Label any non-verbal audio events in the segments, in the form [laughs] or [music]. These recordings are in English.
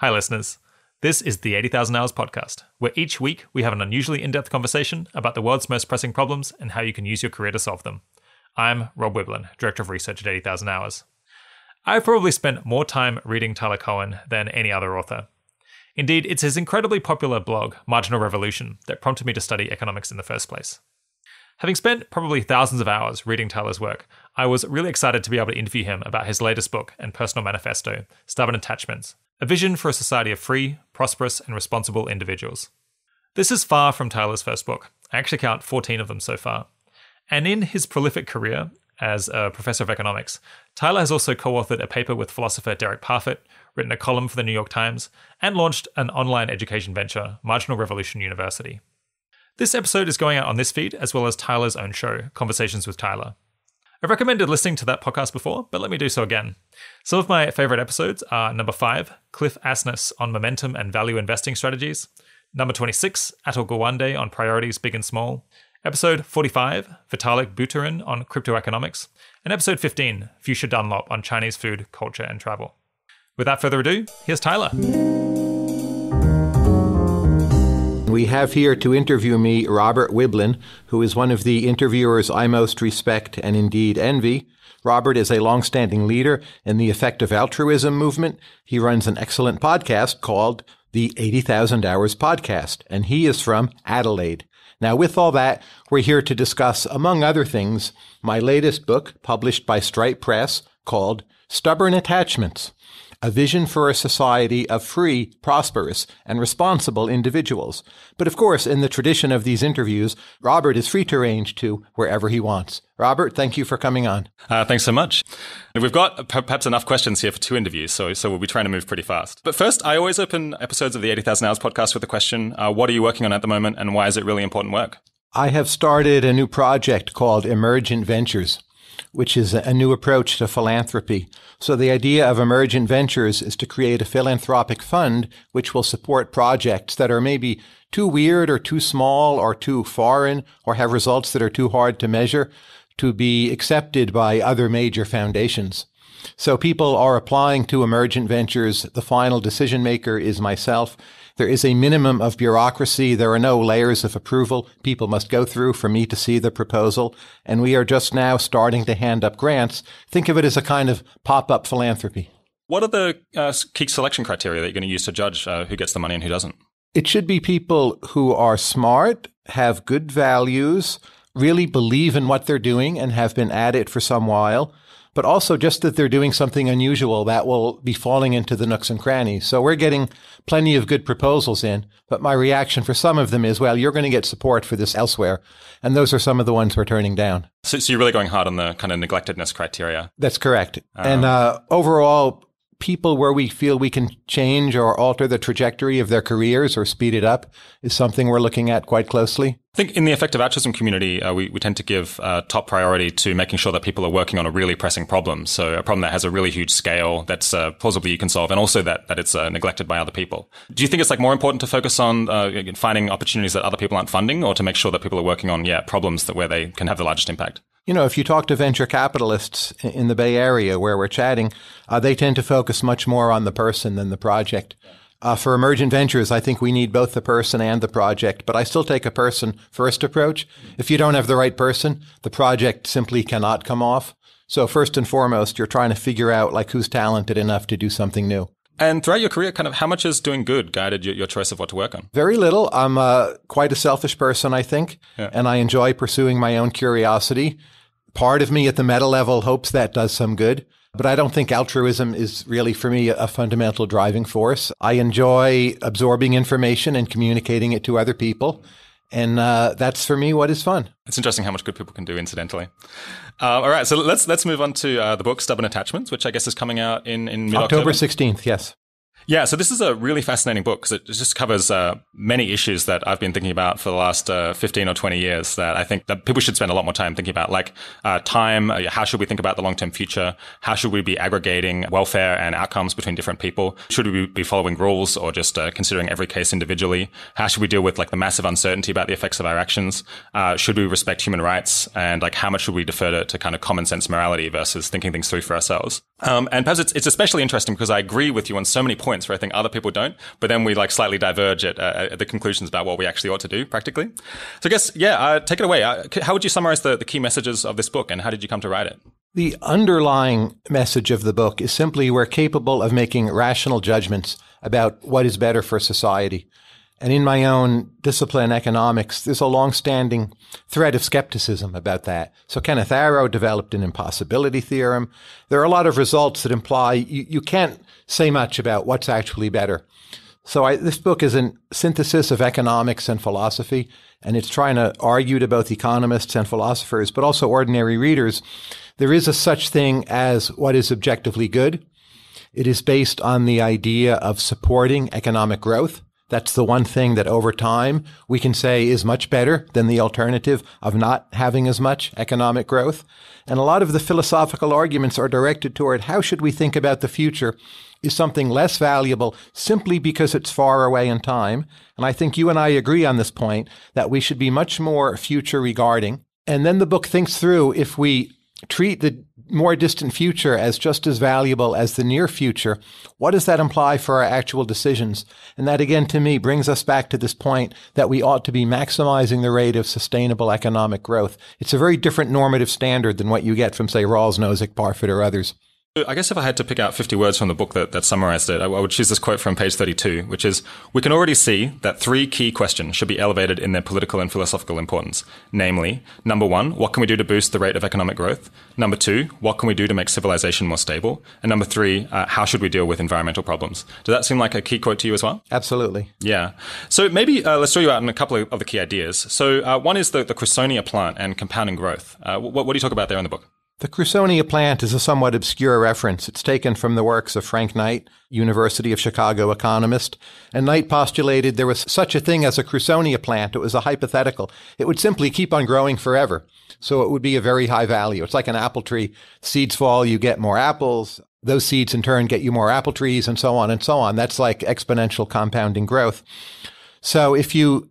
Hi, listeners. This is the 80,000 Hours Podcast, where each week we have an unusually in depth conversation about the world's most pressing problems and how you can use your career to solve them. I'm Rob Wiblin, Director of Research at 80,000 Hours. I've probably spent more time reading Tyler Cohen than any other author. Indeed, it's his incredibly popular blog, Marginal Revolution, that prompted me to study economics in the first place. Having spent probably thousands of hours reading Tyler's work, I was really excited to be able to interview him about his latest book and personal manifesto, Stubborn Attachments A Vision for a Society of Free, Prosperous, and Responsible Individuals. This is far from Tyler's first book. I actually count 14 of them so far. And in his prolific career as a professor of economics, Tyler has also co authored a paper with philosopher Derek Parfit, written a column for the New York Times, and launched an online education venture, Marginal Revolution University. This episode is going out on this feed, as well as Tyler's own show, Conversations with Tyler. I've recommended listening to that podcast before, but let me do so again. Some of my favorite episodes are number 5, Cliff Asness on momentum and value investing strategies, number 26, Atul Gawande on priorities big and small, episode 45, Vitalik Buterin on crypto economics, and episode 15, Fuchsia Dunlop on Chinese food, culture, and travel. Without further ado, here's Tyler. We have here to interview me Robert Wiblin, who is one of the interviewers I most respect and indeed envy. Robert is a longstanding leader in the effective altruism movement. He runs an excellent podcast called the 80,000 Hours Podcast, and he is from Adelaide. Now, with all that, we're here to discuss, among other things, my latest book published by Stripe Press called Stubborn Attachments a vision for a society of free, prosperous, and responsible individuals. But of course, in the tradition of these interviews, Robert is free to range to wherever he wants. Robert, thank you for coming on. Uh, thanks so much. We've got perhaps enough questions here for two interviews, so, so we'll be trying to move pretty fast. But first, I always open episodes of the 80,000 Hours podcast with the question uh, What are you working on at the moment, and why is it really important work? I have started a new project called Emergent Ventures which is a new approach to philanthropy. So the idea of emergent ventures is to create a philanthropic fund which will support projects that are maybe too weird or too small or too foreign or have results that are too hard to measure to be accepted by other major foundations. So people are applying to emergent ventures. The final decision maker is myself there is a minimum of bureaucracy. There are no layers of approval people must go through for me to see the proposal. And we are just now starting to hand up grants. Think of it as a kind of pop up philanthropy. What are the uh, key selection criteria that you're going to use to judge uh, who gets the money and who doesn't? It should be people who are smart, have good values, really believe in what they're doing, and have been at it for some while but also just that they're doing something unusual that will be falling into the nooks and crannies. So we're getting plenty of good proposals in, but my reaction for some of them is, well, you're going to get support for this elsewhere. And those are some of the ones we're turning down. So, so you're really going hard on the kind of neglectedness criteria. That's correct. Um, and uh, overall, people where we feel we can change or alter the trajectory of their careers or speed it up is something we're looking at quite closely. I think in the effective altruism community, uh, we, we tend to give uh, top priority to making sure that people are working on a really pressing problem. So a problem that has a really huge scale that's uh, plausibly you can solve and also that, that it's uh, neglected by other people. Do you think it's like more important to focus on uh, finding opportunities that other people aren't funding or to make sure that people are working on, yeah, problems that where they can have the largest impact? You know, if you talk to venture capitalists in the Bay Area where we're chatting, uh, they tend to focus much more on the person than the project. Uh, for emergent ventures, I think we need both the person and the project, but I still take a person first approach. If you don't have the right person, the project simply cannot come off. So first and foremost, you're trying to figure out like who's talented enough to do something new. And throughout your career, kind of how much is doing good guided your, your choice of what to work on? Very little. I'm uh, quite a selfish person, I think, yeah. and I enjoy pursuing my own curiosity. Part of me at the meta level hopes that does some good, but I don't think altruism is really for me a fundamental driving force. I enjoy absorbing information and communicating it to other people. And uh, that's for me what is fun. It's interesting how much good people can do, incidentally. Uh, all right, so let's let's move on to uh, the book Stubborn Attachments, which I guess is coming out in in October sixteenth. Yes. Yeah, so this is a really fascinating book because it just covers uh, many issues that I've been thinking about for the last uh, 15 or 20 years that I think that people should spend a lot more time thinking about, like uh, time, uh, how should we think about the long-term future? How should we be aggregating welfare and outcomes between different people? Should we be following rules or just uh, considering every case individually? How should we deal with like the massive uncertainty about the effects of our actions? Uh, should we respect human rights? And like how much should we defer to, to kind of common sense morality versus thinking things through for ourselves? Um, and perhaps it's, it's especially interesting because I agree with you on so many points points where I think other people don't, but then we like slightly diverge at, uh, at the conclusions about what we actually ought to do practically. So I guess, yeah, uh, take it away. Uh, how would you summarize the, the key messages of this book and how did you come to write it? The underlying message of the book is simply we're capable of making rational judgments about what is better for society. And in my own discipline, economics, there's a long-standing thread of skepticism about that. So Kenneth Arrow developed an impossibility theorem. There are a lot of results that imply you, you can't say much about what's actually better. So I, this book is a synthesis of economics and philosophy, and it's trying to argue to both economists and philosophers, but also ordinary readers, there is a such thing as what is objectively good. It is based on the idea of supporting economic growth. That's the one thing that over time we can say is much better than the alternative of not having as much economic growth. And a lot of the philosophical arguments are directed toward how should we think about the future is something less valuable simply because it's far away in time. And I think you and I agree on this point that we should be much more future regarding. And then the book thinks through if we treat the more distant future as just as valuable as the near future, what does that imply for our actual decisions? And that again to me brings us back to this point that we ought to be maximizing the rate of sustainable economic growth. It's a very different normative standard than what you get from, say, Rawls, Nozick, Parfit, or others. I guess if I had to pick out 50 words from the book that, that summarized it, I, I would choose this quote from page 32, which is We can already see that three key questions should be elevated in their political and philosophical importance. Namely, number one, what can we do to boost the rate of economic growth? Number two, what can we do to make civilization more stable? And number three, uh, how should we deal with environmental problems? Does that seem like a key quote to you as well? Absolutely. Yeah. So maybe uh, let's draw you out on a couple of the key ideas. So uh, one is the, the Cressonia plant and compounding growth. Uh, what, what do you talk about there in the book? The Crusonia plant is a somewhat obscure reference. It's taken from the works of Frank Knight, University of Chicago economist, and Knight postulated there was such a thing as a Crusonia plant. It was a hypothetical. It would simply keep on growing forever. So it would be a very high value. It's like an apple tree. Seeds fall, you get more apples. Those seeds in turn get you more apple trees and so on and so on. That's like exponential compounding growth. So if you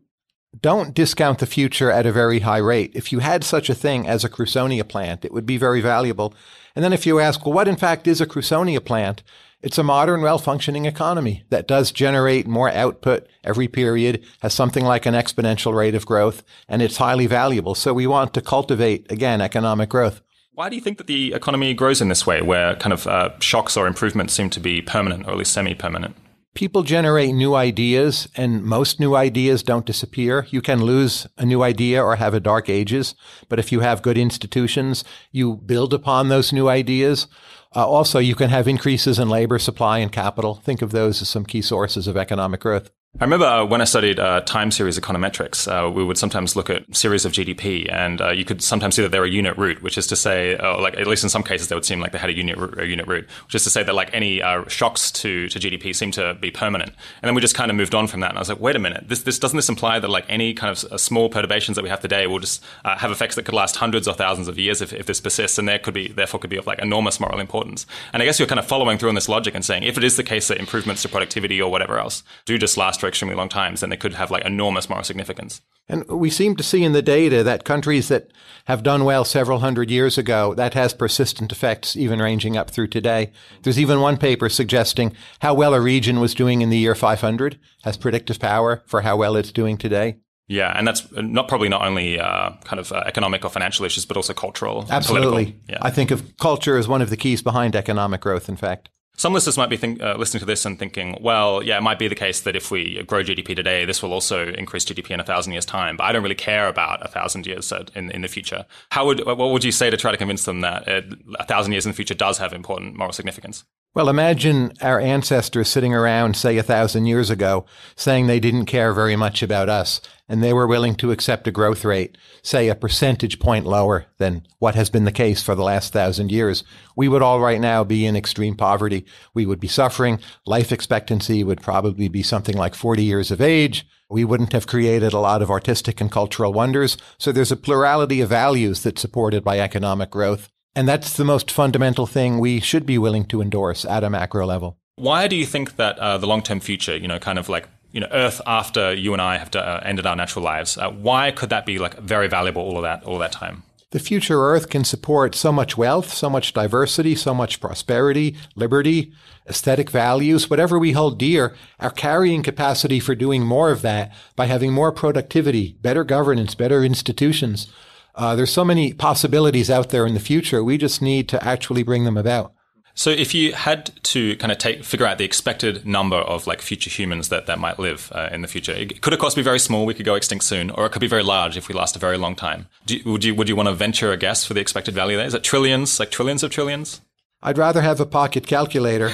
don't discount the future at a very high rate. If you had such a thing as a Crusonia plant, it would be very valuable. And then if you ask, well, what in fact is a Crusonia plant? It's a modern, well functioning economy that does generate more output every period, has something like an exponential rate of growth, and it's highly valuable. So we want to cultivate, again, economic growth. Why do you think that the economy grows in this way, where kind of uh, shocks or improvements seem to be permanent or at least semi permanent? People generate new ideas, and most new ideas don't disappear. You can lose a new idea or have a dark ages, but if you have good institutions, you build upon those new ideas. Uh, also, you can have increases in labor supply and capital. Think of those as some key sources of economic growth. I remember uh, when I studied uh, time series econometrics, uh, we would sometimes look at series of GDP, and uh, you could sometimes see that they're a unit root, which is to say, uh, like at least in some cases, they would seem like they had a unit root, a unit root, which is to say that like any uh, shocks to to GDP seem to be permanent. And then we just kind of moved on from that, and I was like, wait a minute, this this doesn't this imply that like any kind of small perturbations that we have today will just have effects that could last hundreds or thousands of years if, if this persists, and there could be therefore could be of like enormous moral importance. And I guess you're kind of following through on this logic and saying if it is the case that improvements to productivity or whatever else do just last for extremely long times, then they could have like enormous moral significance. And we seem to see in the data that countries that have done well several hundred years ago, that has persistent effects even ranging up through today. There's even one paper suggesting how well a region was doing in the year 500 has predictive power for how well it's doing today. Yeah, and that's uh, not probably not only uh, kind of uh, economic or financial issues, but also cultural. Absolutely, yeah. I think of culture as one of the keys behind economic growth. In fact, some listeners might be think, uh, listening to this and thinking, well, yeah, it might be the case that if we grow GDP today, this will also increase GDP in a thousand years' time. But I don't really care about a thousand years in, in the future. How would what would you say to try to convince them that uh, a thousand years in the future does have important moral significance? Well, imagine our ancestors sitting around, say, a thousand years ago, saying they didn't care very much about us, and they were willing to accept a growth rate, say, a percentage point lower than what has been the case for the last thousand years. We would all right now be in extreme poverty. We would be suffering. Life expectancy would probably be something like 40 years of age. We wouldn't have created a lot of artistic and cultural wonders. So there's a plurality of values that's supported by economic growth. And that's the most fundamental thing we should be willing to endorse at a macro level. Why do you think that uh, the long term future, you know, kind of like you know, Earth after you and I have to, uh, ended our natural lives, uh, why could that be like very valuable all of that all of that time? The future Earth can support so much wealth, so much diversity, so much prosperity, liberty, aesthetic values, whatever we hold dear, our carrying capacity for doing more of that by having more productivity, better governance, better institutions, uh, there's so many possibilities out there in the future. We just need to actually bring them about. So if you had to kind of take figure out the expected number of like future humans that, that might live uh, in the future, it could of course be very small. We could go extinct soon, or it could be very large if we last a very long time. You, would you would you want to venture a guess for the expected value there? Is it trillions, like trillions of trillions? I'd rather have a pocket calculator.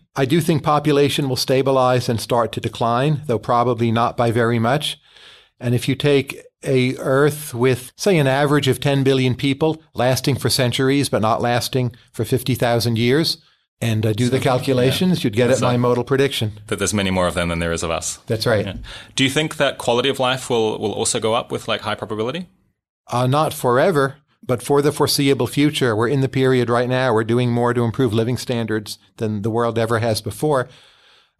[laughs] I do think population will stabilize and start to decline, though probably not by very much. And if you take a Earth with, say, an average of 10 billion people, lasting for centuries, but not lasting for 50,000 years, and uh, do so, the calculations, yeah. you'd get That's at my modal prediction. That there's many more of them than there is of us. That's right. Yeah. Do you think that quality of life will, will also go up with like high probability? Uh, not forever, but for the foreseeable future. We're in the period right now. We're doing more to improve living standards than the world ever has before.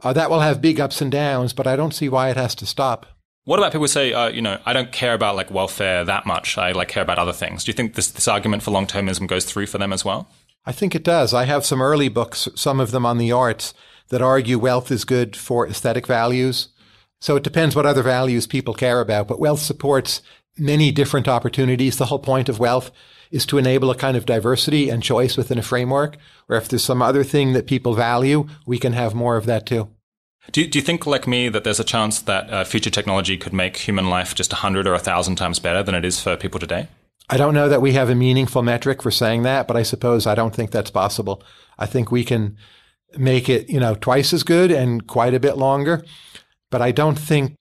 Uh, that will have big ups and downs, but I don't see why it has to stop. What about people who say, uh, you know, I don't care about like welfare that much. I like care about other things. Do you think this, this argument for long termism goes through for them as well? I think it does. I have some early books, some of them on the arts, that argue wealth is good for aesthetic values. So it depends what other values people care about, but wealth supports many different opportunities. The whole point of wealth is to enable a kind of diversity and choice within a framework, where if there's some other thing that people value, we can have more of that too. Do, do you think, like me, that there's a chance that uh, future technology could make human life just 100 or 1,000 times better than it is for people today? I don't know that we have a meaningful metric for saying that, but I suppose I don't think that's possible. I think we can make it, you know, twice as good and quite a bit longer, but I don't think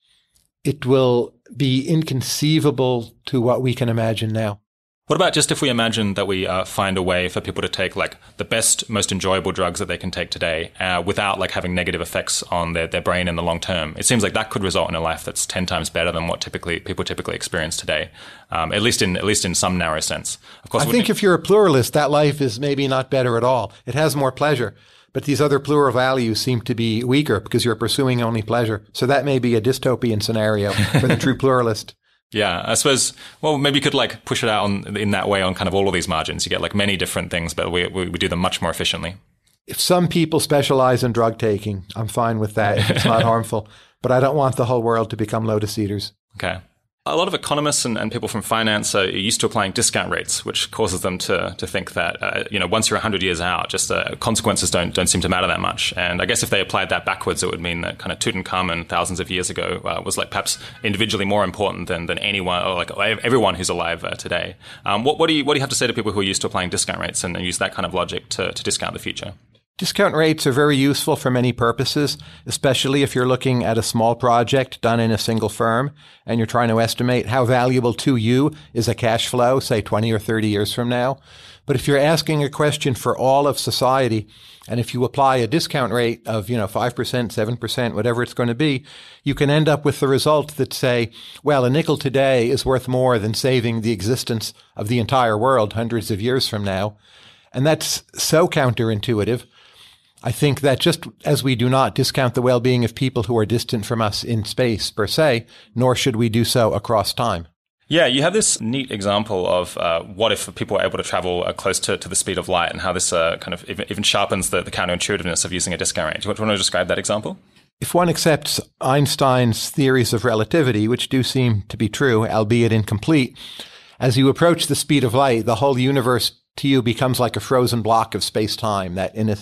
it will be inconceivable to what we can imagine now. What about just if we imagine that we uh, find a way for people to take like the best, most enjoyable drugs that they can take today uh, without like having negative effects on their, their brain in the long term? It seems like that could result in a life that's 10 times better than what typically people typically experience today, um, at least in at least in some narrow sense. Of course, I think if you're a pluralist, that life is maybe not better at all. It has more pleasure. But these other plural values seem to be weaker because you're pursuing only pleasure. So that may be a dystopian scenario for the true [laughs] pluralist. Yeah, I suppose. Well, maybe you could like push it out on in that way on kind of all of these margins. You get like many different things, but we we, we do them much more efficiently. If some people specialize in drug taking, I'm fine with that. It's not [laughs] harmful, but I don't want the whole world to become lotus eaters. Okay a lot of economists and, and, people from finance are used to applying discount rates, which causes them to, to think that uh, you know once you're 100 years out, just uh, consequences don't don't seem to matter that much. And I guess if they applied that backwards, it would mean that kind of Tutankhamun thousands of years ago uh, was like perhaps individually more important than, than anyone or like everyone who's alive uh, today. Um, what, what do you what do you have to say to people who are used to applying discount rates and, and use that kind of logic to, to discount the future? Discount rates are very useful for many purposes, especially if you're looking at a small project done in a single firm and you're trying to estimate how valuable to you is a cash flow, say 20 or 30 years from now. But if you're asking a question for all of society, and if you apply a discount rate of, you know, 5%, 7%, whatever it's going to be, you can end up with the result that say, well, a nickel today is worth more than saving the existence of the entire world hundreds of years from now. And that's so counterintuitive I think that just as we do not discount the well being of people who are distant from us in space per se, nor should we do so across time. Yeah, you have this neat example of uh, what if people are able to travel uh, close to, to the speed of light and how this uh, kind of even sharpens the, the counterintuitiveness of using a discount range. Do you want to describe that example? If one accepts Einstein's theories of relativity, which do seem to be true, albeit incomplete, as you approach the speed of light, the whole universe to you becomes like a frozen block of space time that in a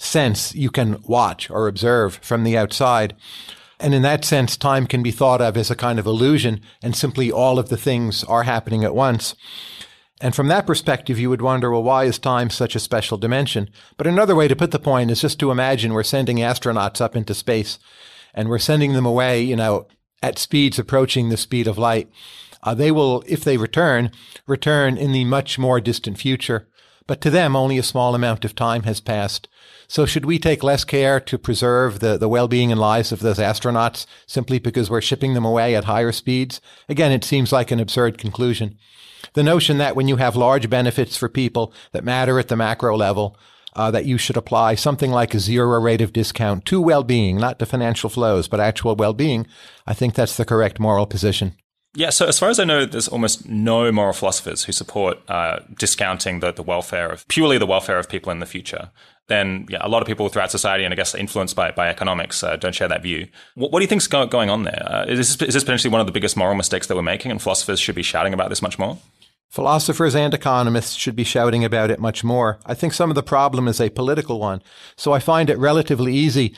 sense you can watch or observe from the outside. And in that sense, time can be thought of as a kind of illusion, and simply all of the things are happening at once. And from that perspective, you would wonder, well, why is time such a special dimension? But another way to put the point is just to imagine we're sending astronauts up into space and we're sending them away, you know, at speeds approaching the speed of light. Uh, they will, if they return, return in the much more distant future. But to them, only a small amount of time has passed. So should we take less care to preserve the, the well-being and lives of those astronauts simply because we're shipping them away at higher speeds? Again, it seems like an absurd conclusion. The notion that when you have large benefits for people that matter at the macro level, uh, that you should apply something like a zero rate of discount to well-being, not to financial flows, but actual well-being, I think that's the correct moral position. Yeah, so as far as I know, there's almost no moral philosophers who support uh, discounting the, the welfare of purely the welfare of people in the future then yeah, a lot of people throughout society, and I guess influenced by, by economics, uh, don't share that view. What, what do you think's go- going on there? Uh, is this, is this potentially one of the biggest moral mistakes that we're making, and philosophers should be shouting about this much more? Philosophers and economists should be shouting about it much more. I think some of the problem is a political one. So I find it relatively easy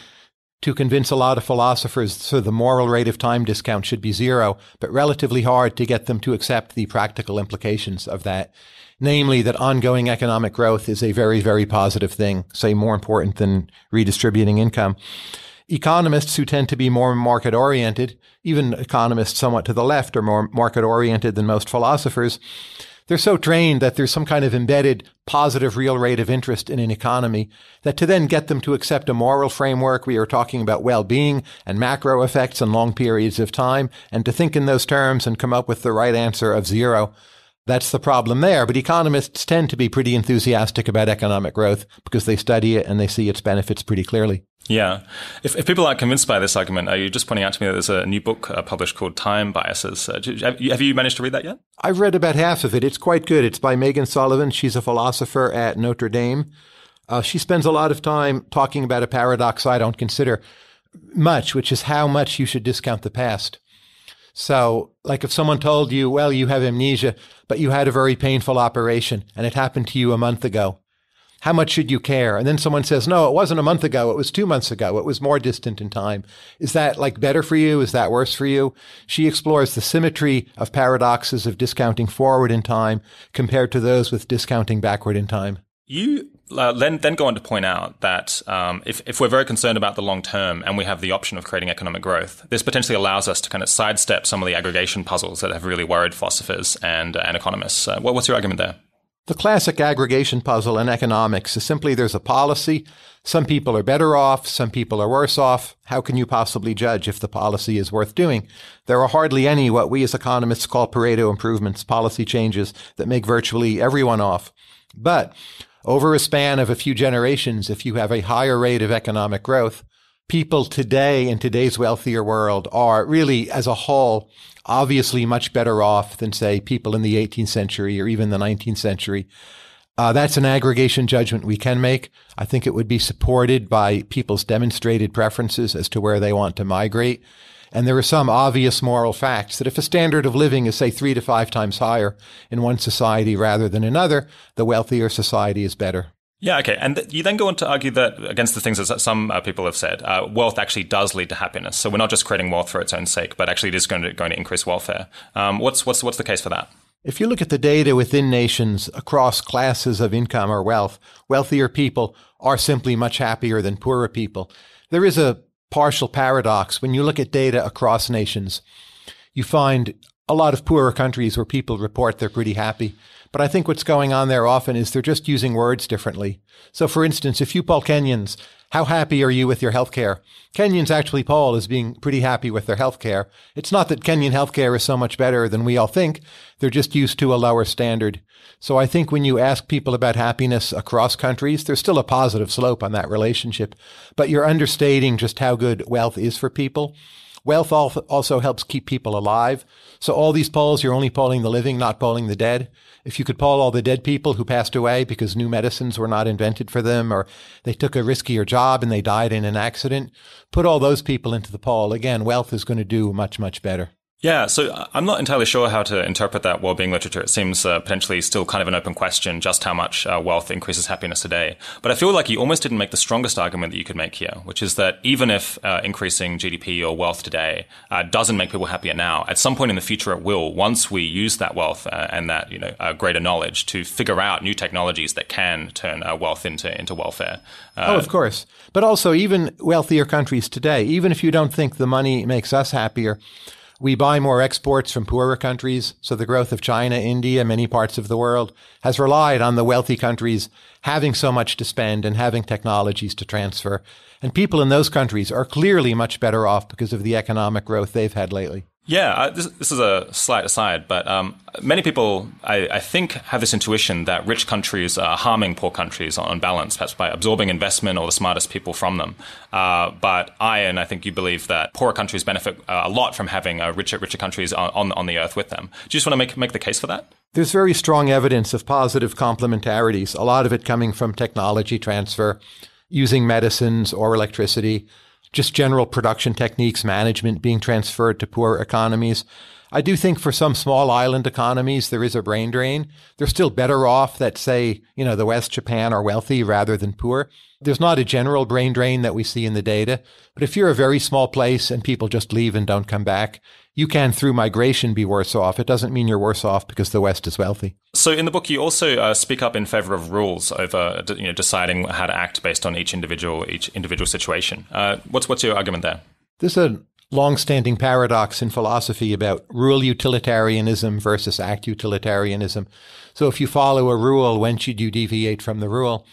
to convince a lot of philosophers so the moral rate of time discount should be zero, but relatively hard to get them to accept the practical implications of that namely that ongoing economic growth is a very, very positive thing, say more important than redistributing income. Economists who tend to be more market oriented, even economists somewhat to the left are more market oriented than most philosophers, they're so trained that there's some kind of embedded positive real rate of interest in an economy that to then get them to accept a moral framework, we are talking about well-being and macro effects and long periods of time, and to think in those terms and come up with the right answer of zero that's the problem there. But economists tend to be pretty enthusiastic about economic growth because they study it and they see its benefits pretty clearly. Yeah. If, if people aren't convinced by this argument, are you just pointing out to me that there's a new book uh, published called Time Biases? Uh, do, have, you, managed to read that yet? I've read about half of it. It's quite good. It's by Megan Sullivan. She's a philosopher at Notre Dame. Uh, she spends a lot of time talking about a paradox I don't consider much, which is how much you should discount the past. So, like if someone told you, well, you have amnesia, but you had a very painful operation and it happened to you a month ago, how much should you care? And then someone says, no, it wasn't a month ago. It was two months ago. It was more distant in time. Is that like better for you? Is that worse for you? She explores the symmetry of paradoxes of discounting forward in time compared to those with discounting backward in time. You uh, then, then go on to point out that um, if, if we're very concerned about the long term and we have the option of creating economic growth, this potentially allows us to kind of sidestep some of the aggregation puzzles that have really worried philosophers and, uh, and economists. Uh, what, what's your argument there? The classic aggregation puzzle in economics is simply there's a policy. Some people are better off, some people are worse off. How can you possibly judge if the policy is worth doing? There are hardly any what we as economists call Pareto improvements, policy changes that make virtually everyone off. But over a span of a few generations, if you have a higher rate of economic growth, people today in today's wealthier world are really, as a whole, obviously much better off than, say, people in the 18th century or even the 19th century. Uh, that's an aggregation judgment we can make. I think it would be supported by people's demonstrated preferences as to where they want to migrate. And there are some obvious moral facts that if a standard of living is, say, three to five times higher in one society rather than another, the wealthier society is better. Yeah, okay. And th- you then go on to argue that against the things that some uh, people have said, uh, wealth actually does lead to happiness. So we're not just creating wealth for its own sake, but actually it is going to, going to increase welfare. Um, what's, what's, what's the case for that? If you look at the data within nations across classes of income or wealth, wealthier people are simply much happier than poorer people. There is a partial paradox. When you look at data across nations, you find a lot of poorer countries where people report they're pretty happy. But I think what's going on there often is they're just using words differently. So, for instance, if you poll Kenyans, how happy are you with your healthcare? Kenyans actually poll as being pretty happy with their healthcare. It's not that Kenyan healthcare is so much better than we all think. They're just used to a lower standard. So I think when you ask people about happiness across countries, there's still a positive slope on that relationship, but you're understating just how good wealth is for people. Wealth also helps keep people alive. So all these polls, you're only polling the living, not polling the dead. If you could poll all the dead people who passed away because new medicines were not invented for them or they took a riskier job and they died in an accident, put all those people into the poll. Again, wealth is going to do much, much better. Yeah, so uh, I'm not entirely sure how to interpret that well-being literature. It seems uh, potentially still kind of an open question just how much uh, wealth increases happiness today. But I feel like you almost didn't make the strongest argument that you could make here, which is that even if uh, increasing GDP or wealth today uh, doesn't make people happier now, at some point in the future it will. Once we use that wealth uh, and that you know greater knowledge to figure out new technologies that can turn wealth into into welfare. oh, of course. But also, even wealthier countries today, even if you don't think the money makes us happier we buy more exports from poorer countries, so the growth of China, India, many parts of the world has relied on the wealthy countries having so much to spend and having technologies to transfer. And people in those countries are clearly much better off because of the economic growth they've had lately. Yeah, this, this, is a slight aside, but um, many people, I, I, think, have this intuition that rich countries are harming poor countries on, balance, perhaps by absorbing investment or the smartest people from them. Uh, but I, and I think you believe that poorer countries benefit uh, a lot from having uh, richer, richer countries on, on, on the earth with them. Do you just want to make, make the case for that? There's very strong evidence of positive complementarities, a lot of it coming from technology transfer, using medicines or electricity just general production techniques, management being transferred to poor economies. I do think for some small island economies, there is a brain drain. They're still better off that, say, you know, the West Japan are wealthy rather than poor. There's not a general brain drain that we see in the data. But if you're a very small place and people just leave and don't come back, you can, through migration, be worse off. It doesn't mean you're worse off because the West is wealthy. So, in the book, you also uh, speak up in favor of rules over you know, deciding how to act based on each individual each individual situation. Uh, what's what's your argument there? There's an long-standing paradox in philosophy about rule utilitarianism versus act utilitarianism. So if you follow a rule, when should you deviate from the rule?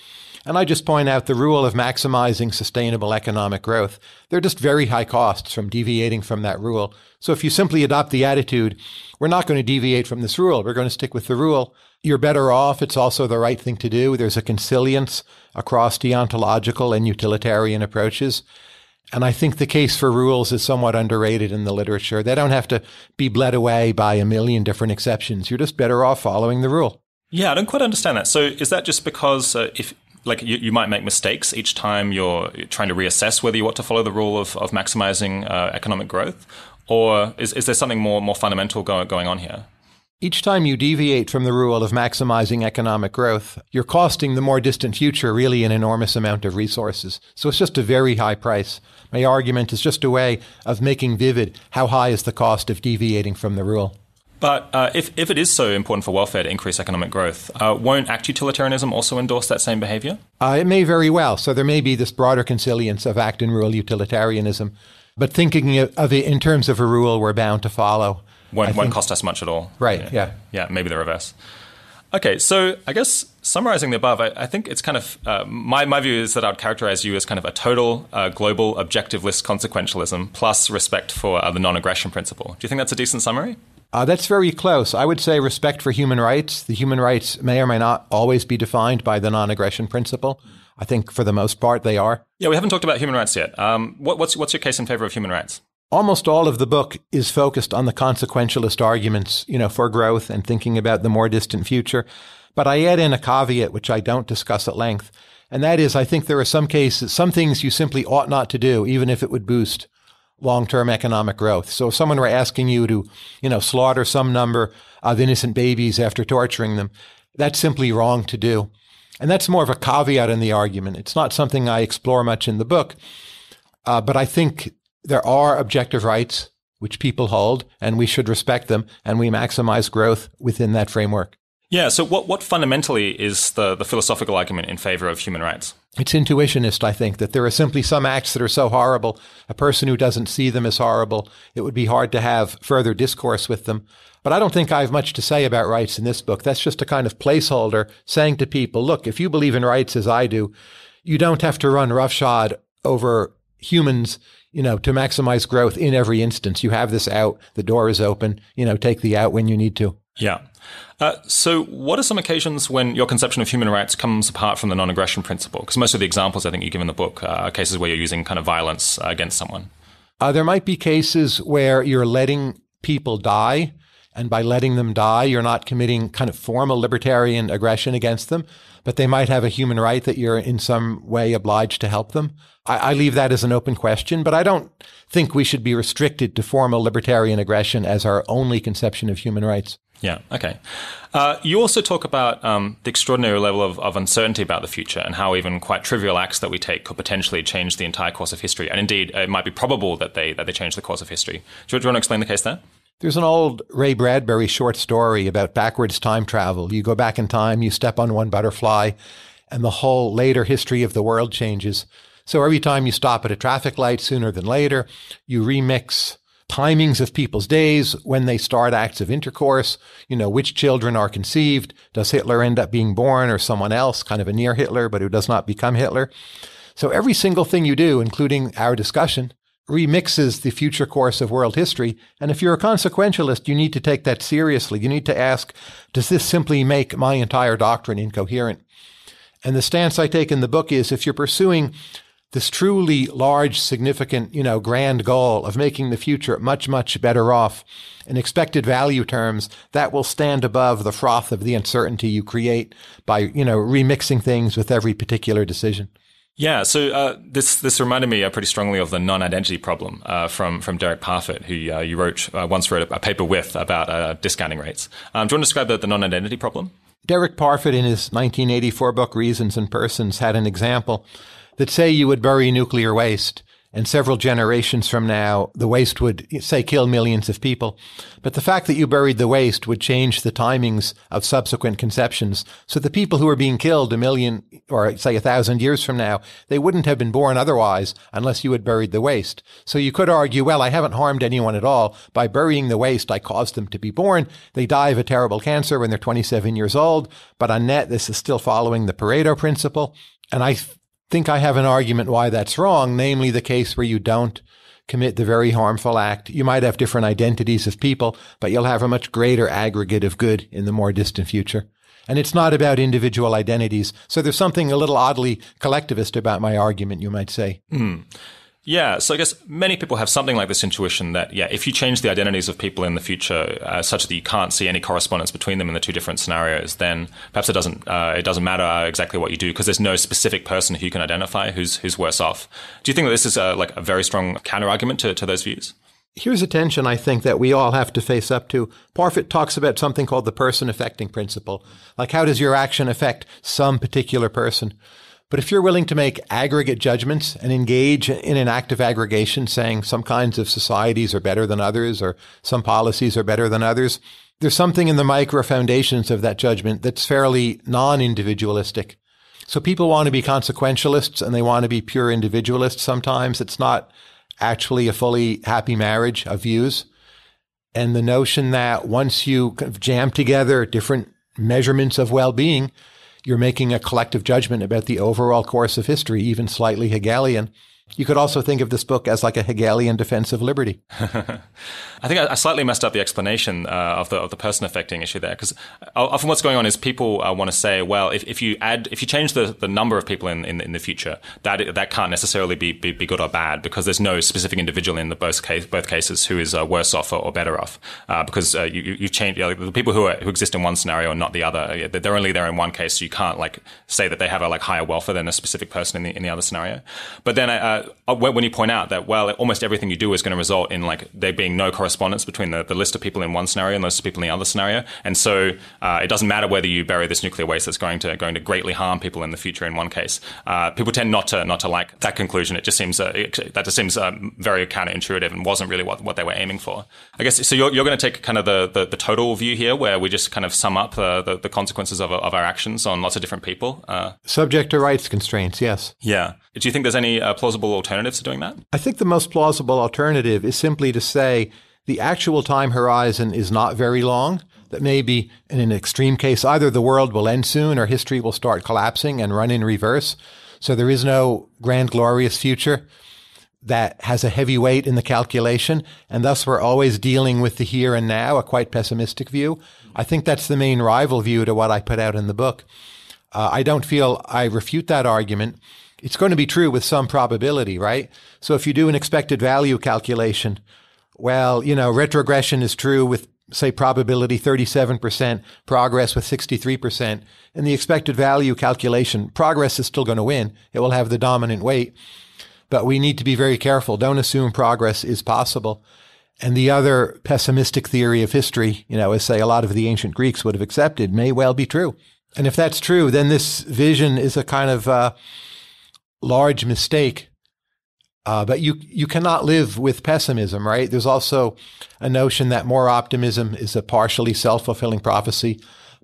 And I just point out the rule of maximizing sustainable economic growth. There are just very high costs from deviating from that rule. So if you simply adopt the attitude, we're not going to deviate from this rule, we're going to stick with the rule, you're better off. It's also the right thing to do. There's a consilience across deontological and utilitarian approaches. And I think the case for rules is somewhat underrated in the literature. They don't have to be bled away by a million different exceptions. You're just better off following the rule. Yeah, I don't quite understand that. So is that just because uh, if like you, you, might make mistakes each time you're trying to reassess whether you want to follow the rule of, of maximizing uh, economic growth? Or is, is there something more, more fundamental go, going on here? Each time you deviate from the rule of maximizing economic growth, you're costing the more distant future really an enormous amount of resources. So it's just a very high price. My argument is just a way of making vivid how high is the cost of deviating from the rule. But uh, if, if it is so important for welfare to increase economic growth, uh, won't ACT utilitarianism also endorse that same behavior? Uh, it may very well. So there may be this broader consilience of ACT and rule utilitarianism. But thinking of it in terms of a rule we're bound to follow won't, won't cost us much at all. Right. Yeah. yeah. yeah. Maybe the reverse. Okay. So I guess summarizing the above, I, I think it's kind of uh, my my view is that I'd characterize you as kind of a total uh, global objectivist consequentialism plus respect for uh, the non-aggression principle. Do you think that's a decent summary? Uh, that's very close. I would say respect for human rights. The human rights may or may not always be defined by the non aggression principle. I think for the most part they are. Yeah, we haven't talked about human rights yet. Um, what, what's, what's your case in favor of human rights? Almost all of the book is focused on the consequentialist arguments, you know, for growth and thinking about the more distant future. But I add in a caveat, which I don't discuss at length. And that is, I think there are some cases, some things you simply ought not to do, even if it would boost long-term economic growth. So if someone were asking you to, you know, slaughter some number of innocent babies after torturing them, that's simply wrong to do. And that's more of a caveat in the argument. It's not something I explore much in the book, uh, but I think there are objective rights which people hold, and we should respect them, and we maximize growth within that framework. Yeah, so what, what fundamentally is the, the philosophical argument in favor of human rights? It's intuitionist, I think, that there are simply some acts that are so horrible, a person who doesn't see them as horrible, it would be hard to have further discourse with them. But I don't think I have much to say about rights in this book. That's just a kind of placeholder saying to people, look, if you believe in rights as I do, you don't have to run roughshod over humans you know, to maximize growth in every instance. You have this out, the door is open, you know, take the out when you need to. Yeah. Uh, so, what are some occasions when your conception of human rights comes apart from the non aggression principle? Because most of the examples I think you give in the book uh, are cases where you're using kind of violence uh, against someone. Uh, there might be cases where you're letting people die and by letting them die, you're not committing kind of formal libertarian aggression against them, but they might have a human right that you're in some way obliged to help them. I, I leave that as an open question, but I don't think we should be restricted to formal libertarian aggression as our only conception of human rights. Yeah, okay. Uh, you also talk about um, the extraordinary level of, of, uncertainty about the future and how even quite trivial acts that we take could potentially change the entire course of history. And indeed, it might be probable that they, that they change the course of history. Do you, do you want to explain the case there? There's an old Ray Bradbury short story about backwards time travel. You go back in time, you step on one butterfly, and the whole later history of the world changes. So every time you stop at a traffic light sooner than later, you remix timings of people's days, when they start acts of intercourse, you know, which children are conceived, does Hitler end up being born or someone else, kind of a near Hitler, but who does not become Hitler. So every single thing you do, including our discussion, remixes the future course of world history. And if you're a consequentialist, you need to take that seriously. You need to ask, does this simply make my entire doctrine incoherent? And the stance I take in the book is if you're pursuing this truly large, significant, you know, grand goal of making the future much, much better off in expected value terms, that will stand above the froth of the uncertainty you create by, you know, remixing things with every particular decision. Yeah, so uh, this this reminded me uh, pretty strongly of the non-identity problem uh, from from Derek Parfit, who uh, you wrote uh, once wrote a, a, paper with about uh, discounting rates. Um, do you want to describe the, the non-identity problem? Derek Parfit, in his 1984 book Reasons and Persons, had an example that say you would bury nuclear waste and several generations from now, the waste would, say, kill millions of people. But the fact that you buried the waste would change the timings of subsequent conceptions. So the people who are being killed a million or, say, a thousand years from now, they wouldn't have been born otherwise unless you had buried the waste. So you could argue, well, I haven't harmed anyone at all. By burying the waste, I caused them to be born. They die of a terrible cancer when they're 27 years old. But on net, this is still following the Pareto principle. And I think I have an argument why that's wrong, namely the case where you don't commit the very harmful act. You might have different identities of people, but you'll have a much greater aggregate of good in the more distant future. And it's not about individual identities. So there's something a little oddly collectivist about my argument, you might say. Mm. Yeah, so I guess many people have something like this intuition that, yeah, if you change the identities of people in the future uh, such that you can't see any correspondence between them in the two different scenarios, then perhaps it doesn't uh, it doesn't matter exactly what you do because there's no specific person who you can identify who's who's worse off. Do you think that this is a, like a very strong counter argument to, to those views? Here's a tension I think that we all have to face up to. Parfit talks about something called the person affecting principle. Like, how does your action affect some particular person? But if you're willing to make aggregate judgments and engage in an active aggregation, saying some kinds of societies are better than others or some policies are better than others, there's something in the micro foundations of that judgment that's fairly non individualistic. So people want to be consequentialists and they want to be pure individualists sometimes. It's not actually a fully happy marriage of views. And the notion that once you jam together different measurements of well being, you're making a collective judgment about the overall course of history, even slightly Hegelian. You could also think of this book as like a Hegelian defense of liberty. [laughs] I think I, slightly messed up the explanation uh, of the of the person affecting issue there because often what's going on is people uh, want to say, well, if, if you add if you change the, the number of people in, in, in the future, that that can't necessarily be, be, be, good or bad because there's no specific individual in the both case, both cases who is uh, worse off or, or better off uh, because uh, you you change you know, like the people who are, who exist in one scenario and not the other. They're only there in one case, so you can't like say that they have a like higher welfare than a specific person in the in the other scenario. But then uh, uh, when you point out that well, almost everything you do is going to result in like there being no correspondence between the, the list of people in one scenario and the list of people in the other scenario, and so uh, it doesn't matter whether you bury this nuclear waste that's going to going to greatly harm people in the future. In one case, uh, people tend not to not to like that conclusion. It just seems uh, it, that just seems um, very counterintuitive and wasn't really what, what they were aiming for. I guess so. You're, you're going to take kind of the, the, the total view here, where we just kind of sum up uh, the, the consequences of, of our actions on lots of different people. Uh. Subject to rights constraints, yes. Yeah. Do you think there's any plausible plausible alternatives to doing that? I think the most plausible alternative is simply to say the actual time horizon is not very long. That maybe in an extreme case, either the world will end soon or history will start collapsing and run in reverse. So there is no grand, glorious future that has a heavy weight in the calculation. And thus we're always dealing with the here and now, a quite pessimistic view. I think that's the main rival view to what I put out in the book. Uh, I don't feel I refute that argument it's going to be true with some probability, right? So if you do an expected value calculation, well, you know, retrogression is true with say probability 37%, progress with 63%. In the expected value calculation, progress is still going to win. It will have the dominant weight. But we need to be very careful. Don't assume progress is possible. And the other pessimistic theory of history, you know, as say a lot of the ancient Greeks would have accepted, may well be true. And if that's true, then this vision is a kind of uh, large mistake. Uh, but you you cannot live with pessimism, right? There's also a notion that more optimism is a partially self fulfilling prophecy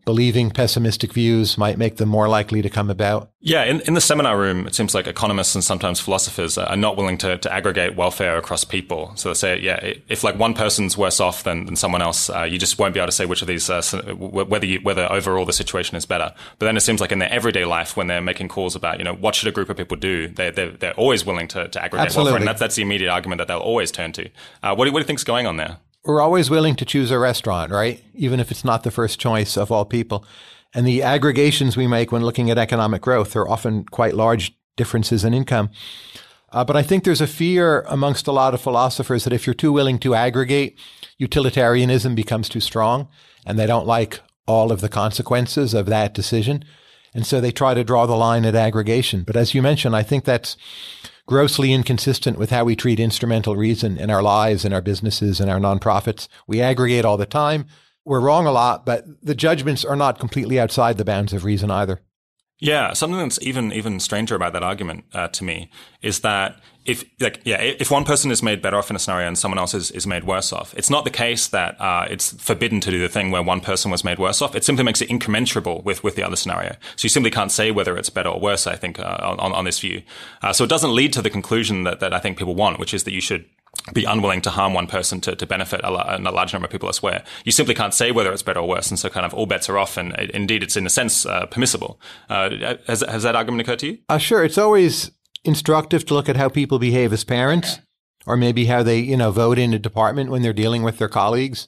believing pessimistic views might make them more likely to come about? Yeah, in, in the seminar room, it seems like economists and sometimes philosophers are not willing to, to aggregate welfare across people. So they say, yeah, if like one person's worse off than, than someone else, uh, you just won't be able to say which of these, uh, whether you, whether overall the situation is better. But then it seems like in their everyday life, when they're making calls about, you know, what should a group of people do, they're, they're, they're always willing to, to aggregate Absolutely. welfare. And that, that's the immediate argument that they'll always turn to. Uh, what, do, what do you think's going on there? we're always willing to choose a restaurant, right? Even if it's not the first choice of all people. And the aggregations we make when looking at economic growth are often quite large differences in income. Uh, but I think there's a fear amongst a lot of philosophers that if you're too willing to aggregate, utilitarianism becomes too strong and they don't like all of the consequences of that decision. And so they try to draw the line at aggregation. But as you mentioned, I think that's grossly inconsistent with how we treat instrumental reason in our lives, in our businesses, in our nonprofits. We aggregate all the time. We're wrong a lot, but the judgments are not completely outside the bounds of reason either. Yeah, something that's even even stranger about that argument uh, to me is that if like yeah if one person is made better off in a scenario and someone else is, is made worse off it's not the case that uh, it's forbidden to do the thing where one person was made worse off it simply makes it incommensurable with with the other scenario so you simply can't say whether it's better or worse i think uh, on, on this view uh, so it doesn't lead to the conclusion that, that i think people want which is that you should be unwilling to harm one person to, to benefit a, la- a large number of people elsewhere. You simply can't say whether it's better or worse, and so kind of all bets are off. And it, indeed, it's in a sense uh, permissible. Uh, has, has that argument occurred to you? Uh, sure. It's always instructive to look at how people behave as parents or maybe how they, you know, vote in a department when they're dealing with their colleagues.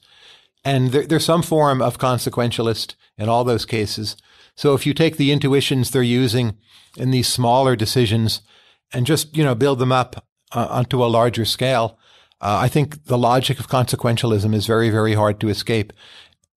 And there, there's some form of consequentialist in all those cases. So if you take the intuitions they're using in these smaller decisions and just, you know, build them up uh, onto a larger scale, uh, I think the logic of consequentialism is very, very hard to escape.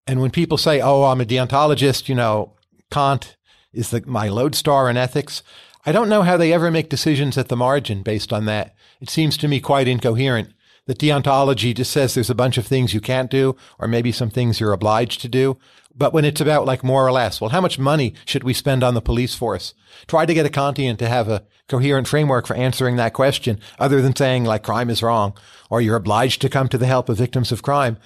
And when people say, oh, I'm a deontologist, you know, Kant is the, my lodestar in ethics, I don't know how they ever make decisions at the margin based on that. It seems to me quite incoherent that deontology just says there's a bunch of things you can't do or maybe some things you're obliged to do. But when it's about like more or less, well, how much money should we spend on the police force? Try to get a Kantian to have a coherent framework for answering that question other than saying like crime is wrong or you're obliged to come to the help of victims of crime.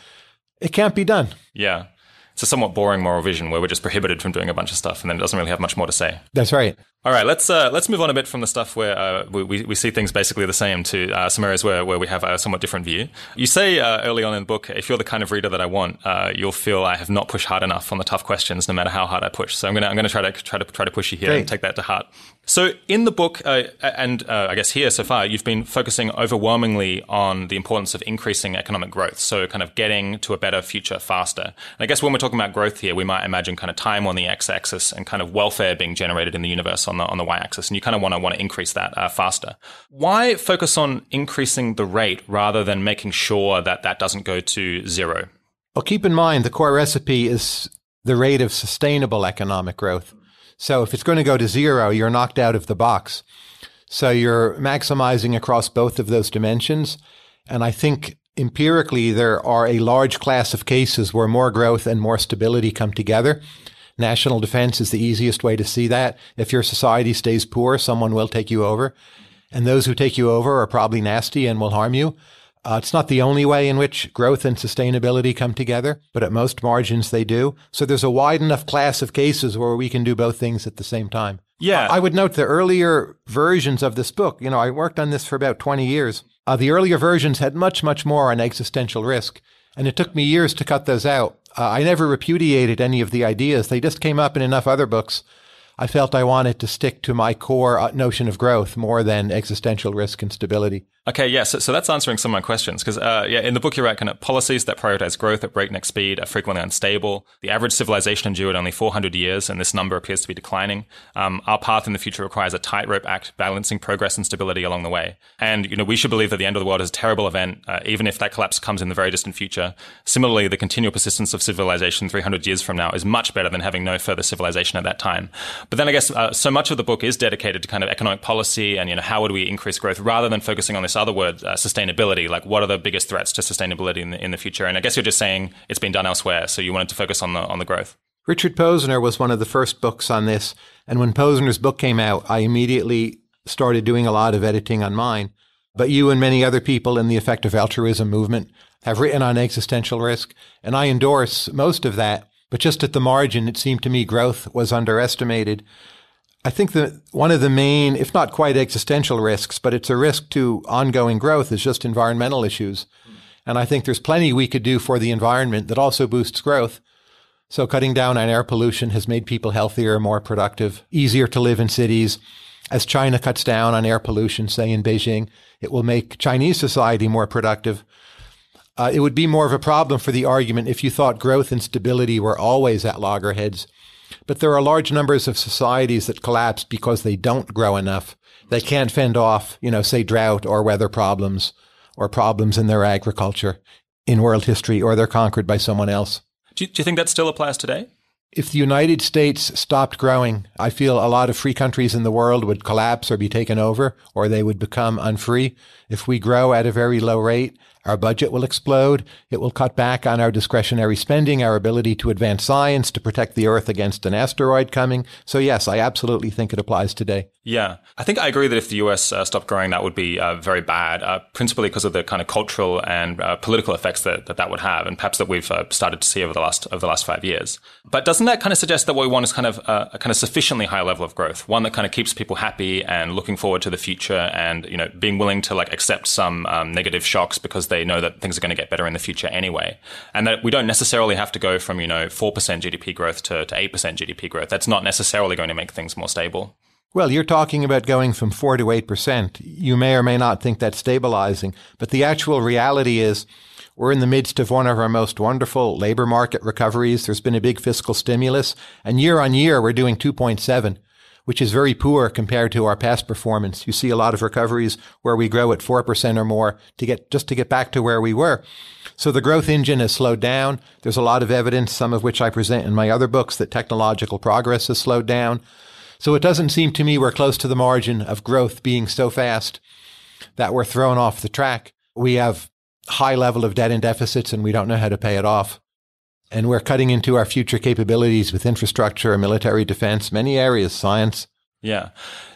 It can't be done. Yeah. It's a somewhat boring moral vision where we're just prohibited from doing a bunch of stuff and then it doesn't really have much more to say. That's right. All right, let's uh, let's move on a bit from the stuff where uh, we, we see things basically the same to uh, some areas where, where we have a somewhat different view. You say uh, early on in the book, if you're the kind of reader that I want, uh, you'll feel I have not pushed hard enough on the tough questions, no matter how hard I push. So I'm gonna I'm gonna try to try to try to push you here Great. and take that to heart. So in the book, uh, and I guess here so far, you've been focusing overwhelmingly on the importance of increasing economic growth. So kind of getting to a better future faster. And I guess when we're talking about growth here, we might imagine kind of time on the x-axis and kind of welfare being generated in the universe on on the on the y-axis, and you kind of want to want to increase that uh, faster. Why focus on increasing the rate rather than making sure that that doesn't go to zero? Well, keep in mind the core recipe is the rate of sustainable economic growth. So if it's going to go to zero, you're knocked out of the box. So you're maximizing across both of those dimensions. And I think empirically, there are a large class of cases where more growth and more stability come together. National defense is the easiest way to see that. If your society stays poor, someone will take you over. And those who take you over are probably nasty and will harm you. Uh, it's not the only way in which growth and sustainability come together, but at most margins they do. So there's a wide enough class of cases where we can do both things at the same time. Yeah. I, would note the earlier versions of this book, you know, I worked on this for about 20 years. Uh, the earlier versions had much, much more on existential risk. And it took me years to cut those out. Uh, I never repudiated any of the ideas. They just came up in enough other books. I felt I wanted to stick to my core uh, notion of growth more than existential risk and stability. Okay, yeah, so, so that's answering some of my questions because, uh, yeah, in the book you Kind of policies that prioritize growth at breakneck speed are frequently unstable. The average civilization endured only 400 years, and this number appears to be declining. Um, our path in the future requires a tightrope act balancing progress and stability along the way. And, you know, we should believe that the end of the world is a terrible event, uh, even if that collapse comes in the very distant future. Similarly, the continual persistence of civilization 300 years from now is much better than having no further civilization at that time. But then I guess uh, so much of the book is dedicated to kind of economic policy and, you know, how would we increase growth rather than focusing on this other word, uh, sustainability. Like, what are the biggest threats to sustainability in the, in the future? And I guess you're just saying it's been done elsewhere, so you wanted to focus on the on the growth. Richard Posner was one of the first books on this, and when Posner's book came out, I immediately started doing a lot of editing on mine. But you and many other people in the effective altruism movement have written on existential risk, and I endorse most of that. But just at the margin, it seemed to me growth was underestimated. I think that one of the main, if not quite existential risks, but it's a risk to ongoing growth, is just environmental issues. And I think there's plenty we could do for the environment that also boosts growth. So, cutting down on air pollution has made people healthier, more productive, easier to live in cities. As China cuts down on air pollution, say in Beijing, it will make Chinese society more productive. Uh, it would be more of a problem for the argument if you thought growth and stability were always at loggerheads but there are large numbers of societies that collapse because they don't grow enough. They can't fend off, you know, say drought or weather problems or problems in their agriculture in world history, or they're conquered by someone else. Do you, do you think that still applies today? If the United States stopped growing, I feel a lot of free countries in the world would collapse or be taken over, or they would become unfree. If we grow at a very low rate, our budget will explode. It will cut back on our discretionary spending, our ability to advance science, to protect the Earth against an asteroid coming. So, yes, I absolutely think it applies today. Yeah. I think I agree that if the US uh, stopped growing, that would be uh, very bad, uh, principally because of the kind of cultural and uh, political effects that, that that would have, and perhaps that we've uh, started to see over the last over the last five years. But doesn't that kind of suggest that what we want is kind of uh, a kind of sufficiently high level of growth, one that kind of keeps people happy and looking forward to the future, and you know being willing to like accept some um, negative shocks because they they know that things are going to get better in the future anyway. And that we don't necessarily have to go from, you know, 4% GDP growth to, to 8% GDP growth. That's not necessarily going to make things more stable. Well, you're talking about going from 4 to 8%. You may or may not think that's stabilizing, but the actual reality is we're in the midst of one of our most wonderful labor market recoveries. There's been a big fiscal stimulus, and year on year, we're doing 2.7 which is very poor compared to our past performance. You see a lot of recoveries where we grow at 4% or more to get just to get back to where we were. So the growth engine has slowed down. There's a lot of evidence, some of which I present in my other books, that technological progress has slowed down. So it doesn't seem to me we're close to the margin of growth being so fast that we're thrown off the track. We have high level of debt and deficits and we don't know how to pay it off. And we're cutting into our future capabilities with infrastructure, military defense, many areas, science. Yeah.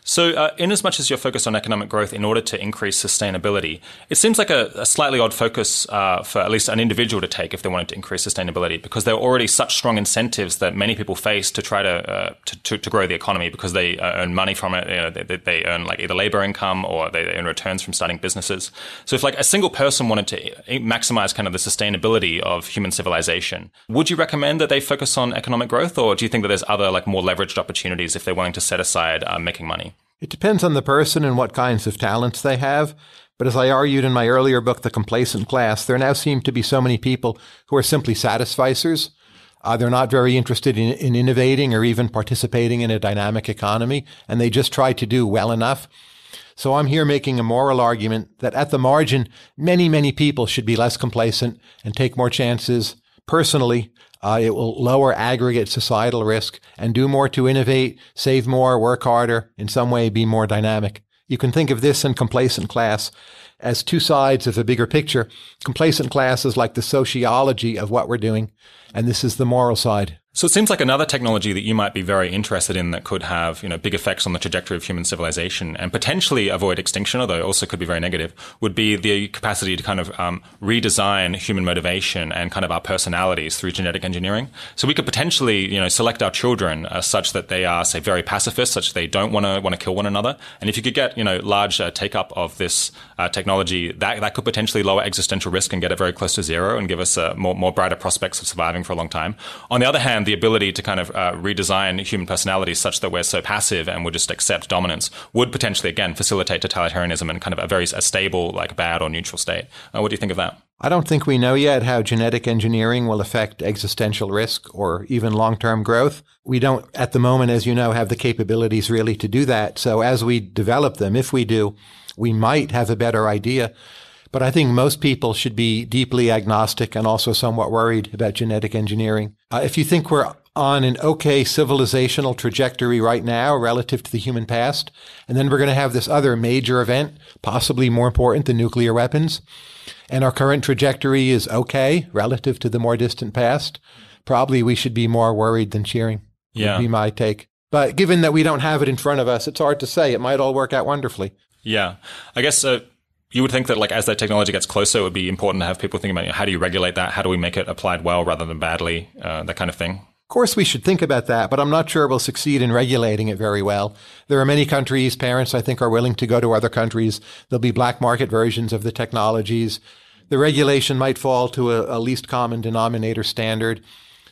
So, uh, in as much as you're focused on economic growth in order to increase sustainability, it seems like a, a slightly odd focus uh, for at least an individual to take if they wanted to increase sustainability, because there are already such strong incentives that many people face to try to uh, to, to, to, grow the economy because they uh, earn money from it. You know, they, they, earn like either labor income or they, they earn returns from starting businesses. So, if like a single person wanted to uh, maximize kind of the sustainability of human civilization, would you recommend that they focus on economic growth, or do you think that there's other like more leveraged opportunities if they're willing to set aside uh, making money? It depends on the person and what kinds of talents they have. But as I argued in my earlier book, The Complacent Class, there now seem to be so many people who are simply satisficers. Uh, they're not very interested in, in innovating or even participating in a dynamic economy, and they just try to do well enough. So I'm here making a moral argument that at the margin, many, many people should be less complacent and take more chances personally uh, it will lower aggregate societal risk and do more to innovate, save more, work harder, in some way be more dynamic. You can think of this and complacent class as two sides of a bigger picture. Complacent class is like the sociology of what we're doing, and this is the moral side. So it seems like another technology that you might be very interested in that could have, you know, big effects on the trajectory of human civilization and potentially avoid extinction, although it also could be very negative, would be the capacity to kind of um, redesign human motivation and kind of our personalities through genetic engineering. So we could potentially, you know, select our children uh, such that they are, say, very pacifist, such that they don't want to want to kill one another. And if you could get, you know, large uh, take up of this uh, technology, that that could potentially lower existential risk and get it very close to zero and give us uh, more more brighter prospects of surviving for a long time. On the other hand the ability to kind of uh, redesign human personality such that we're so passive and we just accept dominance would potentially again facilitate totalitarianism and kind of a very a stable like bad or neutral state. Uh, what do you think of that? I don't think we know yet how genetic engineering will affect existential risk or even long term growth. We don't, at the moment, as you know, have the capabilities really to do that. So as we develop them, if we do, we might have a better idea but I think most people should be deeply agnostic and also somewhat worried about genetic engineering. Uh, if you think we're on an okay civilizational trajectory right now relative to the human past, and then we're going to have this other major event, possibly more important than nuclear weapons, and our current trajectory is okay relative to the more distant past, probably we should be more worried than cheering. Yeah. Would be my take. But given that we don't have it in front of us, it's hard to say. It might all work out wonderfully. Yeah. I guess uh, you would think that like as that technology gets closer, it would be important to have people thinking about you know, how do you regulate that? How do we make it applied well rather than badly? Uh, that kind of thing. Of course, we should think about that, but I'm not sure we'll succeed in regulating it very well. There are many countries, parents, I think, are willing to go to other countries. There'll be black market versions of the technologies. The regulation might fall to a, a least common denominator standard.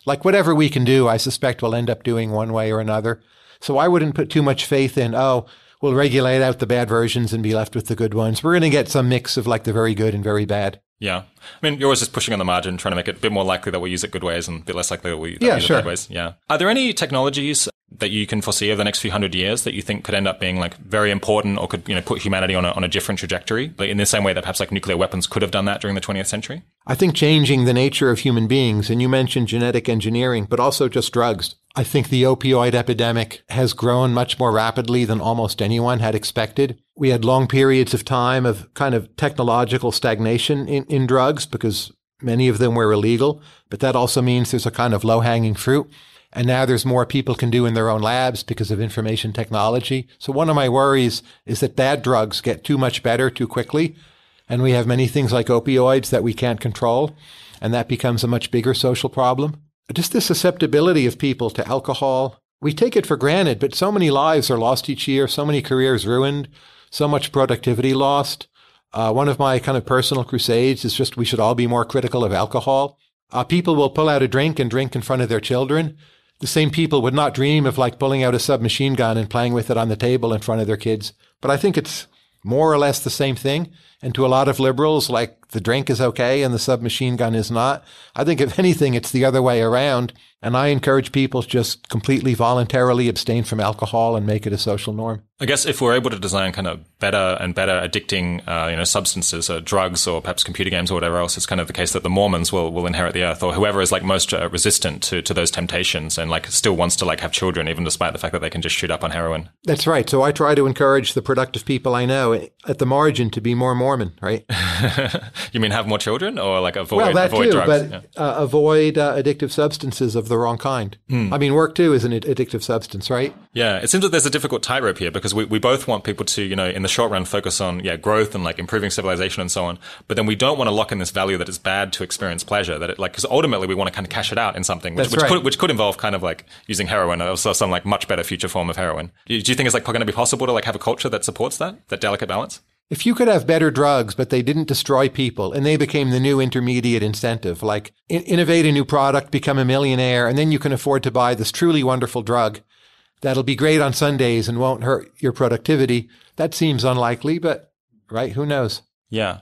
Like whatever we can do, I suspect we'll end up doing one way or another. So I wouldn't put too much faith in, oh, we'll regulate out the bad versions and be left with the good ones. We're going to get some mix of like the very good and very bad. Yeah. I mean, you're always just pushing on the margin, trying to make it a bit more likely that we will use it good ways and a bit less likely that we will yeah, use sure. it bad ways. Yeah. Are there any technologies that you can foresee over the next few hundred years that you think could end up being like very important or could, you know, put humanity on a, on a different trajectory but in the same way that perhaps like nuclear weapons could have done that during the 20th century? I think changing the nature of human beings, and you mentioned genetic engineering, but also just drugs. I think the opioid epidemic has grown much more rapidly than almost anyone had expected. We had long periods of time of kind of technological stagnation in, in drugs because many of them were illegal, but that also means there's a kind of low hanging fruit. And now there's more people can do in their own labs because of information technology. So one of my worries is that bad drugs get too much better too quickly. And we have many things like opioids that we can't control. And that becomes a much bigger social problem just the susceptibility of people to alcohol. We take it for granted, but so many lives are lost each year, so many careers ruined, so much productivity lost. Uh, one of my kind of personal crusades is just we should all be more critical of alcohol. Uh, people will pull out a drink and drink in front of their children. The same people would not dream of like pulling out a submachine gun and playing with it on the table in front of their kids. But I think it's more or less the same thing. And to a lot of liberals, like the drink is okay and the submachine gun is not. I think, if anything, it's the other way around. And I encourage people to just completely voluntarily abstain from alcohol and make it a social norm. I guess if we're able to design kind of better and better addicting, uh, you know, substances, or uh, drugs, or perhaps computer games or whatever else, it's kind of the case that the Mormons will, will inherit the earth, or whoever is like most uh, resistant to, to those temptations and like still wants to like have children, even despite the fact that they can just shoot up on heroin. That's right. So I try to encourage the productive people I know at the margin to be more Mormon, right? [laughs] you mean have more children, or like avoid well, that avoid too, drugs? but yeah. uh, avoid uh, addictive substances of the the wrong kind. Mm. I mean, work too is an addictive substance, right? Yeah, it seems that there's a difficult tightrope here because we, we both want people to, you know, in the short run focus on, yeah, growth and like improving civilization and so on. But then we don't want to lock in this value that it's bad to experience pleasure, that it like, because ultimately we want to kind of cash it out in something, which, which, right. could, which could involve kind of like using heroin or some like much better future form of heroin. Do you think it's like going to be possible to like have a culture that supports that, that delicate balance? If you could have better drugs, but they didn't destroy people and they became the new intermediate incentive, like in- innovate a new product, become a millionaire, and then you can afford to buy this truly wonderful drug that'll be great on Sundays and won't hurt your productivity, that seems unlikely, but right, who knows? Yeah.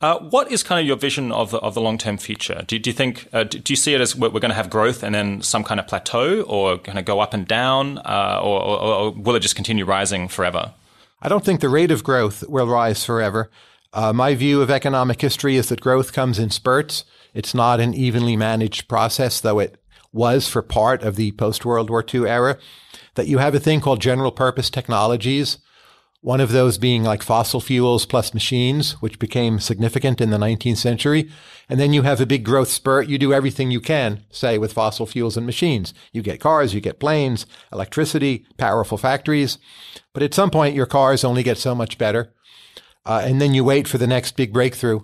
Uh, what is kind of your vision of the, of the long term future? Do, do, you think uh, do, do, you see it as we're, we're, going to have growth and then some kind of plateau, or going to go up and down, uh, or, or, or will it just continue rising forever? I don't think the rate of growth will rise forever. Uh, my view of economic history is that growth comes in spurts. It's not an evenly managed process, though it was for part of the post World War II era. That you have a thing called general purpose technologies, one of those being like fossil fuels plus machines, which became significant in the 19th century. And then you have a big growth spurt. You do everything you can, say, with fossil fuels and machines. You get cars, you get planes, electricity, powerful factories. But at some point, your cars only get so much better. Uh, and then you wait for the next big breakthrough.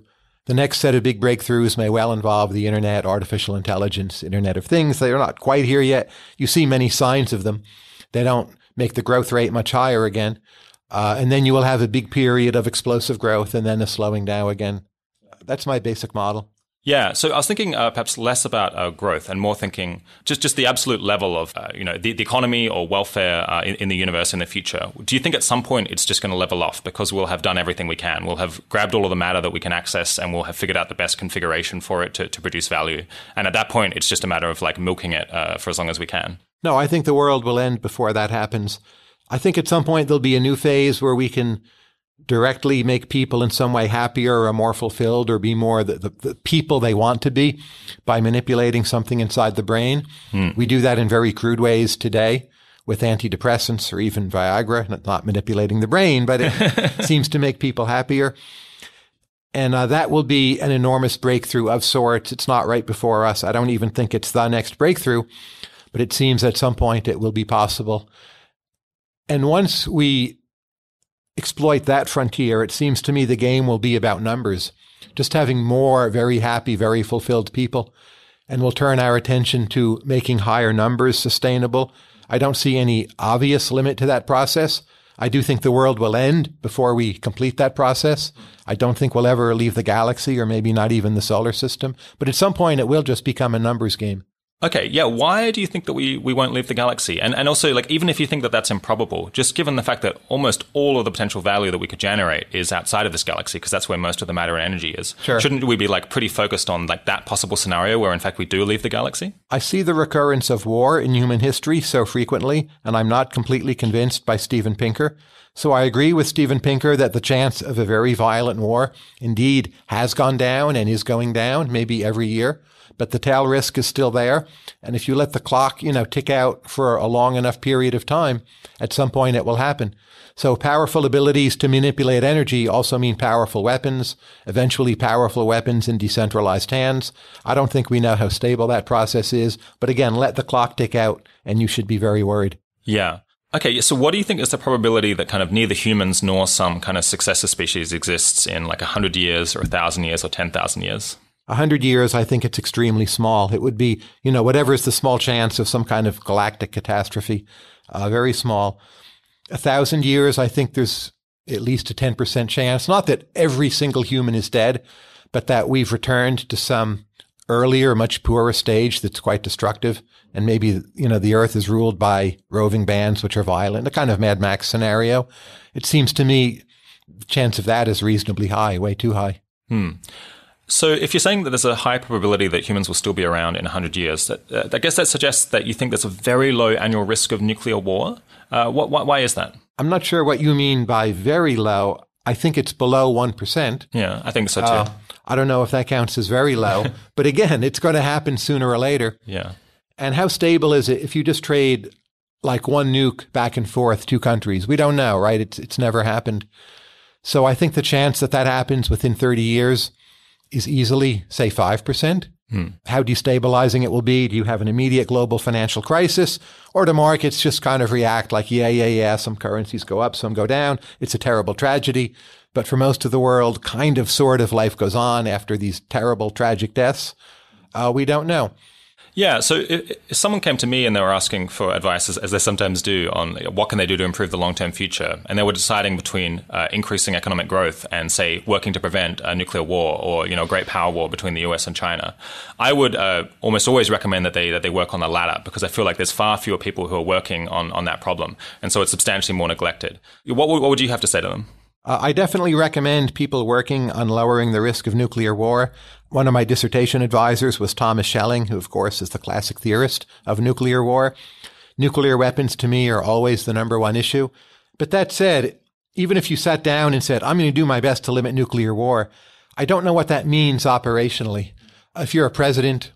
The next set of big breakthroughs may well involve the internet, artificial intelligence, internet of things. They are not quite here yet. You see many signs of them. They don't make the growth rate much higher again. Uh, and then you will have a big period of explosive growth and then a slowing down again. That's my basic model. Yeah, so I was thinking uh, perhaps less about uh, growth and more thinking just, just the absolute level of uh, you know the, the, economy or welfare uh, in, in, the universe in the future. Do you think at some point it's just going to level off because we'll have done everything we can, we'll have grabbed all of the matter that we can access, and we'll have figured out the best configuration for it to, to produce value? And at that point, it's just a matter of like milking it uh, for as long as we can. No, I think the world will end before that happens. I think at some point there'll be a new phase where we can directly make people in some way happier or more fulfilled or be more the, the, the people they want to be by manipulating something inside the brain. Hmm. We do that in very crude ways today with antidepressants or even Viagra, not, not manipulating the brain, but it [laughs] seems to make people happier. And uh, that will be an enormous breakthrough of sorts. It's not right before us. I don't even think it's the next breakthrough, but it seems at some point it will be possible and once we exploit that frontier, it seems to me the game will be about numbers, just having more very happy, very fulfilled people. And we'll turn our attention to making higher numbers sustainable. I don't see any obvious limit to that process. I do think the world will end before we complete that process. I don't think we'll ever leave the galaxy or maybe not even the solar system, but at some point it will just become a numbers game. Okay, yeah. Why do you think that we, we won't leave the galaxy? And and also, like, even if you think that that's improbable, just given the fact that almost all of the potential value that we could generate is outside of this galaxy, because that's where most of the matter and energy is. Sure. Shouldn't we be like pretty focused on like that possible scenario where in fact we do leave the galaxy? I see the recurrence of war in human history so frequently, and I'm not completely convinced by Steven Pinker. So I agree with Steven Pinker that the chance of a very violent war indeed has gone down and is going down, maybe every year but the tail risk is still there. And if you let the clock, you know, tick out for a long enough period of time, at some point it will happen. So powerful abilities to manipulate energy also mean powerful weapons, eventually powerful weapons in decentralized hands. I don't think we know how stable that process is, but again, let the clock tick out and you should be very worried. Yeah. Okay, so what do you think is the probability that kind of neither humans nor some kind of successor species exists in like 100 years or 1,000 years or 10,000 years? 100 years, I think it's extremely small. It would be, you know, whatever is the small chance of some kind of galactic catastrophe, uh, very small. A thousand years, I think there's at least a 10% chance, not that every single human is dead, but that we've returned to some earlier, much poorer stage that's quite destructive. And maybe, you know, the earth is ruled by roving bands, which are violent, a kind of Mad Max scenario. It seems to me the chance of that is reasonably high, way too high. Hmm. So, if you're saying that there's a high probability that humans will still be around in 100 years, that, uh, I guess that suggests that you think there's a very low annual risk of nuclear war. Uh, why, why is that? I'm not sure what you mean by very low. I think it's below 1%. Yeah, I think so uh, too. Uh, I don't know if that counts as very low, [laughs] but again, it's going to happen sooner or later. Yeah. And how stable is it if you just trade like one nuke back and forth, two countries? We don't know, right? It's, it's never happened. So I think the chance that that happens within 30 years is easily, say, 5%. Hmm. How destabilizing it will be. Do you have an immediate global financial crisis? Or do markets just kind of react like, yeah, yeah, yeah, some currencies go up, some go down. It's a terrible tragedy. But for most of the world, kind of, sort of, life goes on after these terrible, tragic deaths. Uh, we don't know. Yeah, so if, if someone came to me and they were asking for advice, as, as they sometimes do, on what can they do to improve the long-term future, and they were deciding between uh, increasing economic growth and, say, working to prevent a nuclear war or you know a great power war between the U.S. and China, I would uh, almost always recommend that they that they work on the latter because I feel like there's far fewer people who are working on on that problem, and so it's substantially more neglected. What, what would you have to say to them? Uh, I definitely recommend people working on lowering the risk of nuclear war. One of my dissertation advisors was Thomas Schelling, who, of course, is the classic theorist of nuclear war. Nuclear weapons to me are always the number one issue. But that said, even if you sat down and said, I'm going to do my best to limit nuclear war, I don't know what that means operationally. If you're a president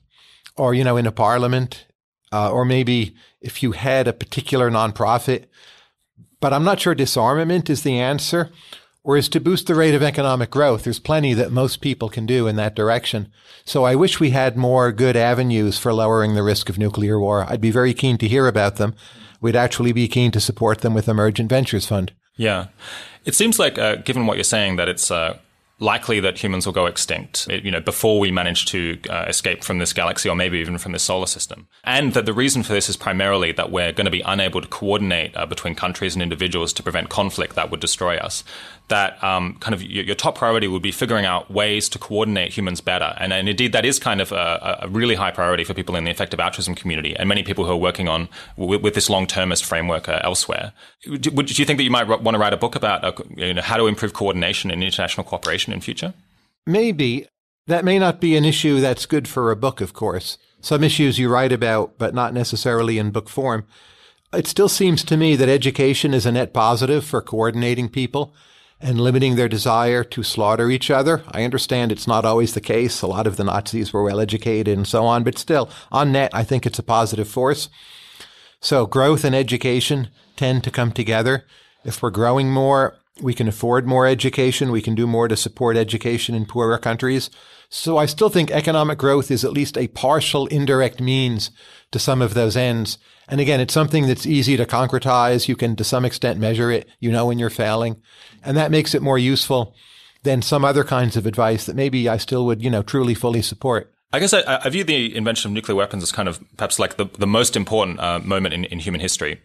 or, you know, in a parliament, uh, or maybe if you had a particular nonprofit, but I'm not sure disarmament is the answer, or is to boost the rate of economic growth. There's plenty that most people can do in that direction. So I wish we had more good avenues for lowering the risk of nuclear war. I'd be very keen to hear about them. We'd actually be keen to support them with Emergent Ventures Fund. Yeah. It seems like, uh, given what you're saying, that it's uh, likely that humans will go extinct, eh, you know, before we manage to uh, escape from this galaxy or maybe even from this solar system. And that the reason for this is primarily that we're going to be unable to coordinate uh, between countries and individuals to prevent conflict that would destroy us that um, kind of your, your, top priority would be figuring out ways to coordinate humans better. And, and indeed, that is kind of a, a, really high priority for people in the effective altruism community and many people who are working on with, with this long termist framework uh, elsewhere. Do, would, do, you think that you might r- want to write a book about uh, you know, how to improve coordination and international cooperation in future? Maybe. That may not be an issue that's good for a book, of course. Some issues you write about, but not necessarily in book form. It still seems to me that education is a net positive for coordinating people and limiting their desire to slaughter each other. I understand it's not always the case. A lot of the Nazis were well educated and so on, but still, on net, I think it's a positive force. So growth and education tend to come together. If we're growing more, we can afford more education. We can do more to support education in poorer countries. So I still think economic growth is at least a partial indirect means to some of those ends. And again, it's something that's easy to concretize. You can, to some extent, measure it. You know when you're failing. And that makes it more useful than some other kinds of advice that maybe I still would, you know, truly fully support. I guess I, I view the invention of nuclear weapons as kind of perhaps like the, the most important uh, moment in, in human history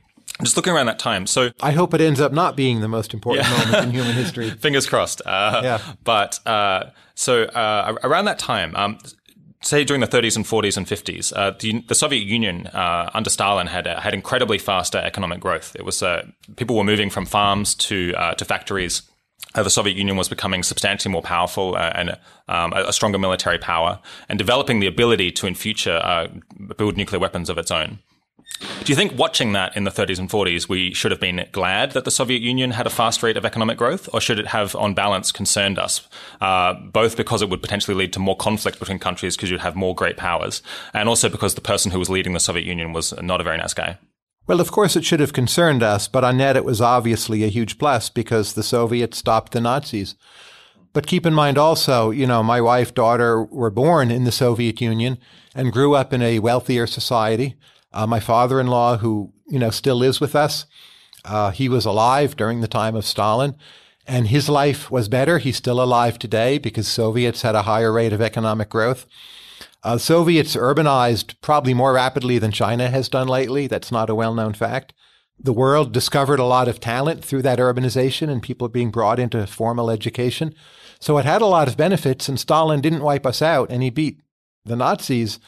just looking around that time. So I hope it ends up not being the most important yeah. moment in human history. [laughs] Fingers crossed. Uh, yeah. But uh, so uh, around that time, um, say during the 30s and 40s and 50s, uh, the, the, Soviet Union uh, under Stalin had uh, had incredibly faster economic growth. It was people were moving from farms to to factories. the Soviet Union was becoming substantially more powerful and um, a stronger military power, and developing the ability to, in future, build nuclear weapons of its own. Do you think watching that in the 30s and 40s, we should have been glad that the Soviet Union had a fast rate of economic growth, or should it have, on balance, concerned us, uh, both because it would potentially lead to more conflict between countries because you'd have more great powers, and also because the person who was leading the Soviet Union was not a very nice guy? Well, of course, it should have concerned us, but on net, it was obviously a huge plus because the Soviets stopped the Nazis. But keep in mind also, you know, my wife, daughter were born in the Soviet Union and grew up in a wealthier society. Uh, my father-in-law, who you know still lives with us, uh, he was alive during the time of Stalin, and his life was better. He's still alive today because Soviets had a higher rate of economic growth. Uh, Soviets urbanized probably more rapidly than China has done lately. That's not a well-known fact. The world discovered a lot of talent through that urbanization and people being brought into formal education. So it had a lot of benefits, and Stalin didn't wipe us out, and he beat the Nazis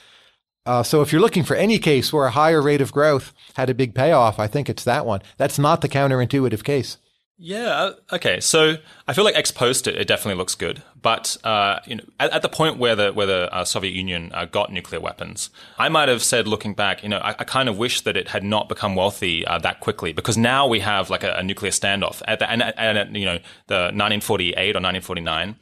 uh, so if you're looking for any case where a higher rate of growth had a big payoff, I think it's that one. That's not the counterintuitive case. Yeah. Uh, okay. So I feel like ex post, it, it definitely looks good. But uh, you know, at, at, the point where the where the uh, Soviet Union uh, got nuclear weapons, I might have said, looking back, you know, I, I kind of wish that it had not become wealthy uh, that quickly, because now we have like a, a nuclear standoff at the, and, and, and you know the 1948 or 1949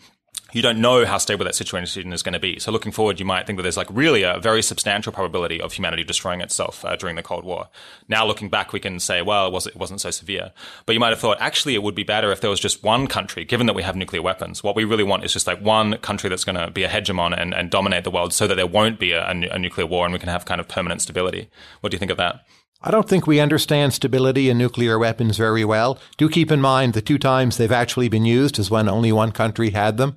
you don't know how stable that situation is going to be. So looking forward, you might think that there's like really a very substantial probability of humanity destroying itself uh, during the Cold War. Now looking back, we can say, well, it, was, it wasn't so severe. But you might have thought, actually, it would be better if there was just one country, given that we have nuclear weapons. What we really want is just like one country that's going to be a hegemon and, and dominate the world so that there won't be a, a nuclear war and we can have kind of permanent stability. What do you think of that? I don't think we understand stability in nuclear weapons very well. Do keep in mind the two times they've actually been used is when only one country had them.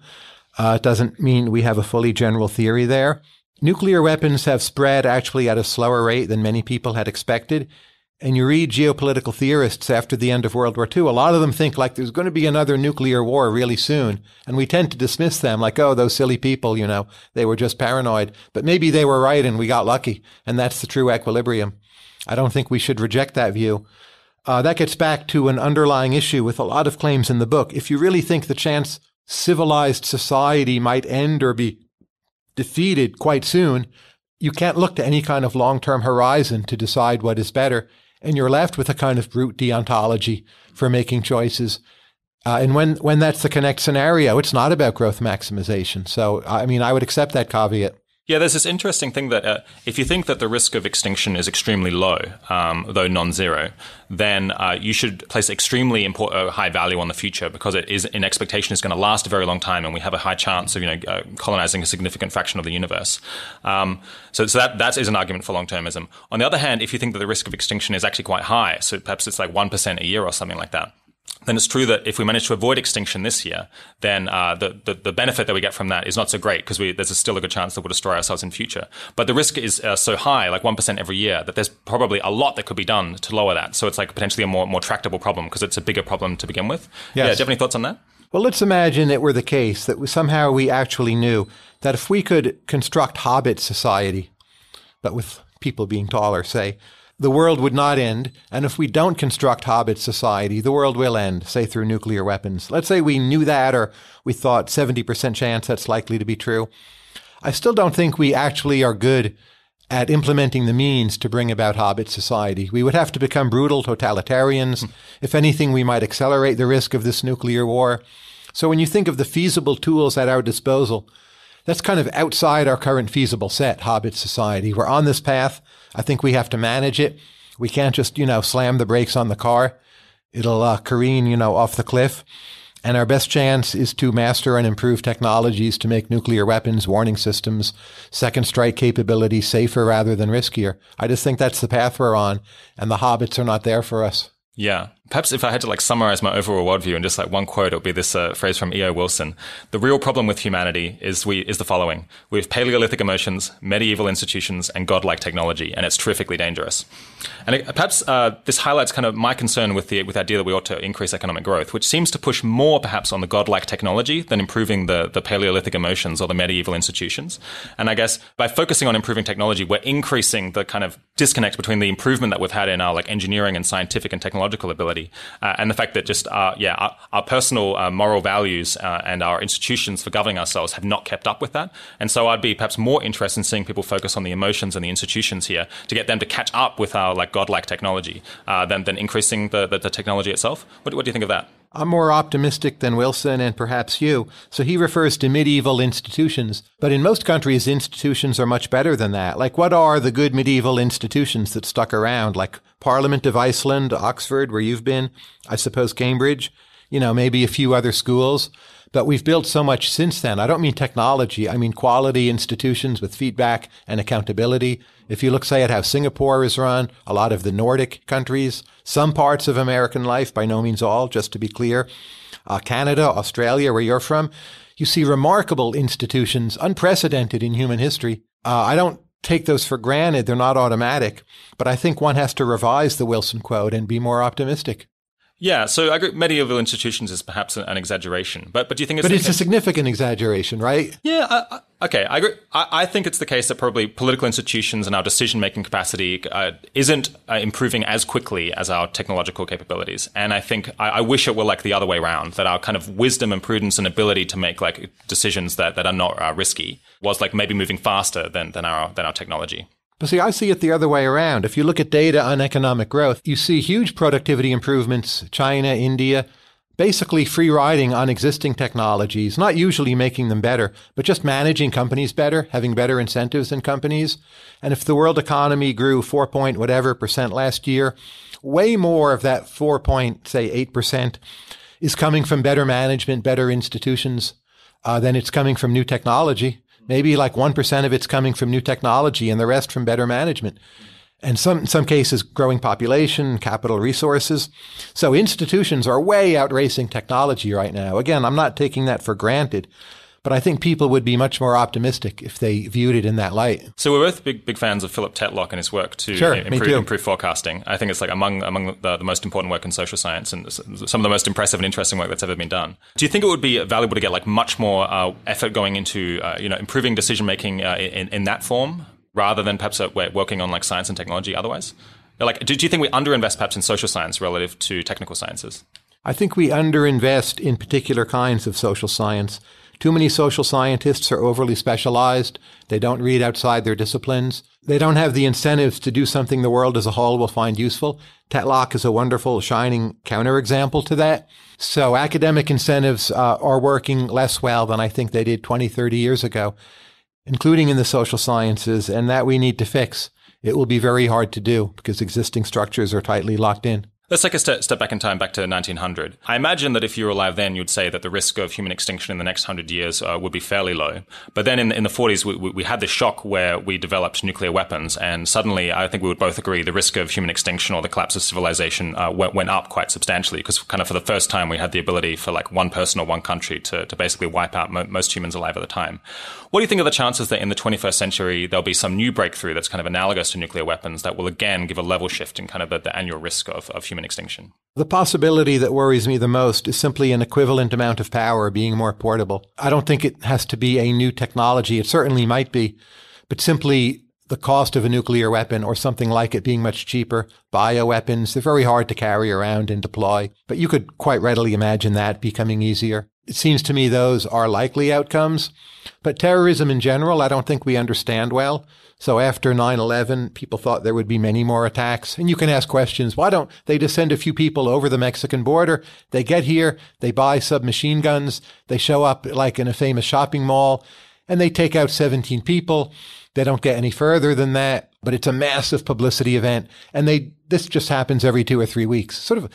Uh, doesn't mean we have a fully general theory there. Nuclear weapons have spread actually at a slower rate than many people had expected. And you read geopolitical theorists after the end of World War II, a lot of them think like there's going to be another nuclear war really soon. And we tend to dismiss them like, oh, those silly people, you know, they were just paranoid. But maybe they were right and we got lucky. And that's the true equilibrium. I don't think we should reject that view. Uh, that gets back to an underlying issue with a lot of claims in the book. If you really think the chance civilized society might end or be defeated quite soon, you can't look to any kind of long term horizon to decide what is better. And you're left with a kind of brute deontology for making choices. Uh, and when, when that's the connect scenario, it's not about growth maximization. So, I mean, I would accept that caveat. Yeah, there's this interesting thing that uh, if you think that the risk of extinction is extremely low, um, though non zero, then uh, you should place extremely import- uh, high value on the future because it is an expectation is going to last a very long time and we have a high chance of you know uh, colonizing a significant fraction of the universe. Um, so, so that, that is an argument for long termism. On the other hand, if you think that the risk of extinction is actually quite high, so perhaps it's like 1% a year or something like that, then it's true that if we manage to avoid extinction this year, then uh, the, the, the benefit that we get from that is not so great because there's still a good chance that we'll destroy ourselves in future. But the risk is uh, so high, like one percent every year, that there's probably a lot that could be done to lower that. So it's like potentially a more more tractable problem because it's a bigger problem to begin with. Yes. Yeah. Do you have any thoughts on that? Well, let's imagine it were the case that we, somehow we actually knew that if we could construct Hobbit society, but with people being taller, say, the world would not end. And if we don't construct Hobbit society, the world will end, say through nuclear weapons. Let's say we knew that or we thought 70% chance that's likely to be true. I still don't think we actually are good at implementing the means to bring about Hobbit society. We would have to become brutal totalitarians. Hmm. If anything, we might accelerate the risk of this nuclear war. So when you think of the feasible tools at our disposal, that's kind of outside our current feasible set, Hobbit society. We're on this path. I think we have to manage it. We can't just, you know, slam the brakes on the car. It'll uh, careen, you know, off the cliff. And our best chance is to master and improve technologies to make nuclear weapons, warning systems, second strike capability safer rather than riskier. I just think that's the path we're on, and the hobbits are not there for us. Yeah, Perhaps if I had to like summarize my overall worldview in just like one quote, it would be this uh, phrase from E.O. Wilson. The real problem with humanity is we is the following: we have Paleolithic emotions, medieval institutions, and godlike technology, and it's terrifically dangerous. And it, perhaps uh, this highlights kind of my concern with the with the idea that we ought to increase economic growth, which seems to push more perhaps on the godlike technology than improving the the Paleolithic emotions or the medieval institutions. And I guess by focusing on improving technology, we're increasing the kind of disconnect between the improvement that we've had in our like engineering and scientific and technological ability society. Uh, and the fact that just our, yeah, our, our personal uh, moral values uh, and our institutions for governing ourselves have not kept up with that. And so I'd be perhaps more interested in seeing people focus on the emotions and the institutions here to get them to catch up with our like godlike technology uh, than, than increasing the, the, the technology itself. What, what do you think of that? I'm more optimistic than Wilson and perhaps you, so he refers to medieval institutions. But in most countries, institutions are much better than that. Like, what are the good medieval institutions that stuck around? Like, Parliament of Iceland, Oxford, where you've been, I suppose Cambridge, you know, maybe a few other schools. But we've built so much since then. I don't mean technology. I mean quality institutions with feedback and accountability. If you look, say, at how Singapore is run, a lot of the Nordic countries, some parts of American life, by no means all, just to be clear, uh, Canada, Australia, where you're from, you see remarkable institutions, unprecedented in human history. Uh, I don't take those for granted. They're not automatic. But I think one has to revise the Wilson quote and be more optimistic. Yeah, so I agree. medieval institutions is perhaps an, an, exaggeration, but but do you think it's? But it's case? a significant exaggeration, right? Yeah. I, I, okay, I, agree. I I think it's the case that probably political institutions and our decision making capacity uh, isn't uh, improving as quickly as our technological capabilities, and I think I, I wish it were like the other way around that our kind of wisdom and prudence and ability to make like decisions that that are not uh, risky was like maybe moving faster than than our than our technology. But see, I see it the other way around. If you look at data on economic growth, you see huge productivity improvements, China, India, basically free riding on existing technologies, not usually making them better, but just managing companies better, having better incentives in companies. And if the world economy grew 4 point whatever percent last year, way more of that 4 point, say 8 percent is coming from better management, better institutions uh, than it's coming from new technology. Maybe like 1% of it's coming from new technology and the rest from better management. And some, in some cases, growing population, capital resources. So institutions are way outracing technology right now. Again, I'm not taking that for granted. But I think people would be much more optimistic if they viewed it in that light. So we're both big, big fans of Philip Tetlock and his work to sure, improve, improve, forecasting. I think it's like among among the, the, most important work in social science and some of the most impressive and interesting work that's ever been done. Do you think it would be valuable to get like much more uh, effort going into uh, you know improving decision making uh, in, in that form rather than perhaps uh, working on like science and technology otherwise? Like, do, do you think we underinvest perhaps in social science relative to technical sciences? I think we underinvest in particular kinds of social science. Too many social scientists are overly specialized. They don't read outside their disciplines. They don't have the incentives to do something the world as a whole will find useful. Tetlock is a wonderful, shining counterexample to that. So academic incentives uh, are working less well than I think they did 20, 30 years ago, including in the social sciences, and that we need to fix. It will be very hard to do because existing structures are tightly locked in. Let's take a step, step back in time, back to 1900. I imagine that if you were alive then, you'd say that the risk of human extinction in the next 100 years uh, would be fairly low. But then in the, in the 40s, we, we, had this shock where we developed nuclear weapons, and suddenly I think we would both agree the risk of human extinction or the collapse of civilization uh, went, went, up quite substantially because, kind of, for the first time, we had the ability for like one person or one country to, to basically wipe out mo- most humans alive at the time. What do you think are the chances that in the 21st century, there'll be some new breakthrough that's kind of analogous to nuclear weapons that will again give a level shift in kind of the, the annual risk of, of human? human extinction. The possibility that worries me the most is simply an equivalent amount of power being more portable. I don't think it has to be a new technology. It certainly might be, but simply the cost of a nuclear weapon or something like it being much cheaper. Bioweapons, they're very hard to carry around and deploy, but you could quite readily imagine that becoming easier. It seems to me those are likely outcomes. But terrorism in general, I don't think we understand well. So after 9-11, people thought there would be many more attacks. And you can ask questions. Why don't they just send a few people over the Mexican border? They get here, they buy submachine guns, they show up like in a famous shopping mall, and they take out 17 people. They don't get any further than that, but it's a massive publicity event. And they, this just happens every two or three weeks. Sort of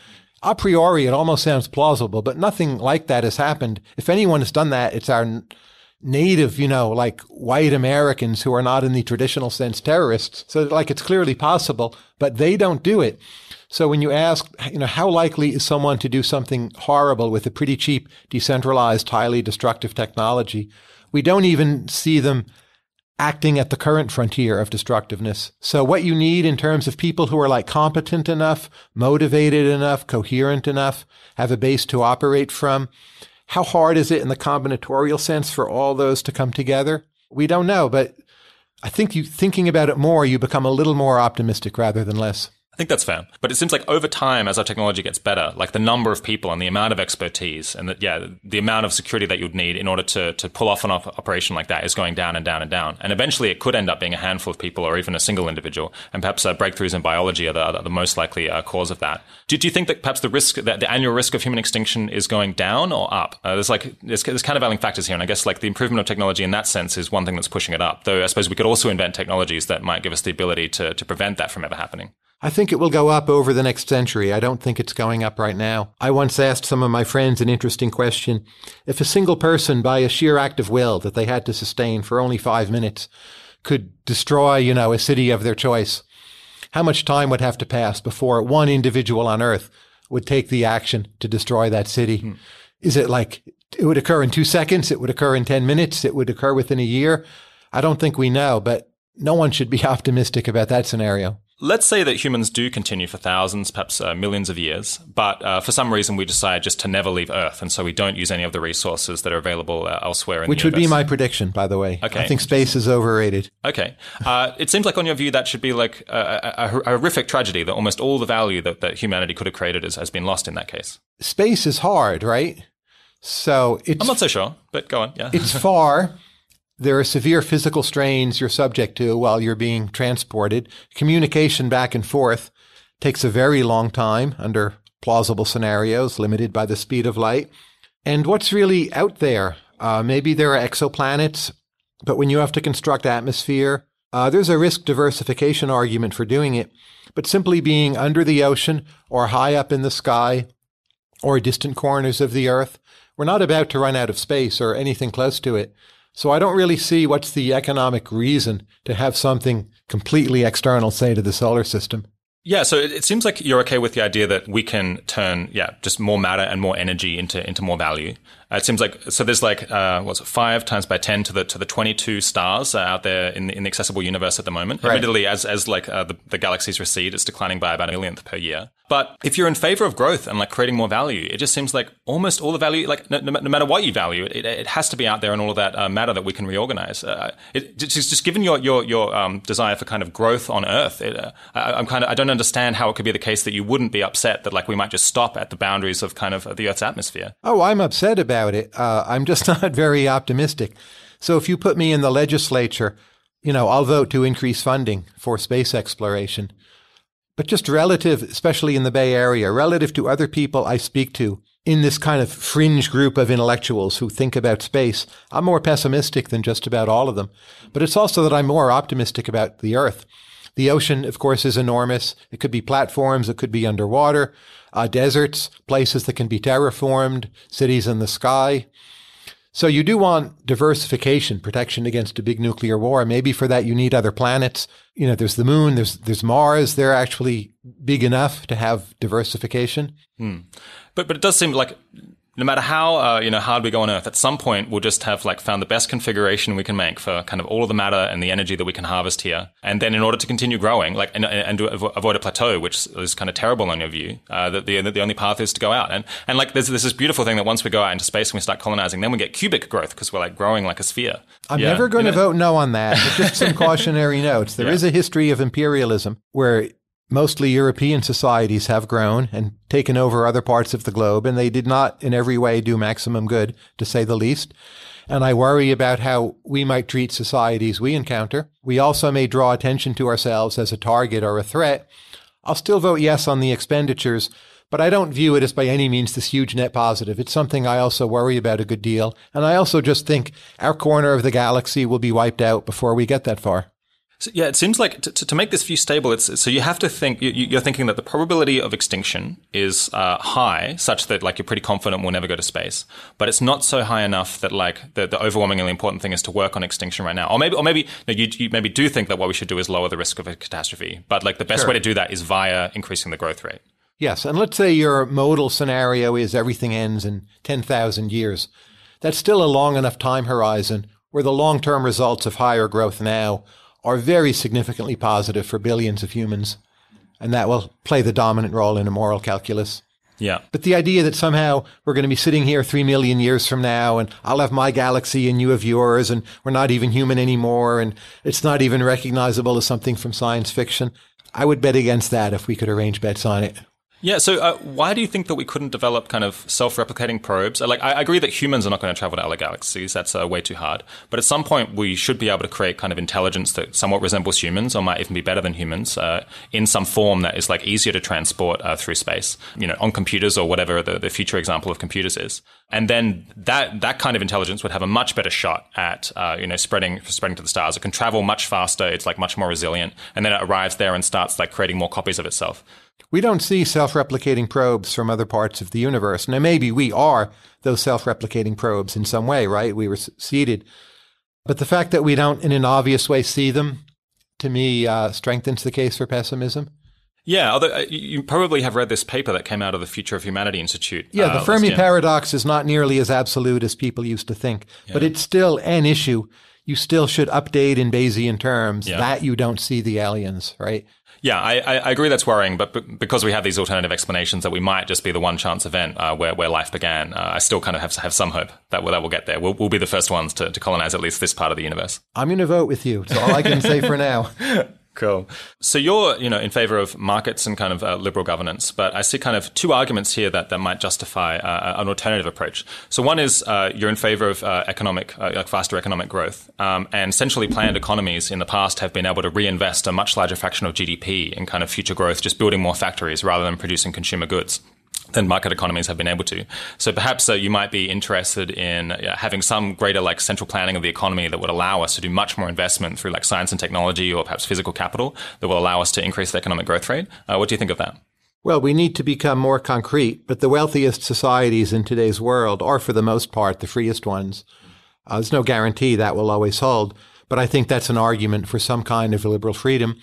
a priori, it almost sounds plausible, but nothing like that has happened. If anyone has done that, it's our native, you know, like white Americans who are not in the traditional sense terrorists. So like it's clearly possible, but they don't do it. So when you ask, you know, how likely is someone to do something horrible with a pretty cheap, decentralized, highly destructive technology? We don't even see them acting at the current frontier of destructiveness. So what you need in terms of people who are like competent enough, motivated enough, coherent enough, have a base to operate from, how hard is it in the combinatorial sense for all those to come together? We don't know, but I think you thinking about it more, you become a little more optimistic rather than less. I think that's fair. But it seems like over time, as our technology gets better, like the number of people and the amount of expertise and that, yeah, the amount of security that you'd need in order to, to pull off an op- operation like that is going down and down and down. And eventually it could end up being a handful of people or even a single individual. And perhaps uh, breakthroughs in biology are the, are the most likely uh, cause of that. Do, do you think that perhaps the risk, that the annual risk of human extinction is going down or up? Uh, there's like, there's, there's countervailing factors here. And I guess like the improvement of technology in that sense is one thing that's pushing it up. Though I suppose we could also invent technologies that might give us the ability to, to prevent that from ever happening. I think it will go up over the next century. I don't think it's going up right now. I once asked some of my friends an interesting question. If a single person, by a sheer act of will that they had to sustain for only five minutes, could destroy, you know, a city of their choice, how much time would have to pass before one individual on Earth would take the action to destroy that city? Hmm. Is it like it would occur in two seconds? It would occur in 10 minutes? It would occur within a year? I don't think we know, but no one should be [laughs] optimistic about that scenario. Let's say that humans do continue for thousands, perhaps uh, millions of years, but uh, for some reason we decide just to never leave Earth, and so we don't use any of the resources that are available uh, elsewhere in Which would be my prediction, by the way. Okay. I think space is overrated. Okay. Uh, it seems like, on your view, that should be like a, a, a, horrific tragedy that almost all the value that, that humanity could have created is, has been lost in that case. Space is hard, right? So I'm not so sure, but go on. Yeah. it's far. [laughs] There are severe physical strains you're subject to while you're being transported. Communication back and forth takes a very long time under plausible scenarios, limited by the speed of light. And what's really out there? Uh, maybe there are exoplanets, but when you have to construct atmosphere, uh, there's a risk diversification argument for doing it. But simply being under the ocean or high up in the sky or distant corners of the earth, we're not about to run out of space or anything close to it. So I don't really see what's the economic reason to have something completely external, say, to the solar system. Yeah, so it, it, seems like you're okay with the idea that we can turn, yeah, just more matter and more energy into into more value. Uh, it seems like so there's like uh, what's it, five times by ten to the to the twenty two stars out there in the, in the accessible universe at the moment. Right. Admittedly, as as like uh, the, the galaxies recede, it's declining by about a millionth per year. But if you're in favor of growth and like creating more value, it just seems like almost all the value, like no, no matter what you value, it, it, has to be out there in all of that uh, matter that we can reorganize. Uh, it, just, just given your your your um, desire for kind of growth on Earth, it, uh, I, am kind of I don't understand how it could be the case that you wouldn't be upset that like we might just stop at the boundaries of kind of the Earth's atmosphere. Oh, I'm upset about about it. Uh, I'm just [laughs] not very optimistic. So if you put me in the legislature, you know, I'll vote to increase funding for space exploration. But just relative, especially in the Bay Area, relative to other people I speak to in this kind of fringe group of intellectuals who think about space, I'm more pessimistic than just about all of them. But it's also that I'm more optimistic about the Earth. The ocean, of course, is enormous. It could be platforms, it could be underwater uh, deserts, places that can be terraformed, cities in the sky. So you do want diversification, protection against a big nuclear war. Maybe for that you need other planets. You know, there's the moon, there's there's Mars. They're actually big enough to have diversification. Hmm. But but it does seem like no matter how uh, you know hard we go on Earth, at some point we'll just have like found the best configuration we can make for kind of all of the matter and the energy that we can harvest here. And then in order to continue growing, like and, and to avoid a plateau, which is kind of terrible on your view, uh, that the the only path is to go out. And and like there's, there's this beautiful thing that once we go out into space and we start colonizing, then we get cubic growth because we're like growing like a sphere. I'm yeah, never going you know? to vote no on that. just some [laughs] cautionary notes. There yeah. is a history of imperialism where Mostly European societies have grown and taken over other parts of the globe, and they did not in every way do maximum good, to say the least. And I worry about how we might treat societies we encounter. We also may draw attention to ourselves as a target or a threat. I'll still vote yes on the expenditures, but I don't view it as by any means this huge net positive. It's something I also worry about a good deal. And I also just think our corner of the galaxy will be wiped out before we get that far. So, yeah, it seems like to, to make this view stable, it's so you have to think you, are thinking that the probability of extinction is uh, high, such that like you're pretty confident we'll never go to space, but it's not so high enough that like the, the overwhelmingly important thing is to work on extinction right now, or maybe or maybe no, you, you, maybe do think that what we should do is lower the risk of a catastrophe, but like the best sure. way to do that is via increasing the growth rate. Yes, and let's say your modal scenario is everything ends in ten thousand years. That's still a long enough time horizon where the long term results of higher growth now are very significantly positive for billions of humans, and that will play the dominant role in a moral calculus. Yeah. But the idea that somehow we're going to be sitting here three million years from now and I'll have my galaxy and you have yours and we're not even human anymore and it's not even recognizable as something from science fiction, I would bet against that if we could arrange bets on it. Yeah. So, uh, why do you think that we couldn't develop kind of self-replicating probes? Like, I agree that humans are not going to travel to other galaxies; that's uh, way too hard. But at some point, we should be able to create kind of intelligence that somewhat resembles humans, or might even be better than humans, uh, in some form that is like easier to transport uh, through space. You know, on computers or whatever the, the future example of computers is. And then that that kind of intelligence would have a much better shot at uh, you know spreading spreading to the stars. It can travel much faster. It's like much more resilient, and then it arrives there and starts like creating more copies of itself. We don't see self replicating probes from other parts of the universe. Now, maybe we are those self replicating probes in some way, right? We were seeded. But the fact that we don't, in an obvious way, see them, to me, uh, strengthens the case for pessimism. Yeah, although uh, you probably have read this paper that came out of the Future of Humanity Institute. Yeah, uh, the Fermi paradox is not nearly as absolute as people used to think, yeah. but it's still an issue. You still should update in Bayesian terms yeah. that you don't see the aliens, right? Yeah, I, I agree that's worrying, but because we have these alternative explanations that we might just be the one chance event uh, where, where life began, uh, I still kind of have, have some hope that we'll, that we'll get there. We'll, we'll be the first ones to, to colonize at least this part of the universe. I'm going to vote with you. That's all I can say for now. [laughs] Cool. So you're, you know, in favor of markets and kind of uh, liberal governance, but I see kind of two arguments here that, that might justify uh, uh an alternative approach. So one is uh, you're in favor of uh, economic, uh, like faster economic growth, um, and centrally planned economies in the past have been able to reinvest a much larger fraction of GDP in kind of future growth, just building more factories rather than producing consumer goods than market economies have been able to. So perhaps uh, you might be interested in uh, having some greater like central planning of the economy that would allow us to do much more investment through like science and technology or perhaps physical capital that will allow us to increase the economic growth rate. Uh, what do you think of that? Well, we need to become more concrete, but the wealthiest societies in today's world are for the most part the freest ones. Uh, there's no guarantee that will always hold, but I think that's an argument for some kind of liberal freedom.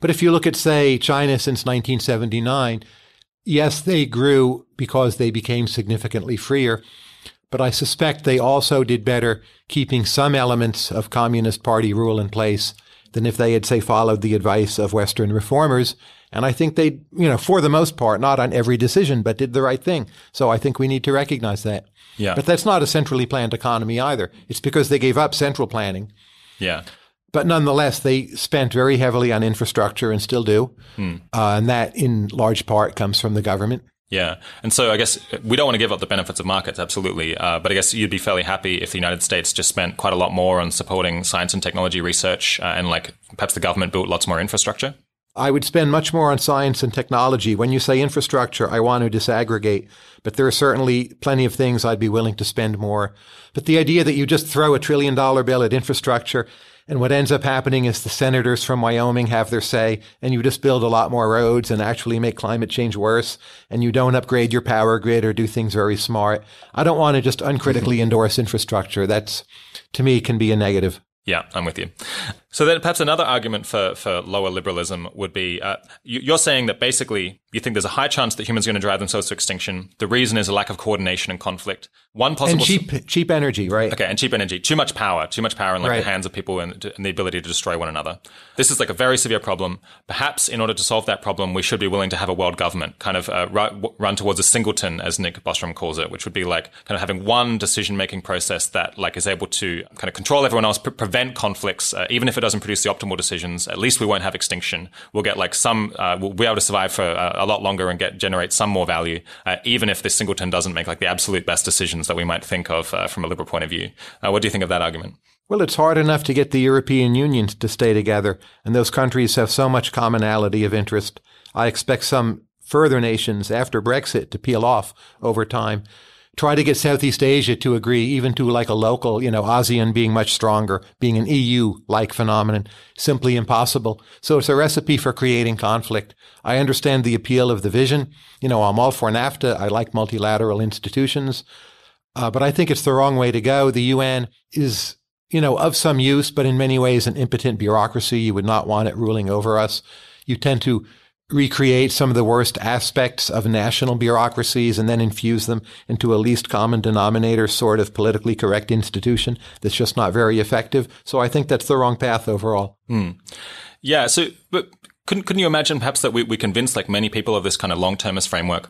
But if you look at, say, China since 1979, yes, they grew because they became significantly freer, but I suspect they also did better keeping some elements of Communist Party rule in place than if they had, say, followed the advice of Western reformers. And I think they, you know, for the most part, not on every decision, but did the right thing. So I think we need to recognize that. Yeah. But that's not a centrally planned economy either. It's because they gave up central planning. Yeah. But nonetheless, they spent very heavily on infrastructure and still do. Hmm. Uh, and that, in large part, comes from the government. Yeah. And so I guess we don't want to give up the benefits of markets, absolutely. Uh, but I guess you'd be fairly happy if the United States just spent quite a lot more on supporting science and technology research uh, and like perhaps the government built lots more infrastructure. I would spend much more on science and technology. When you say infrastructure, I want to disaggregate, but there are certainly plenty of things I'd be willing to spend more. But the idea that you just throw a trillion dollar bill at infrastructure and what ends up happening is the senators from Wyoming have their say, and you just build a lot more roads and actually make climate change worse, and you don't upgrade your power grid or do things very smart. I don't want to just uncritically endorse infrastructure. That's, to me, can be a negative. Yeah, I'm with you. So then, perhaps another argument for for lower liberalism would be: uh, you, are saying that basically you think there's a high chance that humans are going to drive themselves to extinction. The reason is a lack of coordination and conflict. One possible and cheap cheap energy, right? Okay, and cheap energy, too much power, too much power in like right. the hands of people and, and the ability to destroy one another. This is like a very severe problem. Perhaps in order to solve that problem, we should be willing to have a world government, kind of uh, ru- run towards a singleton, as Nick Bostrom calls it, which would be like kind of having one decision making process that like is able to kind of control everyone else, pre- prevent conflicts, uh, even if it doesn't produce the optimal decisions, at least we won't have extinction. We'll get like some, uh, we'll be able to survive for a, uh, a lot longer and get generate some more value, uh, even if this singleton doesn't make like the absolute best decisions that we might think of uh, from a liberal point of view. Uh, what do you think of that argument? Well, it's hard enough to get the European Union to stay together, and those countries have so much commonality of interest. I expect some further nations after Brexit to peel off over time try to get Southeast Asia to agree, even to like a local, you know, ASEAN being much stronger, being an EU like phenomenon, simply impossible. So it's a recipe for creating conflict. I understand the appeal of the vision. You know, I'm all for NAFTA. I like multilateral institutions. Uh, but I think it's the wrong way to go. The UN is, you know, of some use, but in many ways an impotent bureaucracy. You would not want it ruling over us. You tend to recreate some of the worst aspects of national bureaucracies and then infuse them into a least common denominator sort of politically correct institution that's just not very effective. So I think that's the wrong path overall. Mm. Yeah. So, but couldn't, couldn't you imagine perhaps that we, we convince like many people of this kind of long termist framework?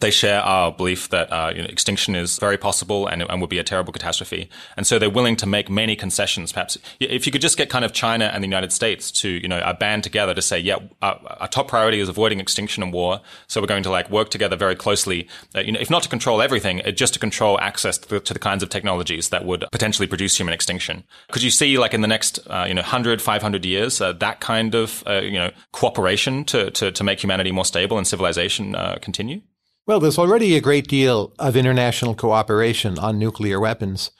they share our belief that uh, you know, extinction is very possible and, and would be a terrible catastrophe. And so they're willing to make many concessions. Perhaps if you could just get kind of China and the United States to, you know, band together to say, yeah, our, our, top priority is avoiding extinction and war. So we're going to like work together very closely, uh, you know, if not to control everything, uh, just to control access to the, to the, kinds of technologies that would potentially produce human extinction. Could you see like in the next, uh, you know, 100, 500 years, uh, that kind of, uh, you know, cooperation to, to, to make humanity more stable and civilization continue? Well, there's already a great deal of international cooperation on nuclear weapons.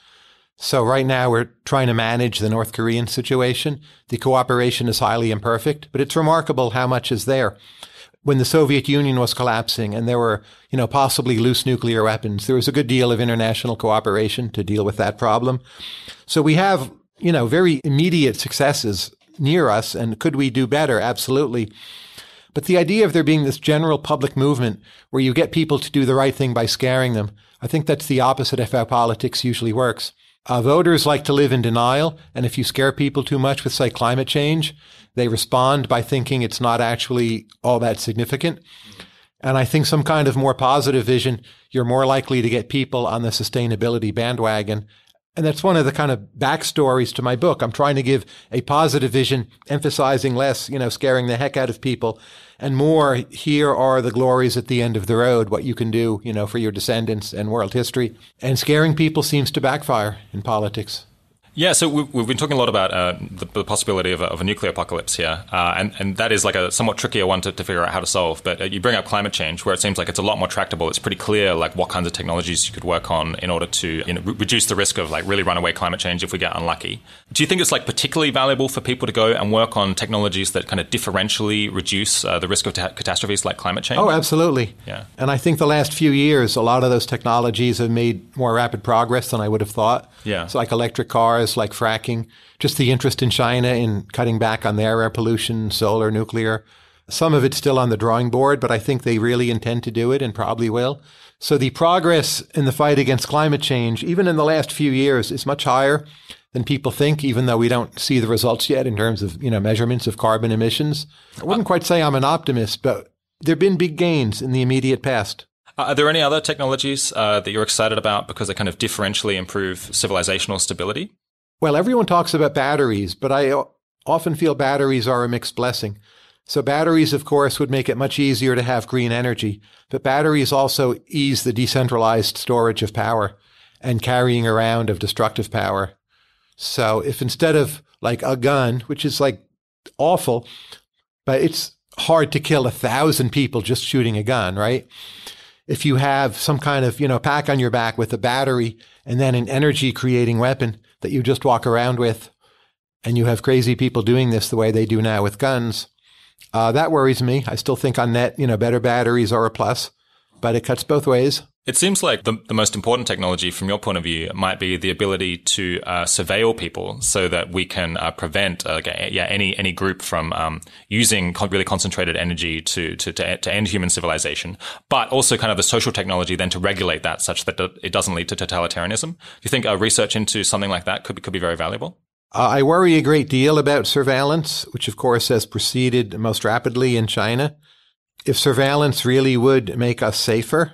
So, right now, we're trying to manage the North Korean situation. The cooperation is highly imperfect, but it's remarkable how much is there. When the Soviet Union was collapsing and there were, you know, possibly loose nuclear weapons, there was a good deal of international cooperation to deal with that problem. So, we have, you know, very immediate successes near us. And could we do better? Absolutely. But the idea of there being this general public movement where you get people to do the right thing by scaring them, I think that's the opposite of how politics usually works. Uh, voters like to live in denial, and if you scare people too much with, say, climate change, they respond by thinking it's not actually all that significant. And I think some kind of more positive vision, you're more likely to get people on the sustainability bandwagon. And that's one of the kind of backstories to my book. I'm trying to give a positive vision, emphasizing less, you know, scaring the heck out of people and more. Here are the glories at the end of the road, what you can do, you know, for your descendants and world history. And scaring people seems to backfire in politics. Yeah, so we've, been talking a lot about uh, the, possibility of a, of a, nuclear apocalypse here, uh, and, and that is like a somewhat trickier one to, to figure out how to solve. But uh, you bring up climate change, where it seems like it's a lot more tractable. It's pretty clear like what kinds of technologies you could work on in order to you know, re- reduce the risk of like really runaway climate change if we get unlucky. Do you think it's like particularly valuable for people to go and work on technologies that kind of differentially reduce uh, the risk of ta- catastrophes like climate change? Oh, absolutely. Yeah, and I think the last few years, a lot of those technologies have made more rapid progress than I would have thought. Yeah, so like electric cars like fracking, just the interest in China in cutting back on their air pollution, solar, nuclear. Some of it's still on the drawing board, but I think they really intend to do it and probably will. So the progress in the fight against climate change, even in the last few years, is much higher than people think, even though we don't see the results yet in terms of you know measurements of carbon emissions. I wouldn't quite say I'm an optimist, but there have been big gains in the immediate past. Are there any other technologies uh, that you're excited about because they kind of differentially improve civilizational stability? Well, everyone talks about batteries, but I often feel batteries are a mixed blessing. So, batteries, of course, would make it much easier to have green energy, but batteries also ease the decentralized storage of power and carrying around of destructive power. So, if instead of like a gun, which is like awful, but it's hard to kill a thousand people just shooting a gun, right? If you have some kind of, you know, pack on your back with a battery and then an energy creating weapon, that you just walk around with, and you have crazy people doing this the way they do now with guns. Uh, that worries me. I still think on net, you know, better batteries are a plus, but it cuts both ways. It seems like the, the most important technology from your point of view might be the ability to uh, surveil people so that we can uh, prevent uh, yeah, any, any group from um, using con- really concentrated energy to, to, to, to, end human civilization, but also kind of the social technology then to regulate that such that it doesn't lead to totalitarianism. Do you think research into something like that could be, could be very valuable? Uh, I worry a great deal about surveillance, which of course has proceeded most rapidly in China. If surveillance really would make us safer,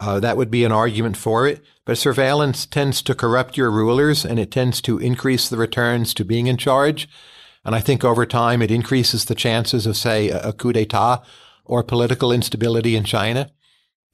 uh, that would be an argument for it. But surveillance tends to corrupt your rulers and it tends to increase the returns to being in charge. And I think over time it increases the chances of, say, a, coup d'etat or political instability in China.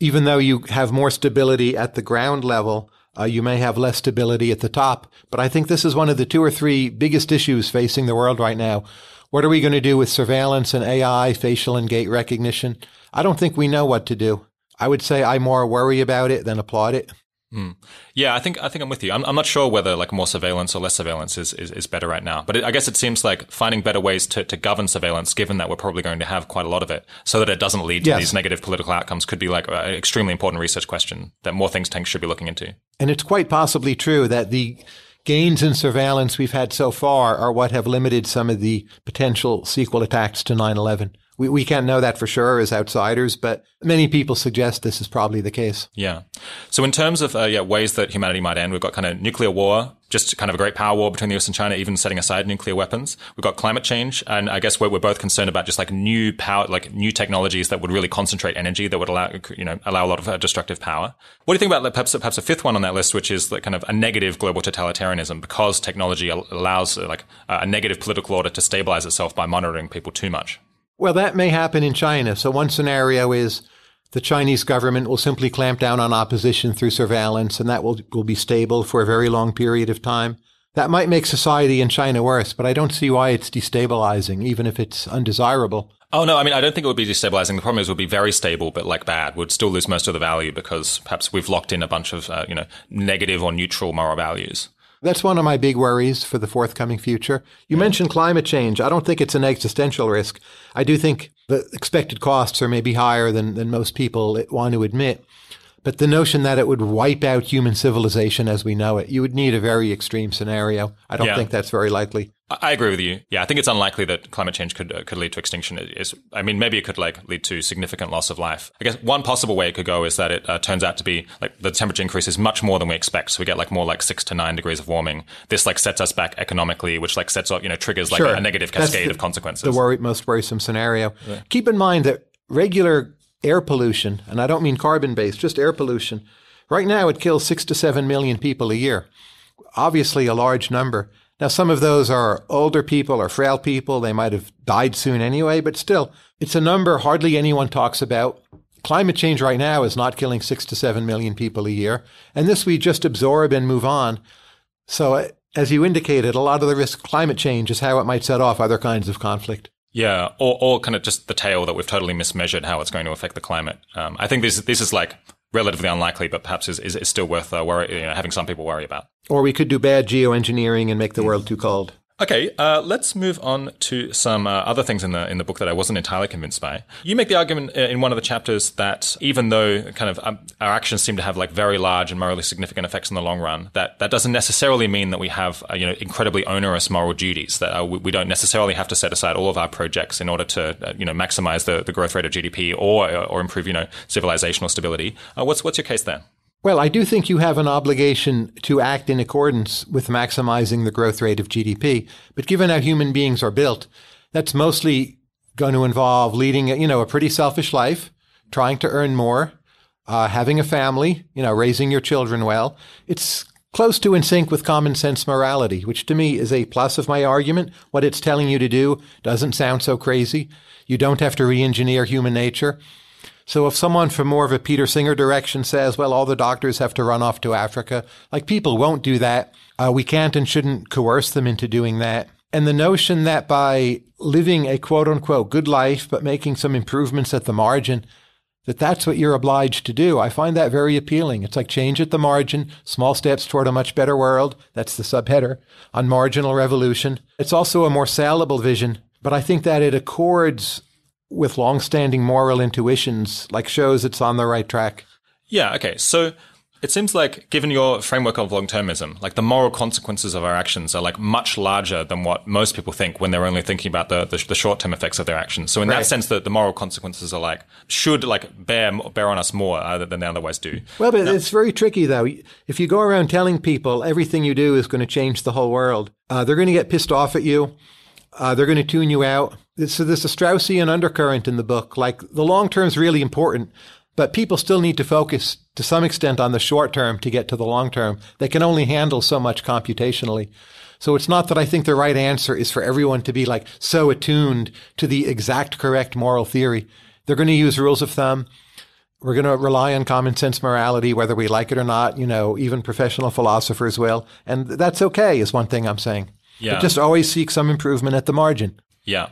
Even though you have more stability at the ground level, uh, you may have less stability at the top. But I think this is one of the two or three biggest issues facing the world right now. What are we going to do with surveillance and AI, facial and gait recognition? I don't think we know what to do. I would say I more worry about it than applaud it. Mm. Yeah, I think I think I'm with you. I'm, I'm, not sure whether like more surveillance or less surveillance is is, is better right now. But it, I guess it seems like finding better ways to, to govern surveillance, given that we're probably going to have quite a lot of it, so that it doesn't lead to these negative political outcomes, could be like an extremely important research question that more think tanks should be looking into. And it's quite possibly true that the gains in surveillance we've had so far are what have limited some of the potential sequel attacks to 9 11 we, we can't know that for sure as outsiders, but many people suggest this is probably the case. Yeah. So in terms of uh, yeah ways that humanity might end, we've got kind of nuclear war, just kind of a great power war between the US and China, even setting aside nuclear weapons. We've got climate change, and I guess we're, we're both concerned about just like new power, like new technologies that would really concentrate energy that would allow you know allow a lot of uh, destructive power. What do you think about like, perhaps perhaps a fifth one on that list, which is like kind of a negative global totalitarianism because technology allows uh, like a negative political order to stabilize itself by monitoring people too much. Well, that may happen in China. So, one scenario is the Chinese government will simply clamp down on opposition through surveillance, and that will, will be stable for a very long period of time. That might make society in China worse, but I don't see why it's destabilizing, even if it's undesirable. Oh, no, I mean, I don't think it would be destabilizing. The problem is it would be very stable, but like bad. We'd still lose most of the value because perhaps we've locked in a bunch of, uh, you know, negative or neutral moral values. That's one of my big worries for the forthcoming future. You yeah. mentioned climate change. I don't think it's an existential risk. I do think the expected costs are maybe higher than, than most people want to admit. But the notion that it would wipe out human civilization as we know it, you would need a very extreme scenario. I don't yeah. think that's very likely. I agree with you. Yeah, I think it's unlikely that climate change could uh, could lead to extinction. It is, I mean, maybe it could like lead to significant loss of life. I guess one possible way it could go is that it uh, turns out to be like the temperature increase is much more than we expect, so we get like more like six to nine degrees of warming. This like sets us back economically, which like sets up you know triggers like sure. a, a, negative cascade the, of consequences. The worry, most worrisome scenario. Yeah. Keep in mind that regular air pollution, and I don't mean carbon based, just air pollution, right now it kills six to seven million people a year. Obviously, a large number. Now, some of those are older people or frail people. They might have died soon anyway, but still, it's a number hardly anyone talks about. Climate change right now is not killing six to seven million people a year. And this we just absorb and move on. So, uh, as you indicated, a lot of the risk of climate change is how it might set off other kinds of conflict. Yeah, or, or kind of just the tail that we've totally mismeasured how it's going to affect the climate. Um, I think this this is like relatively unlikely, but perhaps is, is, is still worth uh, worry, you know, having some people worry about. Or we could do bad geoengineering and make the world too cold. Okay, uh, let's move on to some uh, other things in the in the book that I wasn't entirely convinced by. You make the argument uh, in one of the chapters that even though kind of um, our actions seem to have like very large and morally significant effects in the long run, that that doesn't necessarily mean that we have uh, you know incredibly onerous moral duties. That uh, we, we, don't necessarily have to set aside all of our projects in order to uh, you know maximize the, the growth rate of GDP or or improve you know civilizational stability. what's what's your case there? Well, I do think you have an obligation to act in accordance with maximizing the growth rate of GDP. But given how human beings are built, that's mostly going to involve leading, you know, a pretty selfish life, trying to earn more, uh, having a family, you know, raising your children well. It's close to in sync with common sense morality, which to me is a plus of my argument. What it's telling you to do doesn't sound so crazy. You don't have to re-engineer human nature. So if someone from more of a Peter Singer direction says, well, all the doctors have to run off to Africa, like people won't do that. Uh, we can't and shouldn't coerce them into doing that. And the notion that by living a quote unquote good life, but making some improvements at the margin, that that's what you're obliged to do. I find that very appealing. It's like change at the margin, small steps toward a much better world. That's the subheader on marginal revolution. It's also a more salable vision, but I think that it accords with long-standing moral intuitions like shows it's on the right track? Yeah, okay. So it seems like given your framework of long-termism, like the moral consequences of our actions are like much larger than what most people think when they're only thinking about the, the, the short-term effects of their actions. So in right. that sense, the, the moral consequences are like should like bear bear on us more uh, than they otherwise do. Well, but now, it's very tricky though. If you go around telling people everything you do is going to change the whole world, uh, they're going to get pissed off at you. Uh, they're going to tune you out so there's a Straussian undercurrent in the book. Like the long term is really important, but people still need to focus to some extent on the short term to get to the long term. They can only handle so much computationally. So it's not that I think the right answer is for everyone to be like so attuned to the exact correct moral theory. They're going to use rules of thumb. We're going to rely on common sense morality, whether we like it or not. You know, even professional philosophers will. And that's okay, is one thing I'm saying. Yeah. But just always seek some improvement at the margin. Yeah.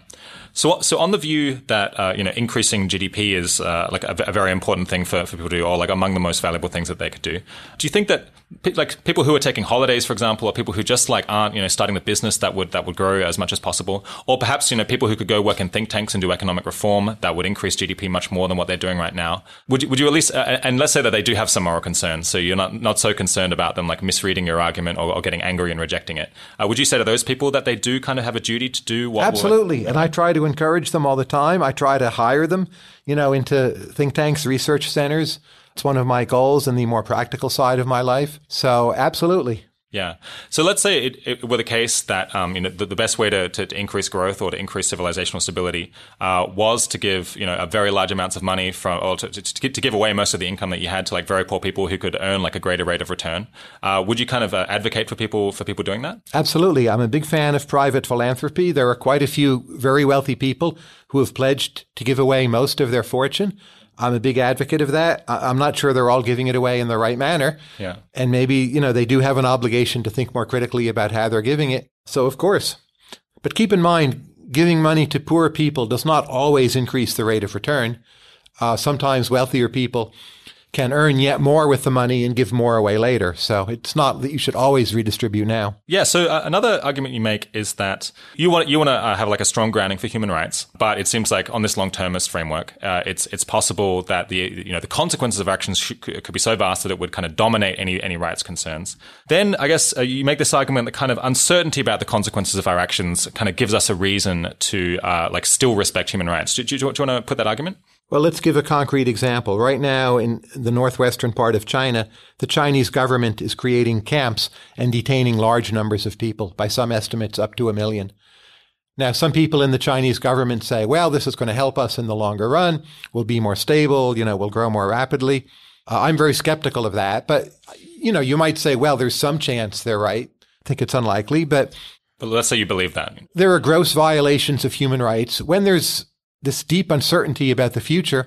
So, so on the view that uh, you know increasing GDP is uh, like a, a, very important thing for, for people to do, or like among the most valuable things that they could do, do you think that like people who are taking holidays, for example, or people who just like aren't, you know, starting the business that would that would grow as much as possible, or perhaps you know people who could go work in think tanks and do economic reform that would increase GDP much more than what they're doing right now. Would you, would you at least, uh, and let's say that they do have some moral concerns, so you're not not so concerned about them like misreading your argument or, or getting angry and rejecting it. Uh, would you say to those people that they do kind of have a duty to do what? Absolutely, would, and I try to encourage them all the time. I try to hire them, you know, into think tanks, research centers it's one of my goals in the more practical side of my life. So, absolutely. Yeah. So let's say it, it were the case that um, you know the, the best way to, to, to, increase growth or to increase civilizational stability uh, was to give you know a very large amounts of money from or to, to, to, give away most of the income that you had to like very poor people who could earn like a greater rate of return. Uh, would you kind of uh, advocate for people for people doing that? Absolutely. I'm a big fan of private philanthropy. There are quite a few very wealthy people who have pledged to give away most of their fortune I'm a big advocate of that. I, am not sure they're all giving it away in the right manner. Yeah. And maybe, you know, they do have an obligation to think more critically about how they're giving it. So, of course. But keep in mind, giving money to poor people does not always increase the rate of return. Uh, sometimes wealthier people can earn yet more with the money and give more away later. So it's not that you should always redistribute now. Yeah. So uh, another argument you make is that you want you want to uh, have like a strong grounding for human rights, but it seems like on this long termist framework, uh, it's it's possible that the you know the consequences of actions could be so vast that it would kind of dominate any any rights concerns. Then I guess uh, you make this argument that kind of uncertainty about the consequences of our actions kind of gives us a reason to uh, like still respect human rights. Do, do, do you want to put that argument? Well, let's give a concrete example. Right now, in the northwestern part of China, the Chinese government is creating camps and detaining large numbers of people, by some estimates, up to a million. Now, some people in the Chinese government say, well, this is going to help us in the longer run. We'll be more stable. You know, we'll grow more rapidly. Uh, I'm very skeptical of that. But, you know, you might say, well, there's some chance they're right. I think it's unlikely, but. But let's say you believe that. There are gross violations of human rights. When there's this deep uncertainty about the future,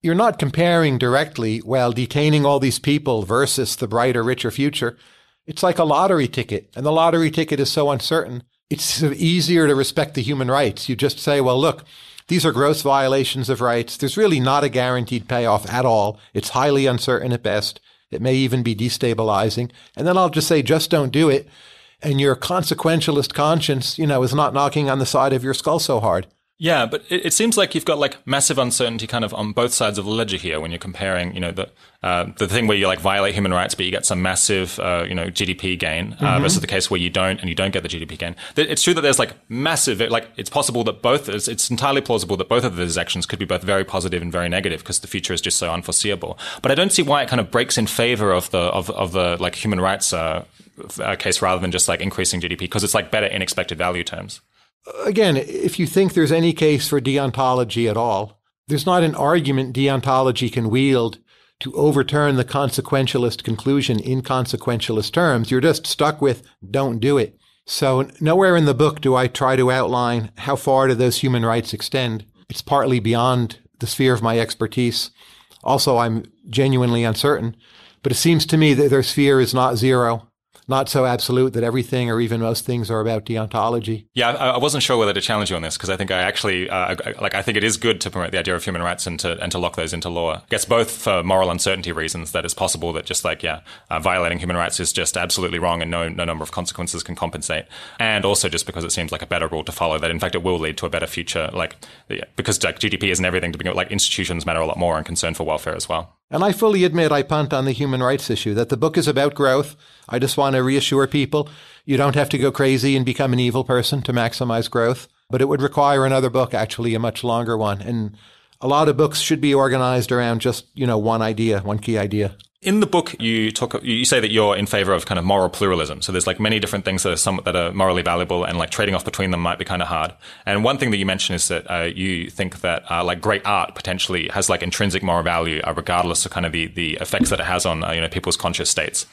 you're not comparing directly while detaining all these people versus the brighter, richer future. It's like a lottery ticket, and the lottery ticket is so uncertain. It's easier to respect the human rights. You just say, well, look, these are gross violations of rights. There's really not a guaranteed payoff at all. It's highly uncertain at best. It may even be destabilizing. And then I'll just say, just don't do it. And your consequentialist conscience, you know, is not knocking on the side of your skull so hard. Yeah, but it, it, seems like you've got like massive uncertainty kind of on both sides of the ledger here when you're comparing, you know, the uh, the thing where you like violate human rights but you get some massive, uh, you know, GDP gain uh, mm-hmm. versus the case where you don't and you don't get the GDP gain. It's true that there's like massive, like it's possible that both, it's, it's entirely plausible that both of those actions could be both very positive and very negative because the future is just so unforeseeable. But I don't see why it kind of breaks in favor of the of, of the like human rights uh, uh, case rather than just like increasing GDP because it's like better in expected value terms again, if you think there's any case for deontology at all, there's not an argument deontology can wield to overturn the consequentialist conclusion in consequentialist terms. You're just stuck with don't do it. So, nowhere in the book do I try to outline how far do those human rights extend. It's partly beyond the sphere of my expertise. Also, I'm genuinely uncertain, but it seems to me that their sphere is not zero not so absolute that everything or even most things are about deontology. Yeah, I, I wasn't sure whether to challenge you on this because I think I actually uh, like I think it is good to promote the idea of human rights and to and to lock those into law. I guess both for moral uncertainty reasons that it's possible that just like yeah, uh, violating human rights is just absolutely wrong and no no number of consequences can compensate, and also just because it seems like a better rule to follow that in fact it will lead to a better future. Like yeah, because like GDP isn't everything to begin with. Like institutions matter a lot more and concern for welfare as well. And I fully admit I punt on the human rights issue, that the book is about growth. I just want to reassure people you don't have to go crazy and become an evil person to maximize growth. But it would require another book, actually, a much longer one. And a lot of books should be organized around just, you know, one idea, one key idea in the book, you talk, you say that you're in favor of kind of moral pluralism. So there's like many different things that are some that are morally valuable, and like trading off between them might be kind of hard. And one thing that you mention is that uh, you think that uh, like great art potentially has like intrinsic moral value, uh, regardless of kind of the the effects that it has on uh, you know people's conscious states.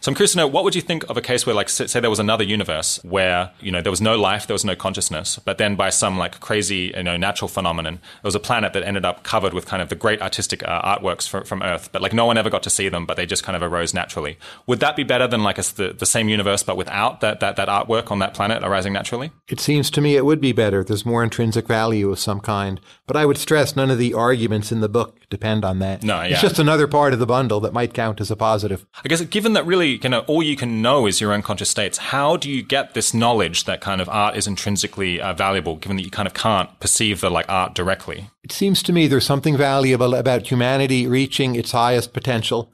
So I'm curious to know what would you think of a case where like say there was another universe where you know there was no life, there was no consciousness, but then by some like crazy you know natural phenomenon, there was a planet that ended up covered with kind of the great artistic uh, artworks from, from Earth, but like no one ever got to see them, but they just kind of arose naturally. Would that be better than like a, the, the same universe, but without that, that, that artwork on that planet arising naturally? It seems to me it would be better. There's more intrinsic value of some kind. But I would stress none of the arguments in the book depend on that. No, yeah. It's just another part of the bundle that might count as a positive. I guess given that really, you know, all you can know is your unconscious states, how do you get this knowledge that kind of art is intrinsically uh, valuable, given that you kind of can't perceive the like art directly? It seems to me there's something valuable about humanity reaching its highest potential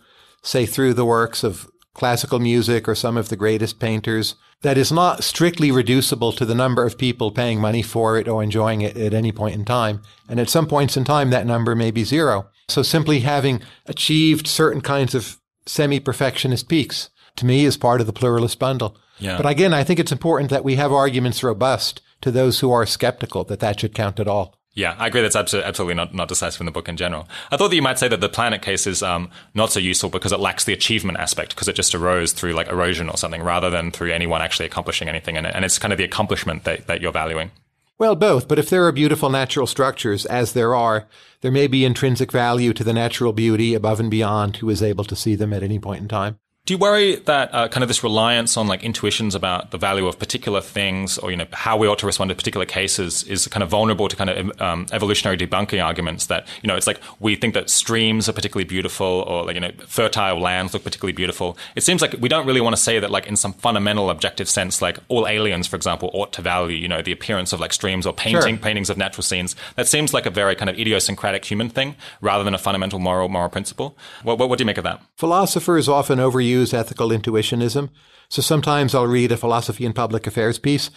say, through the works of classical music or some of the greatest painters, that is not strictly reducible to the number of people paying money for it or enjoying it at any point in time. And at some points in time, that number may be zero. So simply having achieved certain kinds of semi perfectionist peaks to me is part of the pluralist bundle. Yeah. But again, I think it's important that we have arguments robust to those who are skeptical that that should count at all. Yeah, I agree. That's absolutely not, not decisive in the book in general. I thought that you might say that the planet case is um, not so useful because it lacks the achievement aspect because it just arose through like erosion or something rather than through anyone actually accomplishing anything in it. And it's kind of the accomplishment that, that you're valuing. Well, both. But if there are beautiful natural structures, as there are, there may be intrinsic value to the natural beauty above and beyond who is able to see them at any point in time. Do you worry that uh, kind of this reliance on like intuitions about the value of particular things, or you know how we ought to respond to particular cases, is kind of vulnerable to kind of um, evolutionary debunking arguments that you know it's like we think that streams are particularly beautiful, or like you know fertile lands look particularly beautiful. It seems like we don't really want to say that like in some fundamental objective sense, like all aliens, for example, ought to value you know the appearance of like streams or painting sure. paintings of natural scenes. That seems like a very kind of idiosyncratic human thing rather than a fundamental moral moral principle. What, what, what do you make of that? Philosophers often overuse use ethical intuitionism. So sometimes I'll read a philosophy and public affairs piece,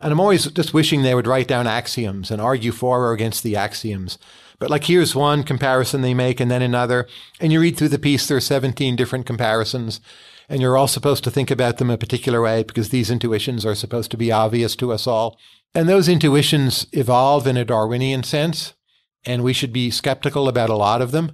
and I'm always just wishing they would write down axioms and argue for or against the axioms. But like here's one comparison they make and then another, and you read through the piece, there are 17 different comparisons, and you're all supposed to think about them a particular way because these intuitions are supposed to be obvious to us all. And those intuitions evolve in a Darwinian sense, and we should be skeptical about a lot of them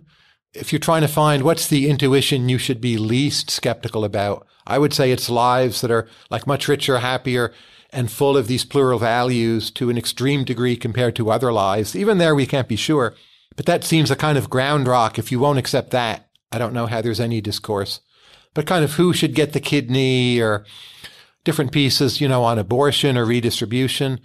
if you're trying to find what's the intuition you should be least skeptical about, I would say it's lives that are like much richer, happier, and full of these plural values to an extreme degree compared to other lives. Even there, we can't be sure. But that seems a kind of ground rock. If you won't accept that, I don't know how there's any discourse. But kind of who should get the kidney or different pieces, you know, on abortion or redistribution.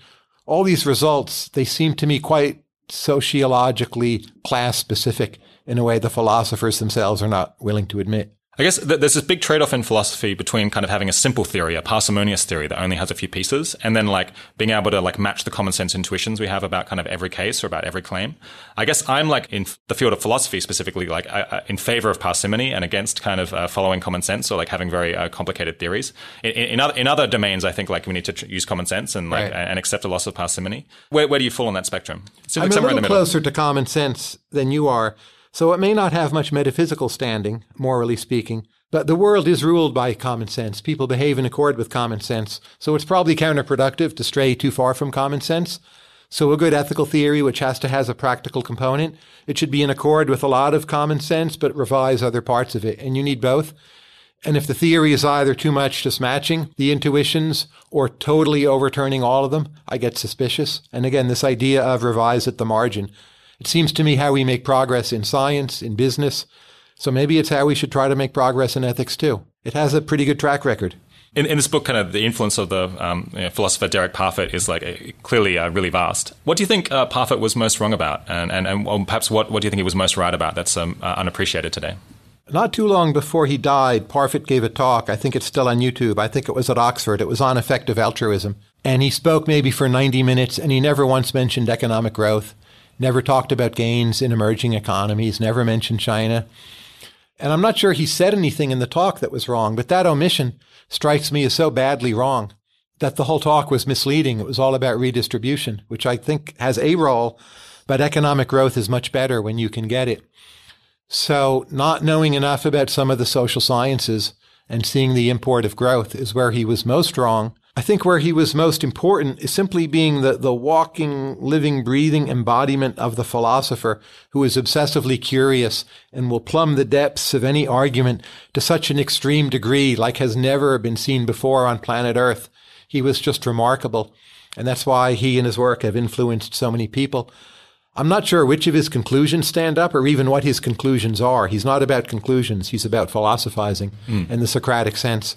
All these results, they seem to me quite sociologically class specific in a way the philosophers themselves are not willing to admit. I guess th- there's this big trade off in philosophy between kind of having a simple theory, a parsimonious theory that only has a few pieces, and then like being able to like match the common sense intuitions we have about kind of every case or about every claim. I guess I'm like in the field of philosophy specifically, like I, I, in favor of parsimony and against kind of uh, following common sense or like having very uh, complicated theories. In, in, in, other, in other domains, I think like we need to tr- use common sense and like right. and accept a loss of parsimony. Where, where do you fall on that spectrum? I'm a somewhere in the middle. closer to common sense than you are so it may not have much metaphysical standing, morally speaking, but the world is ruled by common sense. People behave in accord with common sense. So it's probably counterproductive to stray too far from common sense. So a good ethical theory, which has to has a practical component, it should be in accord with a lot of common sense, but revise other parts of it. And you need both. And if the theory is either too much just matching the intuitions or totally overturning all of them, I get suspicious. And again, this idea of revise at the margin it seems to me how we make progress in science, in business. So maybe it's how we should try to make progress in ethics too. It has a pretty good track record. In, in this book, kind of the influence of the um, you know, philosopher Derek Parfit is like clearly uh, really vast. What do you think uh, Parfit was most wrong about, and and, and perhaps what, what do you think he was most right about that's um, uh, unappreciated today? Not too long before he died, Parfit gave a talk. I think it's still on YouTube. I think it was at Oxford. It was on effective altruism. And he spoke maybe for 90 minutes, and he never once mentioned economic growth never talked about gains in emerging economies, never mentioned China. And I'm not sure he said anything in the talk that was wrong, but that omission strikes me as so badly wrong that the whole talk was misleading. It was all about redistribution, which I think has a role, but economic growth is much better when you can get it. So, not knowing enough about some of the social sciences and seeing the import of growth is where he was most wrong. I think where he was most important is simply being the, the walking, living, breathing embodiment of the philosopher who is obsessively curious and will plumb the depths of any argument to such an extreme degree like has never been seen before on planet Earth. He was just remarkable. And that's why he and his work have influenced so many people. I'm not sure which of his conclusions stand up or even what his conclusions are. He's not about conclusions, he's about philosophizing mm. in the Socratic sense.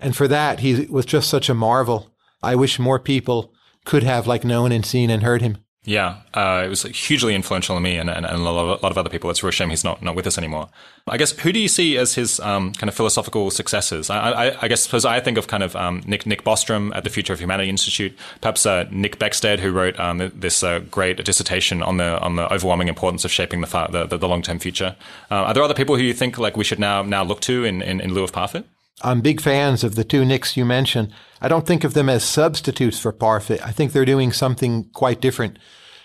And for that, he was just such a marvel. I wish more people could have like known and seen and heard him. Yeah, uh, it was hugely influential on me and, and, and, a lot of other people. It's a real shame he's not, not with us anymore. I guess who do you see as his um, kind of philosophical successors? I, I, I guess suppose I think of kind of um, Nick Nick Bostrom at the Future of Humanity Institute, perhaps uh, Nick Beckstead, who wrote um, this uh, great dissertation on the on the overwhelming importance of shaping the far, the, the, the long term future. Uh, are there other people who you think like we should now now look to in, in, in lieu of Parfit? I'm big fans of the two Knicks you mentioned. I don't think of them as substitutes for Parfit. I think they're doing something quite different.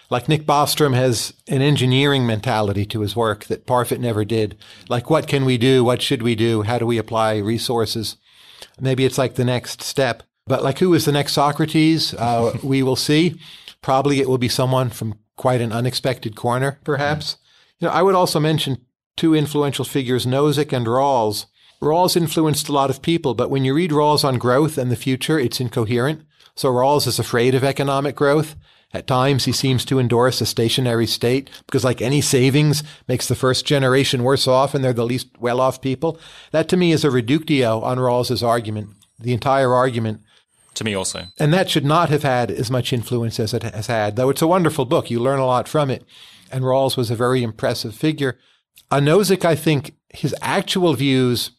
Like Nick Bostrom has an engineering mentality to his work that Parfit never did. Like, what can we do? What should we do? How do we apply resources? Maybe it's like the next step. But like, who is the next Socrates? Uh, [laughs] we will see. Probably it will be someone from quite an unexpected corner, perhaps. Mm. You know, I would also mention two influential figures, Nozick and Rawls. Rawls influenced a lot of people, but when you read Rawls on growth and the future, it's incoherent. So Rawls is afraid of economic growth. At times, he seems to endorse a stationary state because, like any savings, makes the first generation worse off and they're the least well off people. That to me is a reductio on Rawls's argument, the entire argument. To me, also. And that should not have had as much influence as it has had, though it's a wonderful book. You learn a lot from it. And Rawls was a very impressive figure. On Nozick, I think his actual views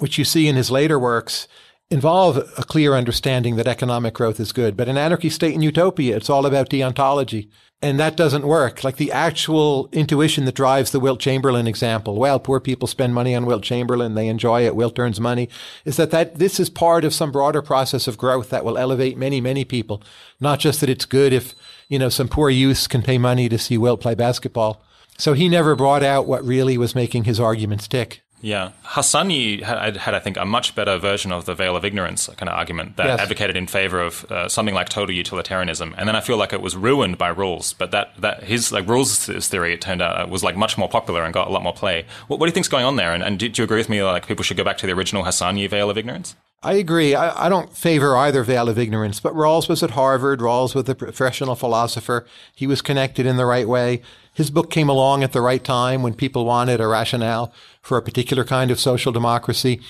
which you see in his later works, involve a clear understanding that economic growth is good. But in Anarchy, State, and Utopia, it's all about deontology. And that doesn't work. Like the actual intuition that drives the Wilt Chamberlain example. Well, poor people spend money on Wilt Chamberlain. They enjoy it. Wilt earns money. Is that that this is part of some broader process of growth that will elevate many, many people. Not just that it's good if, you know, some poor youths can pay money to see Wilt play basketball. So he never brought out what really was making his arguments tick. Yeah, Hassani had, had, I think, a much better version of the veil of ignorance kind of argument that yes. advocated in favor of uh, something like total utilitarianism, and then I feel like it was ruined by rules. But that that his like rules theory, it turned out, uh, was like much more popular and got a lot more play. What, what do you think's going on there? And, and do, do, you agree with me like people should go back to the original Hassani veil of ignorance? I agree. I, I don't favor either veil of ignorance, but Rawls was at Harvard. Rawls was a professional philosopher. He was connected in the right way his book came along at the right time when people wanted a rationale for a particular kind of social democracy.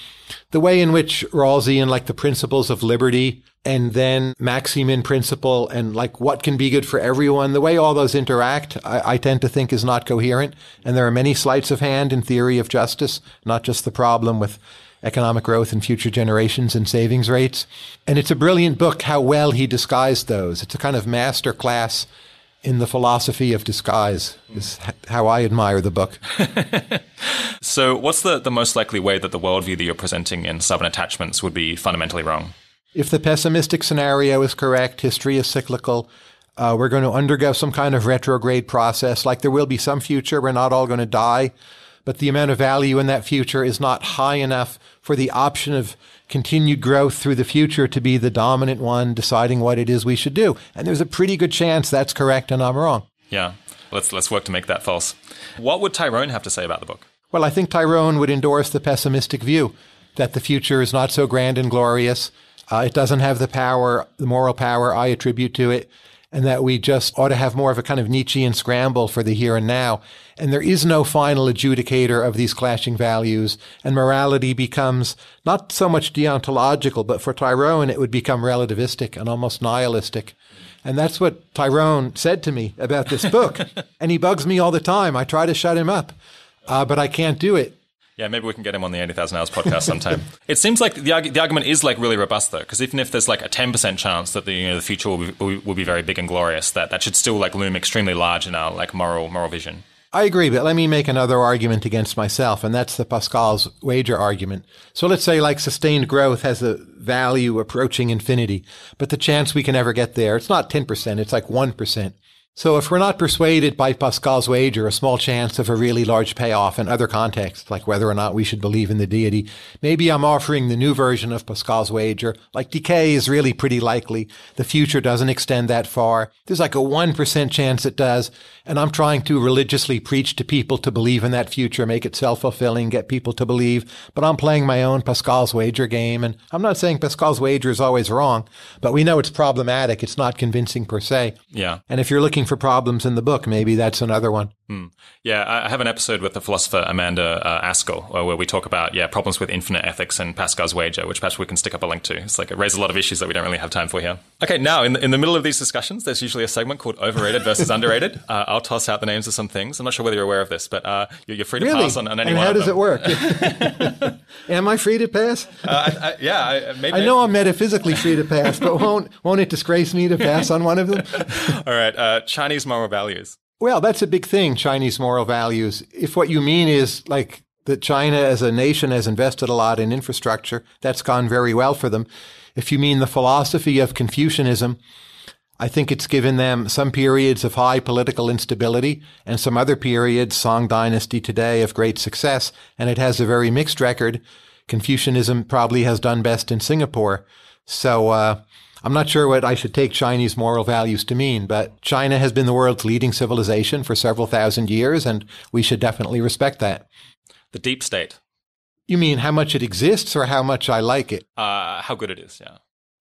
The way in which Rawlsian, like the principles of liberty and then Maxim in principle and like what can be good for everyone, the way all those interact, I, I tend to think is not coherent. And there are many sleights of hand in theory of justice, not just the problem with economic growth and future generations and savings rates. And it's a brilliant book how well he disguised those. It's a kind of master class in the philosophy of disguise is how I admire the book. [laughs] so, what's the, the most likely way that the worldview that you're presenting in Seven Attachments would be fundamentally wrong? If the pessimistic scenario is correct, history is cyclical. Uh, we're going to undergo some kind of retrograde process. Like there will be some future. We're not all going to die, but the amount of value in that future is not high enough for the option of continued growth through the future to be the dominant one deciding what it is we should do. And there's a pretty good chance that's correct and I'm wrong. Yeah. Let's let's work to make that false. What would Tyrone have to say about the book? Well, I think Tyrone would endorse the pessimistic view that the future is not so grand and glorious. Uh, it doesn't have the power, the moral power I attribute to it and that we just ought to have more of a kind of Nietzschean scramble for the here and now. And there is no final adjudicator of these clashing values, and morality becomes not so much deontological, but for Tyrone, it would become relativistic and almost nihilistic. And that's what Tyrone said to me about this book. [laughs] and he bugs me all the time. I try to shut him up, uh, but I can't do it. Yeah, maybe we can get him on the 80,000 Hours podcast sometime. [laughs] it seems like the, arg- the argument is like really robust though, because even if there's like a 10% chance that the, you know, the future will be, will be very big and glorious, that, that should still like loom extremely large in our like moral, moral vision. I agree, but let me make another argument against myself, and that's the Pascal's wager argument. So let's say like sustained growth has a value approaching infinity, but the chance we can ever get there, it's not 10%, it's like 1%. So if we're not persuaded by Pascal's wager, a small chance of a really large payoff in other contexts, like whether or not we should believe in the deity, maybe I'm offering the new version of Pascal's wager, like decay is really pretty likely. The future doesn't extend that far. There's like a 1% chance it does. And I'm trying to religiously preach to people to believe in that future, make it self fulfilling, get people to believe. But I'm playing my own Pascal's wager game. And I'm not saying Pascal's wager is always wrong, but we know it's problematic. It's not convincing per se. Yeah. And if you're looking for problems in the book, maybe that's another one. Mm. Yeah, I have an episode with the philosopher Amanda uh, Askell uh, where we talk about yeah problems with infinite ethics and Pascal's wager, which perhaps we can stick up a link to. It's like it raises a lot of issues that we don't really have time for here. Okay, now in the, in the middle of these discussions, there's usually a segment called overrated versus [laughs] underrated. Uh, I'll toss out the names of some things. I'm not sure whether you're aware of this, but uh, you're, free to really? pass on, on any and how does it work? [laughs] Am I free to pass? Uh, I, I, yeah, I, maybe, I know I'm metaphysically free to pass, but won't won't it disgrace me to [laughs] pass on one of them? All right, uh, Chinese moral values. Well, that's a big thing, Chinese moral values. If what you mean is like that China as a nation has invested a lot in infrastructure, that's gone very well for them. If you mean the philosophy of Confucianism, I think it's given them some periods of high political instability and some other periods, Song Dynasty today, of great success, and it has a very mixed record. Confucianism probably has done best in Singapore. So, uh, I'm not sure what I should take Chinese moral values to mean, but China has been the world's leading civilization for several thousand years, and we should definitely respect that. The deep state. You mean how much it exists or how much I like it? Uh, how good it is, yeah.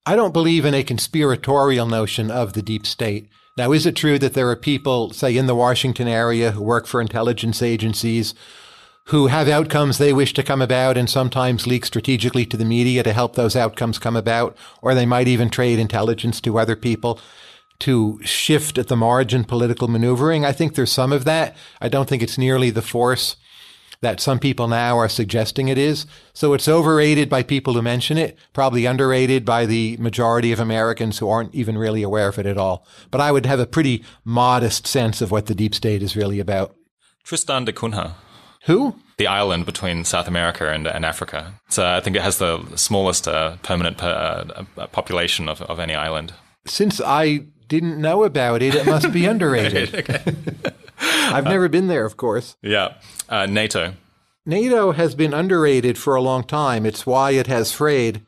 I don't believe in a conspiratorial notion of the deep state. Now, is it true that there are people, say, in the Washington area who work for intelligence agencies who have outcomes they wish to come about and sometimes leak strategically to the media to help those outcomes come about, or they might even trade intelligence to other people to shift at the margin political maneuvering. I think there's some of that. I don't think it's nearly the force that some people now are suggesting it is. So it's overrated by people who mention it, probably underrated by the majority of Americans who aren't even really aware of it at all. But I would have a pretty modest sense of what the deep state is really about. Tristan de Cunha, who? The island between South America and, and Africa. So I think it has the smallest uh, permanent per, uh, uh population of, of any island. Since I didn't know about it, it must be [laughs] underrated. [laughs] I've never been there, of course. Yeah. Uh, NATO. NATO has been underrated for a long time. It's why it has frayed.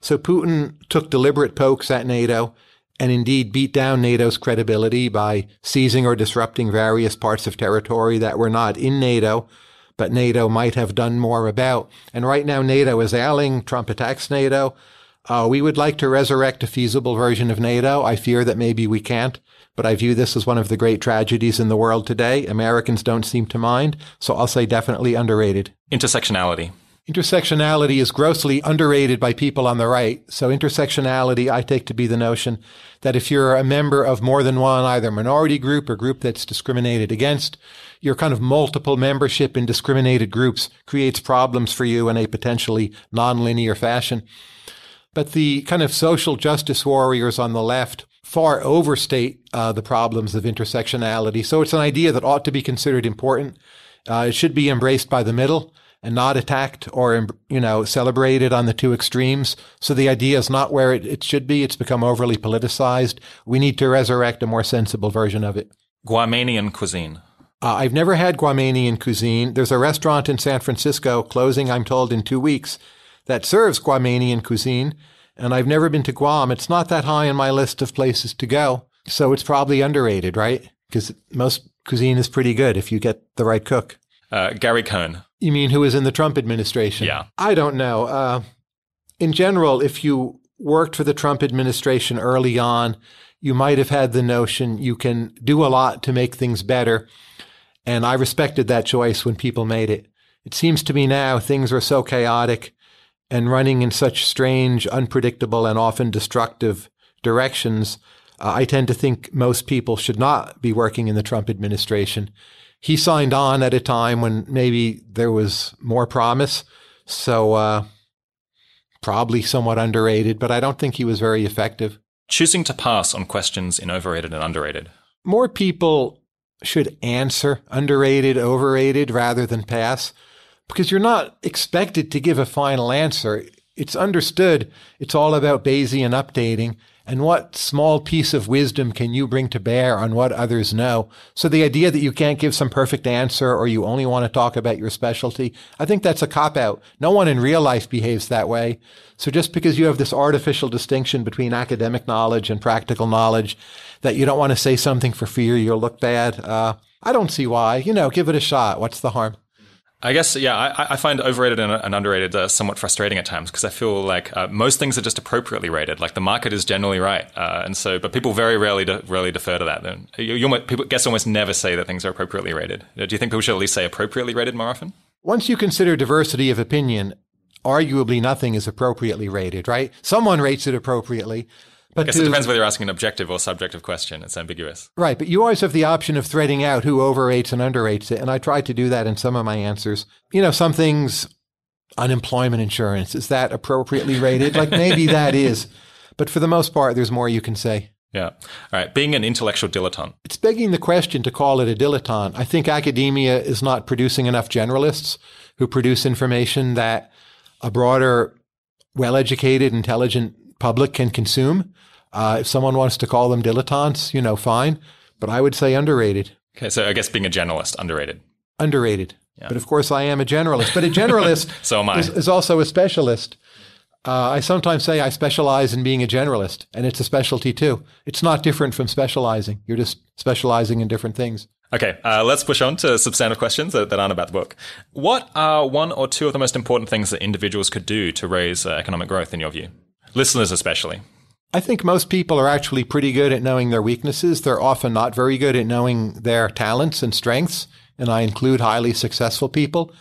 So Putin took deliberate pokes at NATO and indeed beat down NATO's credibility by seizing or disrupting various parts of territory that were not in NATO but NATO might have done more about. And right now, NATO is ailing. Trump attacks NATO. Uh, we would like to resurrect a feasible version of NATO. I fear that maybe we can't, but I view this as one of the great tragedies in the world today. Americans don't seem to mind, so I'll say definitely underrated. Intersectionality. Intersectionality is grossly underrated by people on the right. So, intersectionality I take to be the notion that if you're a member of more than one either minority group or group that's discriminated against, your kind of multiple membership in discriminated groups creates problems for you in a potentially nonlinear fashion. But the kind of social justice warriors on the left far overstate uh, the problems of intersectionality. So, it's an idea that ought to be considered important. Uh, it should be embraced by the middle and not attacked or you know celebrated on the two extremes. So the idea is not where it, it should be. It's become overly politicized. We need to resurrect a more sensible version of it. Guamanian cuisine. Uh, I've never had Guamanian cuisine. There's a restaurant in San Francisco closing, I'm told, in two weeks that serves Guamanian cuisine, and I've never been to Guam. It's not that high on my list of places to go, so it's probably underrated, right? Because most cuisine is pretty good if you get the right cook. Uh, Gary Cohn. You mean who was in the Trump administration? Yeah. I don't know. Uh, in general, if you worked for the Trump administration early on, you might have had the notion you can do a lot to make things better. And I respected that choice when people made it. It seems to me now things are so chaotic and running in such strange, unpredictable, and often destructive directions. Uh, I tend to think most people should not be working in the Trump administration he signed on at a time when maybe there was more promise. So uh, probably somewhat underrated, but I don't think he was very effective. Choosing to pass on questions in overrated and underrated. More people should answer underrated, overrated rather than pass because you're not expected to give a final answer. It's understood it's all about Bayesian updating. And what small piece of wisdom can you bring to bear on what others know? So the idea that you can't give some perfect answer or you only want to talk about your specialty, I think that's a cop out. No one in real life behaves that way. So just because you have this artificial distinction between academic knowledge and practical knowledge that you don't want to say something for fear you'll look bad, uh, I don't see why. You know, give it a shot. What's the harm? I guess, yeah, I, I find overrated and, and underrated uh, somewhat frustrating at times because I feel like uh, most things are just appropriately rated. Like the market is generally right, uh, and so, but people very rarely de- rarely defer to that. Then you, you people guess almost never say that things are appropriately rated. Uh, do you think people should at least say appropriately rated more often? Once you consider diversity of opinion, arguably nothing is appropriately rated, right? Someone rates it appropriately. But I guess to, it depends whether you're asking an objective or subjective question. It's ambiguous. Right. But you always have the option of threading out who overrates and underrates it. And I tried to do that in some of my answers. You know, some things, unemployment insurance, is that appropriately rated? like maybe [laughs] that is. But for the most part, there's more you can say. Yeah. All right. Being an intellectual dilettante. It's begging the question to call it a dilettante. I think academia is not producing enough generalists who produce information that a broader, well educated, intelligent public can consume. Uh, if someone wants to call them dilettantes, you know, fine. But I would say underrated. Okay, so I guess being a generalist, underrated. Underrated. Yeah. But of course, I am a generalist. But a generalist [laughs] so am I. Is, is also a specialist. Uh, I sometimes say I specialize in being a generalist, and it's a specialty too. It's not different from specializing. You're just specializing in different things. Okay, uh, let's push on to substantive questions that, that, aren't about the book. What are one or two of the most important things that individuals could do to raise uh, economic growth, in your view? listeners especially? I think most people are actually pretty good at knowing their weaknesses. They're often not very good at knowing their talents and strengths, and I include highly successful people.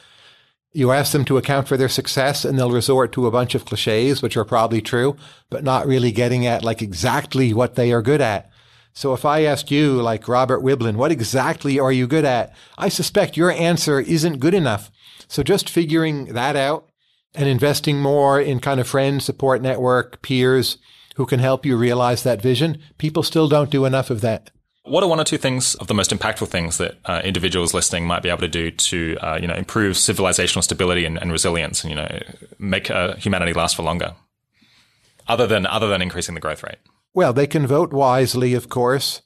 You ask them to account for their success, and they'll resort to a bunch of cliches, which are probably true, but not really getting at like exactly what they are good at. So if I asked you, like Robert Wiblin, what exactly are you good at? I suspect your answer isn't good enough. So just figuring that out and investing more in kind of friends, support network, peers who can help you realize that vision. People still don't do enough of that. What are one or two things of the most impactful things that uh, individuals listening might be able to do to, uh, you know, improve civilizational stability and, and resilience, and you know, make uh, humanity last for longer, other than other than increasing the growth rate? Well, they can vote wisely, of course.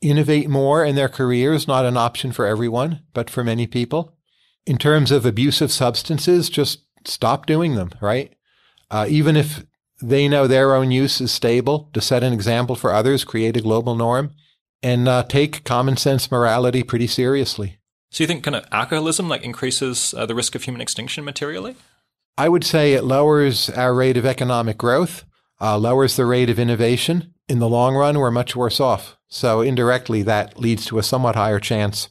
Innovate more in their careers, not an option for everyone, but for many people. In terms of abusive substances, just stop doing them, right? Uh, even if they know their own use is stable, to set an example for others, create a global norm, and uh, take common sense morality pretty seriously. So you think kind of alcoholism like increases uh, the risk of human extinction materially? I would say it lowers our rate of economic growth, uh, lowers the rate of innovation. In the long run, we're much worse off. So indirectly, that leads to a somewhat higher chance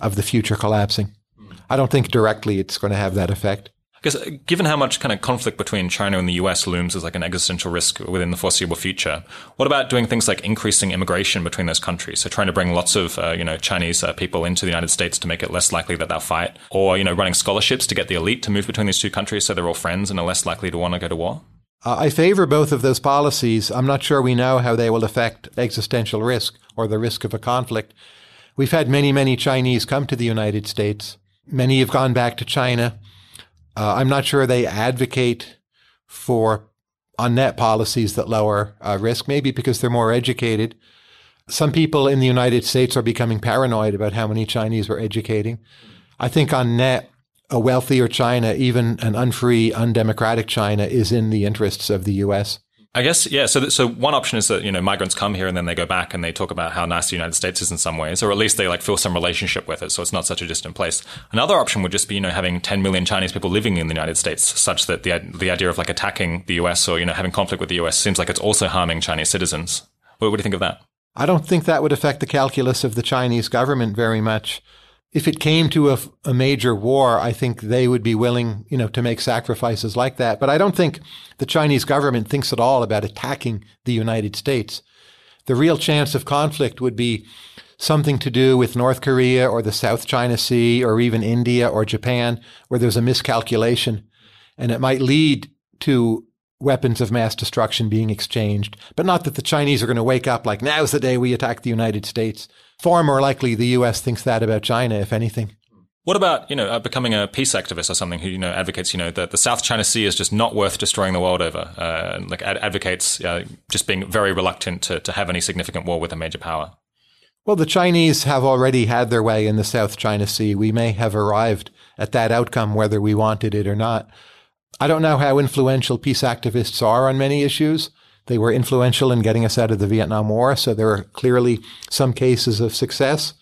of the future collapsing. Hmm. I don't think directly it's going to have that effect guess uh, given how much kind of conflict between China and the US looms as like an existential risk within the foreseeable future, what about doing things like increasing immigration between those countries? So trying to bring lots of uh, you know Chinese uh, people into the United States to make it less likely that they'll fight, or you know running scholarships to get the elite to move between these two countries so they're all friends and are less likely to want to go to war. Uh, I favor both of those policies. I'm not sure we know how they will affect existential risk or the risk of a conflict. We've had many, many Chinese come to the United States. Many have gone back to China. Uh, I'm not sure they advocate for on net policies that lower uh, risk, maybe because they're more educated. Some people in the United States are becoming paranoid about how many Chinese we're educating. I think on net, a wealthier China, even an unfree, undemocratic China, is in the interests of the US. I guess yeah. So so one option is that you know migrants come here and then they go back and they talk about how nice the United States is in some ways, or at least they like feel some relationship with it, so it's not such a distant place. Another option would just be you know having 10 million Chinese people living in the United States, such that the the idea of like attacking the U.S. or you know having conflict with the U.S. seems like it's also harming Chinese citizens. What, what do you think of that? I don't think that would affect the calculus of the Chinese government very much if it came to a, a, major war, I think they would be willing, you know, to make sacrifices like that. But I don't think the Chinese government thinks at all about attacking the United States. The real chance of conflict would be something to do with North Korea or the South China Sea or even India or Japan, where there's a miscalculation, and it might lead to weapons of mass destruction being exchanged, but not that the Chinese are going to wake up like, now's the day we attack the United States. Far more likely the US thinks that about China, if anything. What about you know uh, becoming a peace activist or something who you know advocates you know that the South China Sea is just not worth destroying the world over, uh, like ad- advocates uh, just being very reluctant to, to have any significant war with a major power. Well, the Chinese have already had their way in the South China Sea. We may have arrived at that outcome whether we wanted it or not. I don't know how influential peace activists are on many issues. They were influential in getting us out of the Vietnam War, so there are clearly some cases of success.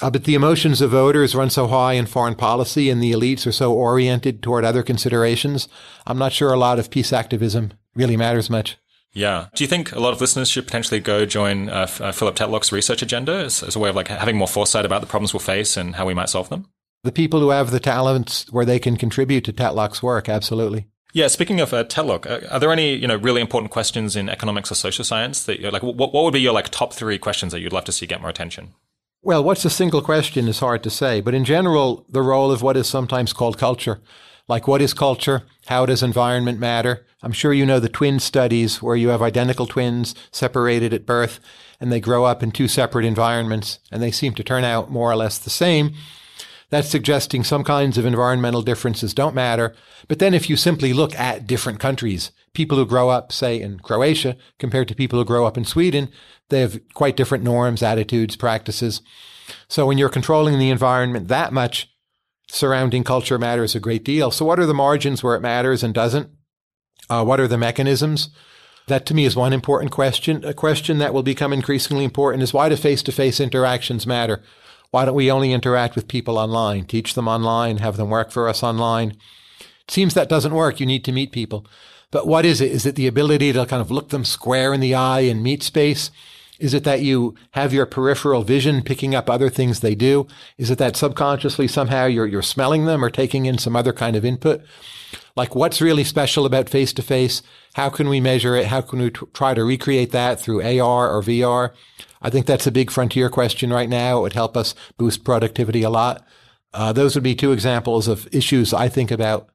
Uh, but the emotions of voters run so high in foreign policy and the elites are so oriented toward other considerations. I'm not sure a lot of peace activism really matters much. Yeah. Do you think a lot of listeners should potentially go join uh, uh, Philip Tetlock's research agenda as, as a way of like having more foresight about the problems we'll face and how we might solve them? the people who have the talents where they can contribute to Tatlock's work, absolutely. Yeah, speaking of uh, uh are there any you know really important questions in economics or social science that you're like? What, what would be your like top three questions that you'd love to see get more attention? Well, what's a single question is hard to say, but in general, the role of what is sometimes called culture, like what is culture, how does environment matter? I'm sure you know the twin studies where you have identical twins separated at birth, and they grow up in two separate environments, and they seem to turn out more or less the same. That's suggesting some kinds of environmental differences don't matter. But then if you simply look at different countries, people who grow up, say, in Croatia compared to people who grow up in Sweden, they have quite different norms, attitudes, practices. So when you're controlling the environment that much, surrounding culture matters a great deal. So what are the margins where it matters and doesn't? Uh, what are the mechanisms? That to me is one important question. A question that will become increasingly important is why do face to face interactions matter? Why don't we only interact with people online, teach them online, have them work for us online? It seems that doesn't work. You need to meet people. But what is it? Is it the ability to kind of look them square in the eye and meet space? Is it that you have your peripheral vision picking up other things they do? Is it that subconsciously somehow you're, you're smelling them or taking in some other kind of input? like what's really special about face to face? How can we measure it? How can we t- try to recreate that through AR or VR? I think that's a big frontier question right now. It would help us boost productivity a lot. Uh, those would be two examples of issues I think about.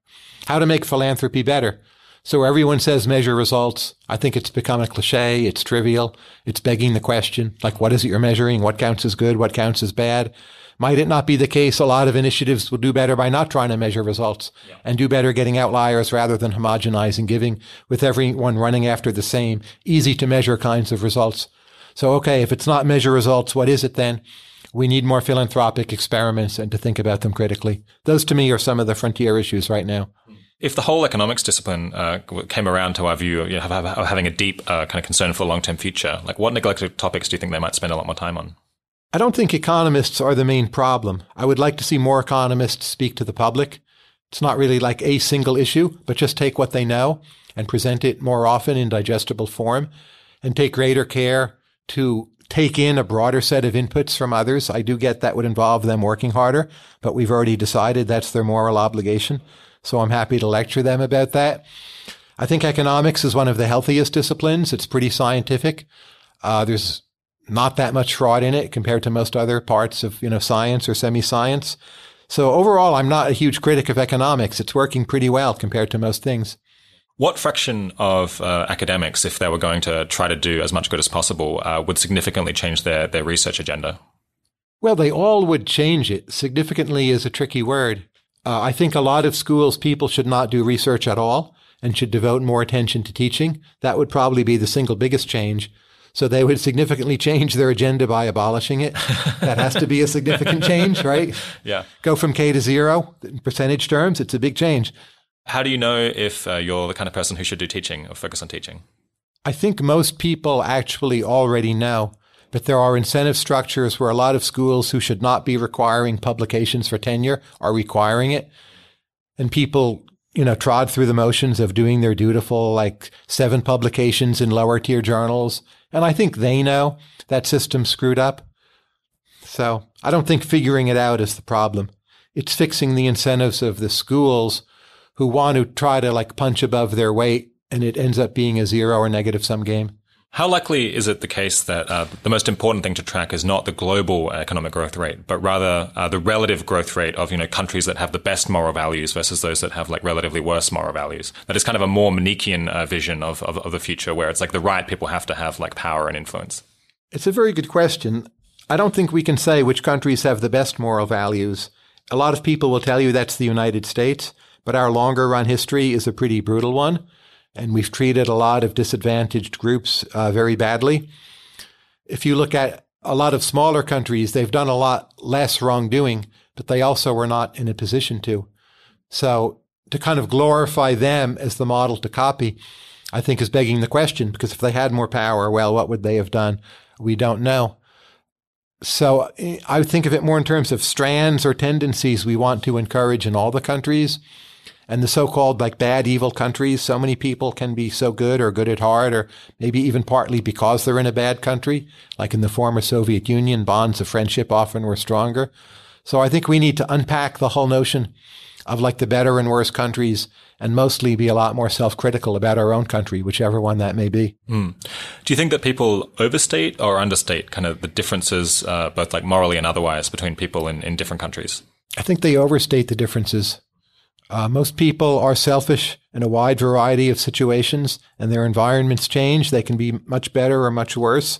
How to make philanthropy better. So everyone says measure results. I think it's become a cliche. It's trivial. It's begging the question, like, what is it you're measuring? What counts as good? What counts as bad? Might it not be the case a lot of initiatives will do better by not trying to measure results yeah. and do better getting outliers rather than homogenizing, giving with everyone running after the same easy to measure kinds of results? So, okay, if it's not measure results, what is it then? We need more philanthropic experiments and to think about them critically. Those to me are some of the frontier issues right now hmm. if the whole economics discipline uh, came around to our view of you know, having a deep uh, kind of concern for the long term future, like what neglected topics do you think they might spend a lot more time on? I don't think economists are the main problem. I would like to see more economists speak to the public. It's not really like a single issue, but just take what they know and present it more often in digestible form and take greater care to take in a broader set of inputs from others. I do get that would involve them working harder, but we've already decided that's their moral obligation. So I'm happy to lecture them about that. I think economics is one of the healthiest disciplines. It's pretty scientific. Uh, there's not that much fraud in it compared to most other parts of you know science or semi-science. So overall, I'm not a huge critic of economics. It's working pretty well compared to most things. What fraction of uh, academics, if they were going to try to do as much good as possible, uh, would significantly change their, their research agenda? Well, they all would change it. Significantly is a tricky word. Uh, I think a lot of schools, people should not do research at all and should devote more attention to teaching. That would probably be the single biggest change. So they would significantly change their agenda by abolishing it. that has to be a significant change, right? [laughs] Yeah. Go from K to zero in percentage terms. It's a big change. How do you know if uh, you're the kind of person who should do teaching or focus on teaching? I think most people actually already know but there are incentive structures where a lot of schools who should not be requiring publications for tenure are requiring it. And people you know, trod through the motions of doing their dutiful, like seven publications in lower tier journals and I think they know that system screwed up. So I don't think figuring it out is the problem. It's fixing the incentives of the schools who want to try to like punch above their weight and it ends up being a zero or negative sum game. How likely is it the case that uh, the most important thing to track is not the global economic growth rate, but rather uh, the relative growth rate of you know countries that have the best moral values versus those that have like relatively worse moral values? That is kind of a more Manichean uh, vision of, of, of the future, where it's like the right people have to have like power and influence. It's a very good question. I don't think we can say which countries have the best moral values. A lot of people will tell you that's the United States, but our longer run history is a pretty brutal one and we've treated a lot of disadvantaged groups uh, very badly. If you look at a lot of smaller countries, they've done a lot less wrongdoing, but they also were not in a position to. So to kind of glorify them as the model to copy, I think is begging the question because if they had more power, well, what would they have done? We don't know. So eh, I think of it more in terms of strands or tendencies we want to encourage in all the countries and the so-called like bad evil countries so many people can be so good or good at heart or maybe even partly because they're in a bad country like in the former soviet union bonds of friendship often were stronger so i think we need to unpack the whole notion of like the better and worse countries and mostly be a lot more self-critical about our own country whichever one that may be mm. do you think that people overstate or understate kind of the differences uh, both like morally and otherwise between people in, in different countries i think they overstate the differences uh, most people are selfish in a wide variety of situations, and their environments change. They can be much better or much worse.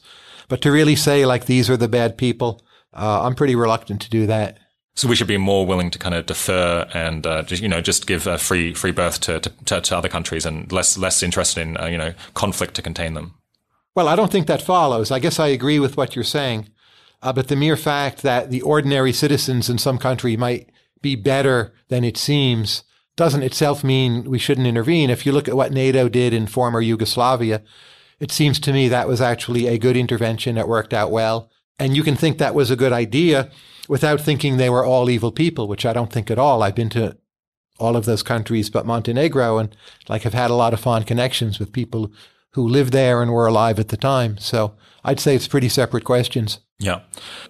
But to really say, like, these are the bad people, uh, I'm pretty reluctant to do that. So we should be more willing to kind of defer and uh, just you know just give uh, free free birth to, to, to other countries and less less interested in uh, you know conflict to contain them. Well, I don't think that follows. I guess I agree with what you're saying, uh, but the mere fact that the ordinary citizens in some country might be better than it seems doesn't itself mean we shouldn't intervene. If you look at what NATO did in former Yugoslavia, it seems to me that was actually a good intervention. It worked out well. And you can think that was a good idea without thinking they were all evil people, which I don't think at all. I've been to all of those countries but Montenegro and like have had a lot of fond connections with people who lived there and were alive at the time. So I'd say it's pretty separate questions. Yeah.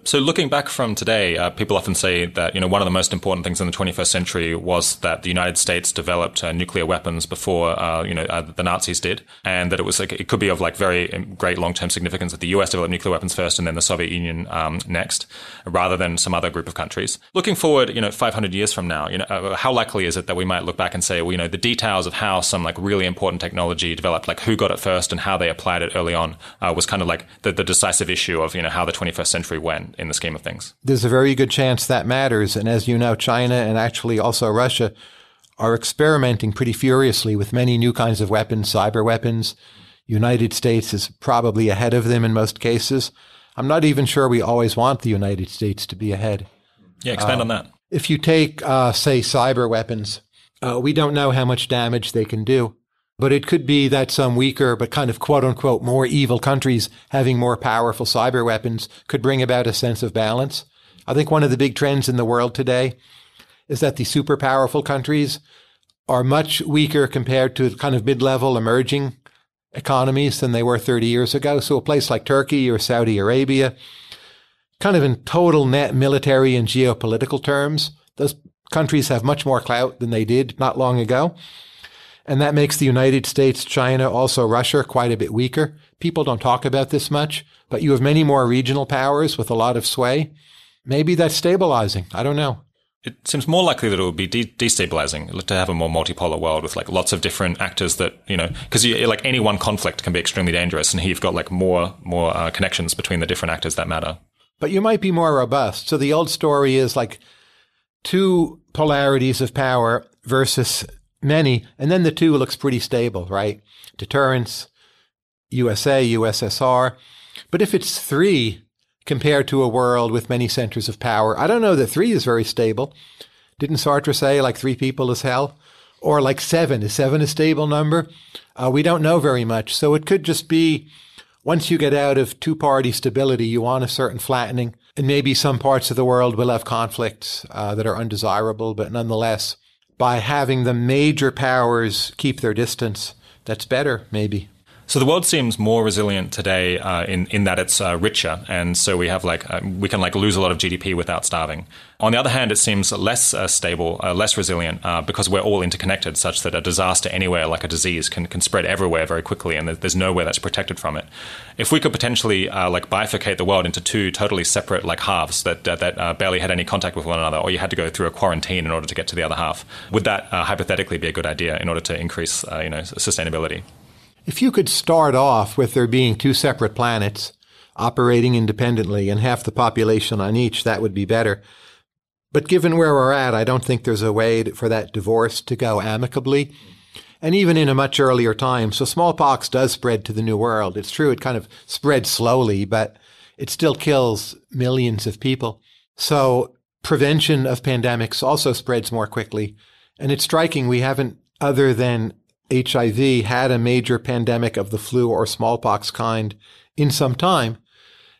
So looking back from today, uh, people often say that you know one of the most important things in the 21st century was that the United States developed uh, nuclear weapons before uh, you know uh, the Nazis did, and that it was like it could be of like very um, great long-term significance that the U.S. developed nuclear weapons first and then the Soviet Union um, next, rather than some other group of countries. Looking forward, you know, 500 years from now, you know, uh, how likely is it that we might look back and say, well, you know, the details of how some like really important technology developed, like who got it first and how they applied it early on, uh, was kind of like the, the decisive issue of you know how the 21st 21st century when in the scheme of things. There's a very good chance that matters. And as you know, China and actually also Russia are experimenting pretty furiously with many new kinds of weapons, cyber weapons. United States is probably ahead of them in most cases. I'm not even sure we always want the United States to be ahead. Yeah, expand uh, on um, that. If you take, uh, say, cyber weapons, uh, we don't know how much damage they can do. But it could be that some weaker, but kind of quote unquote more evil countries having more powerful cyber weapons could bring about a sense of balance. I think one of the big trends in the world today is that the super powerful countries are much weaker compared to kind of mid level emerging economies than they were 30 years ago. So a place like Turkey or Saudi Arabia, kind of in total net military and geopolitical terms, those countries have much more clout than they did not long ago. And that makes the United States, China, also Russia quite a bit weaker. People don't talk about this much, but you have many more regional powers with a lot of sway. Maybe that's stabilizing. I don't know. It seems more likely that it would be de- destabilizing to have a more multipolar world with like lots of different actors that you know because like any one conflict can be extremely dangerous, and here you've got like more more uh, connections between the different actors that matter. But you might be more robust. So the old story is like two polarities of power versus many, and then the two looks pretty stable, right? Deterrence, USA, USSR. But if it's three compared to a world with many centers of power, I don't know that three is very stable. Didn't Sartre say like three people is hell? Or like seven? Is seven a stable number? Uh, we don't know very much. So it could just be once you get out of two party stability, you want a certain flattening. And maybe some parts of the world will have conflicts uh, that are undesirable, but nonetheless, by having the major powers keep their distance, that's better, maybe. So the world seems more resilient today uh, in in that it's uh, richer, and so we have like uh, we can like lose a lot of GDP without starving. On the other hand, it seems less uh, stable, uh, less resilient, uh, because we're all interconnected, such that a disaster anywhere, like a disease, can can spread everywhere very quickly, and there's nowhere that's protected from it. If we could potentially like bifurcate the world into two totally separate like halves that that barely had any contact with one another, or you had to go through a quarantine in order to get to the other half, would that hypothetically be a good idea in order to increase you know sustainability? If you could start off with there being two separate planets operating independently and half the population on each, that would be better. But given where we're at, I don't think there's a way for that divorce to go amicably. And even in a much earlier time, so smallpox does spread to the New World. It's true, it kind of spreads slowly, but it still kills millions of people. So prevention of pandemics also spreads more quickly. And it's striking we haven't, other than HIV had a major pandemic of the flu or smallpox kind in some time.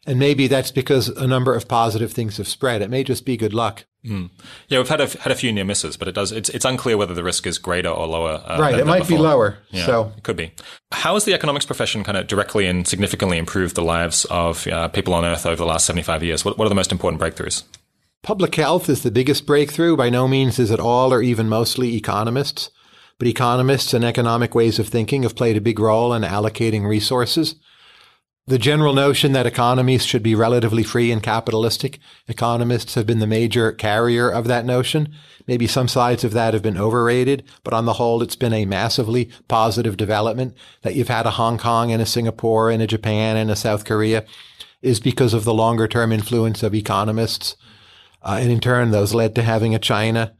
And maybe that's because a number of positive things have spread. It may just be good luck. Mm. Yeah, we've had a, had a few near misses, but it does. It's, it's unclear whether the risk is greater or lower. Uh, right, it might be lower. Yeah, so it could be. How has the economics profession kind of directly and significantly improved the lives of uh, people on Earth over the last seventy five years? What, what are the most important breakthroughs? Public health is the biggest breakthrough. By no means is it all or even mostly economists. But economists and economic ways of thinking have played a big role in allocating resources. The general notion that economies should be relatively free and capitalistic, economists have been the major carrier of that notion. Maybe some sides of that have been overrated, but on the whole, it's been a massively positive development that you've had a Hong Kong and a Singapore and a Japan and a South Korea is because of the longer term influence of economists. Uh, and in turn, those led to having a China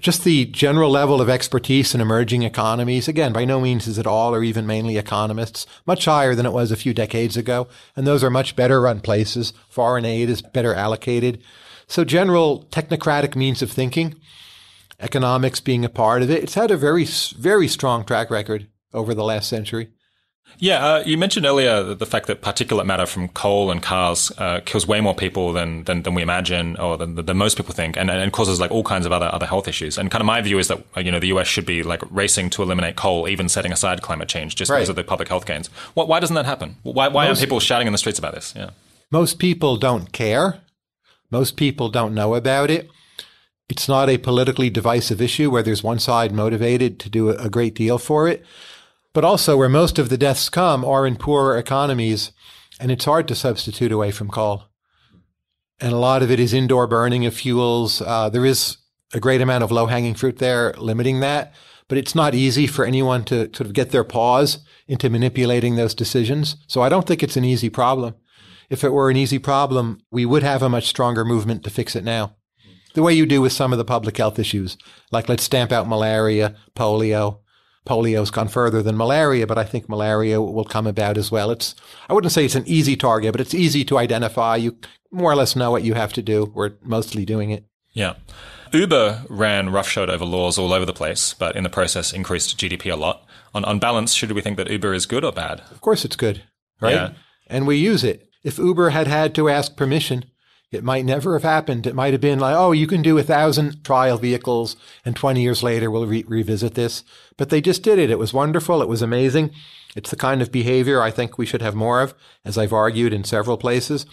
just the general level of expertise in emerging economies, again, by no means is it all or even mainly economists, much higher than it was a few decades ago. And those are much better run places. Foreign aid is better allocated. So general technocratic means of thinking, economics being a part of it, it's had a very, very strong track record over the last century. Yeah, uh, you mentioned earlier the fact that particulate matter from coal and cars uh, kills way more people than, than, than we imagine or than, than most people think and, and causes like all kinds of other, other health issues. And kind of my view is that, you know, the US should be like racing to eliminate coal, even setting aside climate change just right. because of the public health gains. Why, why doesn't that happen? Why, why most, aren't people shouting in the streets about this? Yeah. Most people don't care. Most people don't know about it. It's not a politically divisive issue where there's one side motivated to do a great deal for it. But also, where most of the deaths come are in poorer economies, and it's hard to substitute away from coal. And a lot of it is indoor burning of fuels. Uh, there is a great amount of low hanging fruit there, limiting that. But it's not easy for anyone to sort of get their paws into manipulating those decisions. So I don't think it's an easy problem. If it were an easy problem, we would have a much stronger movement to fix it now the way you do with some of the public health issues, like let's stamp out malaria, polio, polio's gone further than malaria, but I think malaria will come about as well. It's I wouldn't say it's an easy target, but it's easy to identify. You more or less know what you have to do. We're mostly doing it. Yeah. Uber ran roughshod over laws all over the place, but in the process increased GDP a lot. On, on balance, should we think that Uber is good or bad? Of course it's good, right? Yeah. And we use it. If Uber had had to ask permission it might never have happened. It might have been like, oh, you can do a thousand trial vehicles, and 20 years later we'll re- revisit this. But they just did it. It was wonderful. It was amazing. It's the kind of behavior I think we should have more of, as I've argued in several places.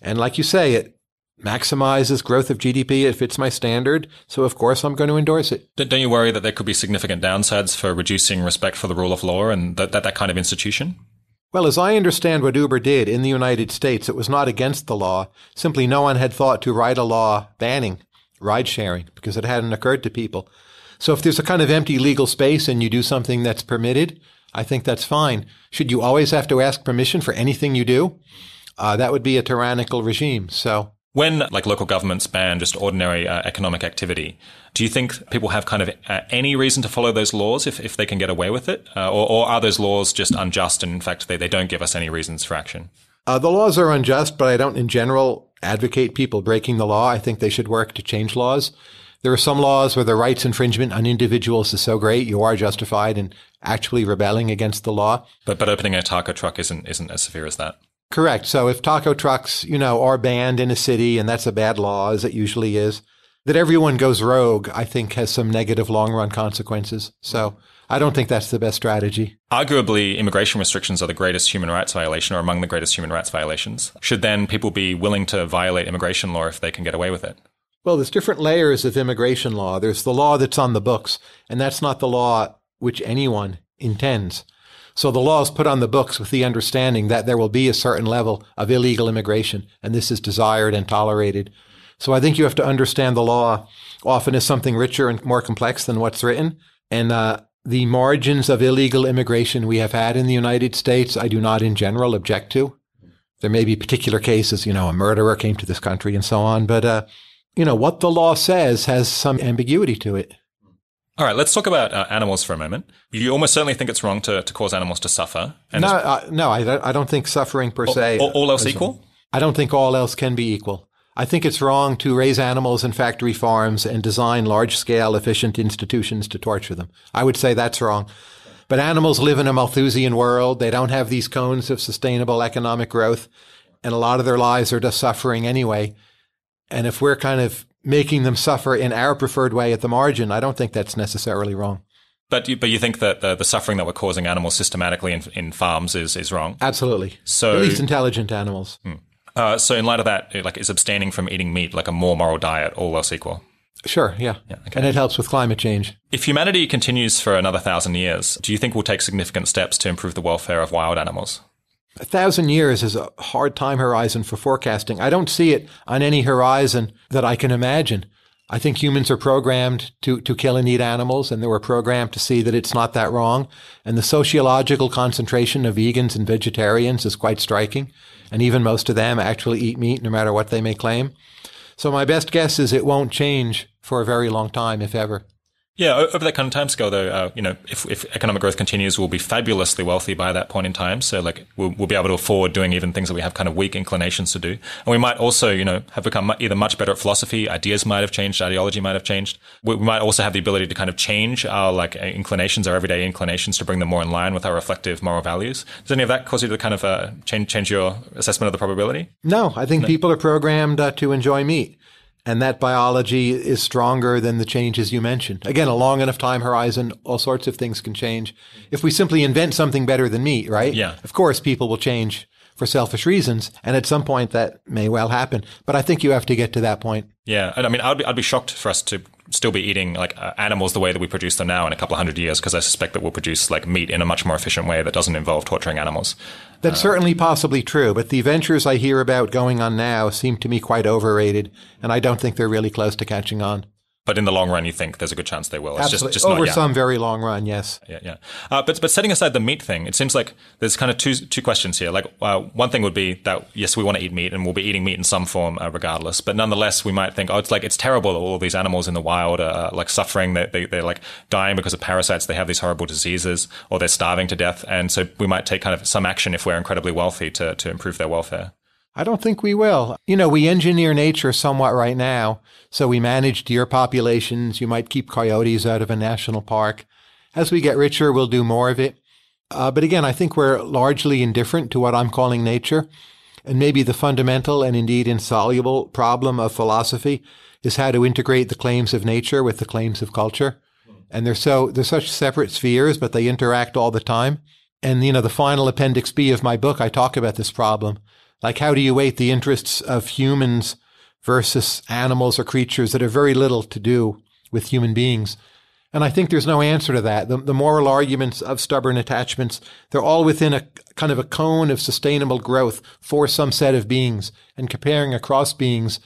And like you say, it maximizes growth of GDP. It fits my standard. So, of course, I'm going to endorse it. Don't you worry that there could be significant downsides for reducing respect for the rule of law and that, that, that kind of institution? Well, as I understand what Uber did in the United States, it was not against the law. Simply no one had thought to write a law banning ride sharing because it hadn't occurred to people. So if there's a kind of empty legal space and you do something that's permitted, I think that's fine. Should you always have to ask permission for anything you do? Uh, that would be a tyrannical regime. So when like local governments ban just ordinary uh, economic activity, do you think people have kind of uh, any reason to follow those laws if, if they can get away with it? Uh, or, or, are those laws just unjust and in fact they, they don't give us any reasons for action? Uh, the laws are unjust, but I don't in general advocate people breaking the law. I think they should work to change laws. There are some laws where the rights infringement on individuals is so great you are justified in actually rebelling against the law. But but opening a taco truck isn't isn't as severe as that. Correct. So if taco trucks, you know, are banned in a city, and that's a bad law, as it usually is, that everyone goes rogue, I think, has some negative long run consequences. So I don't think that's the best strategy. Arguably, immigration restrictions are the greatest human rights violation or among the greatest human rights violations. Should then people be willing to violate immigration law if they can get away with it? Well, there's different layers of immigration law. There's the law that's on the books, and that's not the law which anyone intends. So the law is put on the books with the understanding that there will be a certain level of illegal immigration, and this is desired and tolerated. So I think you have to understand the law often as something richer and more complex than what's written. And uh, the margins of illegal immigration we have had in the United States, I do not in general object to. There may be particular cases, you know, a murderer came to this country and so on, but, uh, you know, what the law says has some ambiguity to it. All right, let's talk about uh, animals for a moment. You almost certainly think it's wrong to, to cause animals to suffer. no, uh, no, I don't, I don't think suffering per all, se. All, else equal? I don't think all else can be equal. I think it's wrong to raise animals in factory farms and design large scale efficient institutions to torture them. I would say that's wrong. But animals live in a Malthusian world. They don't have these cones of sustainable economic growth. And a lot of their lives are just suffering anyway. And if we're kind of making them suffer in our preferred way at the margin, I don't think that's necessarily wrong. But you, but you think that the, the suffering that we're causing animals systematically in, in farms is, is wrong? Absolutely. So at least intelligent animals. Hmm. Uh, so in light of that, like is abstaining from eating meat like a more moral diet, all else equal? Sure, yeah. yeah okay. And it helps with climate change. If humanity continues for another thousand years, do you think we'll take significant steps to improve the welfare of wild animals? A thousand years is a hard time horizon for forecasting. I don't see it on any horizon that I can imagine. I think humans are programmed to, to kill and eat animals, and they were programmed to see that it's not that wrong. And the sociological concentration of vegans and vegetarians is quite striking. And even most of them actually eat meat, no matter what they may claim. So my best guess is it won't change for a very long time, if ever. Yeah, over that kind of time scale, though, uh, you know, if, if economic growth continues, we'll be fabulously wealthy by that point in time. So, like, we'll, we'll be able to afford doing even things that we have kind of weak inclinations to do. And we might also, you know, have become either much better at philosophy, ideas might have changed, ideology might have changed. We, we might also have the ability to kind of change our, like, inclinations, our everyday inclinations to bring them more in line with our reflective moral values. Does any of that cause you to kind of uh, change, change your assessment of the probability? No, I think no. people are programmed uh, to enjoy meat and that biology is stronger than the changes you mentioned. Again, a long enough time horizon, all sorts of things can change. If we simply invent something better than meat, right? Yeah. Of course, people will change for selfish reasons, and at some point that may well happen. But I think you have to get to that point. Yeah, I mean, I'd be, I'd be shocked for us to still be eating like uh, animals the way that we produce them now in a couple of hundred years because I suspect that we'll produce like meat in a much more efficient way that doesn't involve torturing animals. That's uh, certainly possibly true, but the ventures I hear about going on now seem to me quite overrated, and I don't think they're really close to catching on. But in the long run, you think there's a good chance they will. It's Absolutely. Just, just over some very long run, yes. Yeah, yeah. Uh, but but setting aside the meat thing, it seems like there's kind of two two questions here. Like uh, one thing would be that yes, we want to eat meat, and we'll be eating meat in some form uh, regardless. But nonetheless, we might think, oh, it's like it's terrible that all these animals in the wild are like suffering. They, they they're like dying because of parasites. They have these horrible diseases, or they're starving to death. And so we might take kind of some action if we're incredibly wealthy to to improve their welfare. I don't think we will. You know, we engineer nature somewhat right now. So we manage deer populations. You might keep coyotes out of a national park. As we get richer, we'll do more of it. Uh, but again, I think we're largely indifferent to what I'm calling nature. And maybe the fundamental and indeed insoluble problem of philosophy is how to integrate the claims of nature with the claims of culture. And they're so, they're such separate spheres, but they interact all the time. And, you know, the final appendix B of my book, I talk about this problem like, how do you weight the interests of humans versus animals or creatures that have very little to do with human beings? And I think there's no answer to that. The, the, moral arguments of stubborn attachments, they're all within a kind of a cone of sustainable growth for some set of beings. And comparing across beings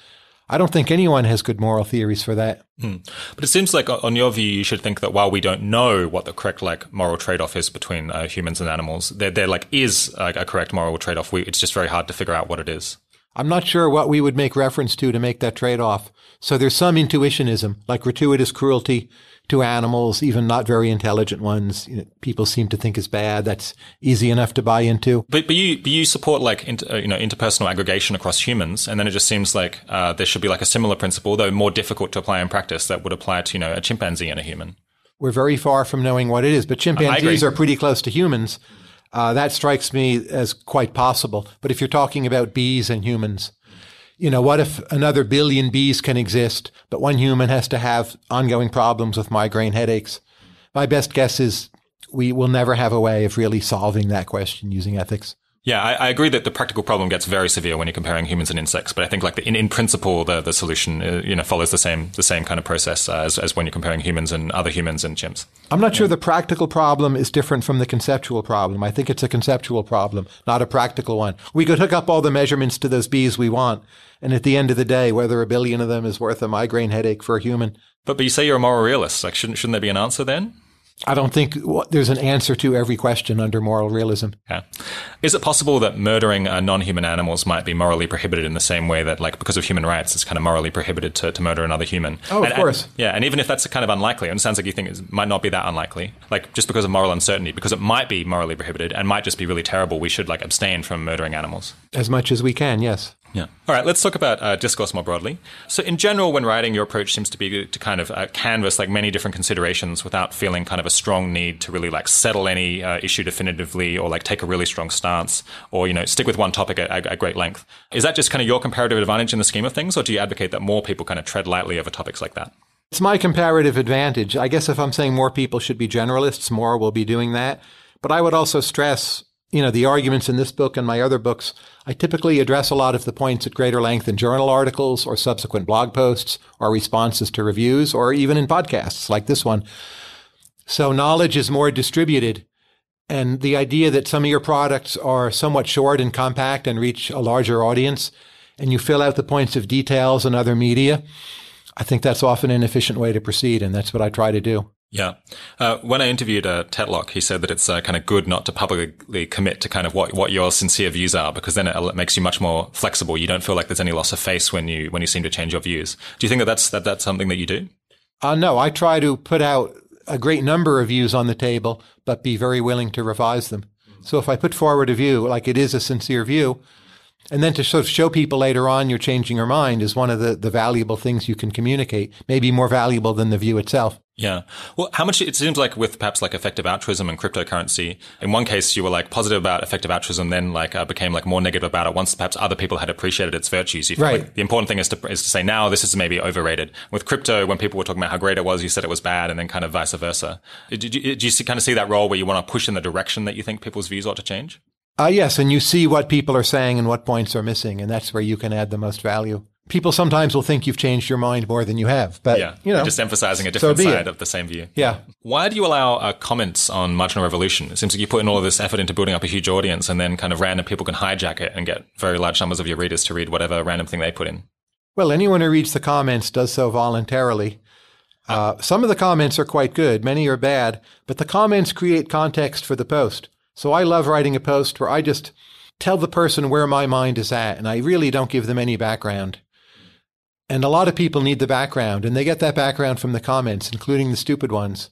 I don't think anyone has good moral theories for that. Mm. But it seems like, on your view, you should think that while we don't know what the correct like moral trade off is between uh, humans and animals, there, there like is a, a correct moral trade off. It's just very hard to figure out what it is. I'm not sure what we would make reference to to make that trade off. So there's some intuitionism, like gratuitous cruelty to animals, even not very intelligent ones. You know, people seem to think is bad. That's easy enough to buy into. But, but you but you support like inter, uh, you know interpersonal aggregation across humans, and then it just seems like uh, there should be like a similar principle, though more difficult to apply in practice, that would apply to you know a chimpanzee and a human. We're very far from knowing what it is, but chimpanzees are pretty close to humans. Uh, that strikes me as quite possible. But if you're talking about bees and humans, you know, what if another billion bees can exist, but one human has to have ongoing problems with migraine headaches? My best guess is we will never have a way of really solving that question using ethics. Yeah, I, I, agree that the practical problem gets very severe when you're comparing humans and insects. But I think, like the, in, in principle, the, the solution uh, you know follows the same the same kind of process uh, as, as when you're comparing humans and other humans and chimps. I'm not yeah. sure the practical problem is different from the conceptual problem. I think it's a conceptual problem, not a practical one. We could hook up all the measurements to those bees we want, and at the end of the day, whether a billion of them is worth a migraine headache for a human. But but you say you're a moral realist. Like, shouldn't shouldn't there be an answer then? I don't think there's an answer to every question under moral realism. Yeah. Is it possible that murdering uh, non-human animals might be morally prohibited in the same way that, like, because of human rights, it's kind of morally prohibited to, to murder another human? Oh, and, of course. And, yeah, and even if that's kind of unlikely, and it sounds like you think it might not be that unlikely, like, just because of moral uncertainty, because it might be morally prohibited and might just be really terrible, we should, like, abstain from murdering animals. As much as we can, yes. Yeah. All right, let's talk about uh, discourse more broadly. So, in general, when writing, your approach seems to be to kind of uh, canvas like many different considerations without feeling kind of a strong need to really like settle any uh, issue definitively or like take a really strong stance or, you know, stick with one topic at, at, great length. Is that just kind of your comparative advantage in the scheme of things, or do you advocate that more people kind of tread lightly over topics like that? It's my comparative advantage. I guess if I'm saying more people should be generalists, more will be doing that. But I would also stress you know, the arguments in this book and my other books, I typically address a lot of the points at greater length in journal articles or subsequent blog posts or responses to reviews or even in podcasts like this one. So knowledge is more distributed. And the idea that some of your products are somewhat short and compact and reach a larger audience, and you fill out the points of details and other media, I think that's often an efficient way to proceed. And that's what I try to do. Yeah. Uh, when I interviewed uh, Tetlock, he said that it's uh, kind of good not to publicly commit to kind of what, what your sincere views are, because then it makes you much more flexible. You don't feel like there's any loss of face when you, when you seem to change your views. Do you think that that's, that that's something that you do? Uh, no, I try to put out a great number of views on the table, but be very willing to revise them. So if I put forward a view, like it is a sincere view, and then to sort of show people later on you're changing your mind is one of the, the valuable things you can communicate, maybe more valuable than the view itself. Yeah. Well, how much it seems like with perhaps like effective altruism and cryptocurrency, in one case you were like positive about effective altruism, then like uh, became like more negative about it once perhaps other people had appreciated its virtues. You right. Like the important thing is to, is to say now this is maybe overrated. With crypto, when people were talking about how great it was, you said it was bad and then kind of vice versa. Do, you see, kind of see that role where you want to push in the direction that you think people's views ought to change? Uh, yes. And you see what people are saying and what points are missing. And that's where you can add the most value people sometimes will think you've changed your mind more than you have. But yeah, you know, just emphasizing a different so side it. of the same view. Yeah. Why do you allow uh, comments on Marginal Revolution? It seems like you put in all of this effort into building up a huge audience, and then kind of random people can hijack it and get very large numbers of your readers to read whatever random thing they put in. Well, anyone who reads the comments does so voluntarily. Ah. Uh, some of the comments are quite good, many are bad, but the comments create context for the post. So I love writing a post where I just tell the person where my mind is at, and I really don't give them any background. And a lot of people need the background, and they get that background from the comments, including the stupid ones.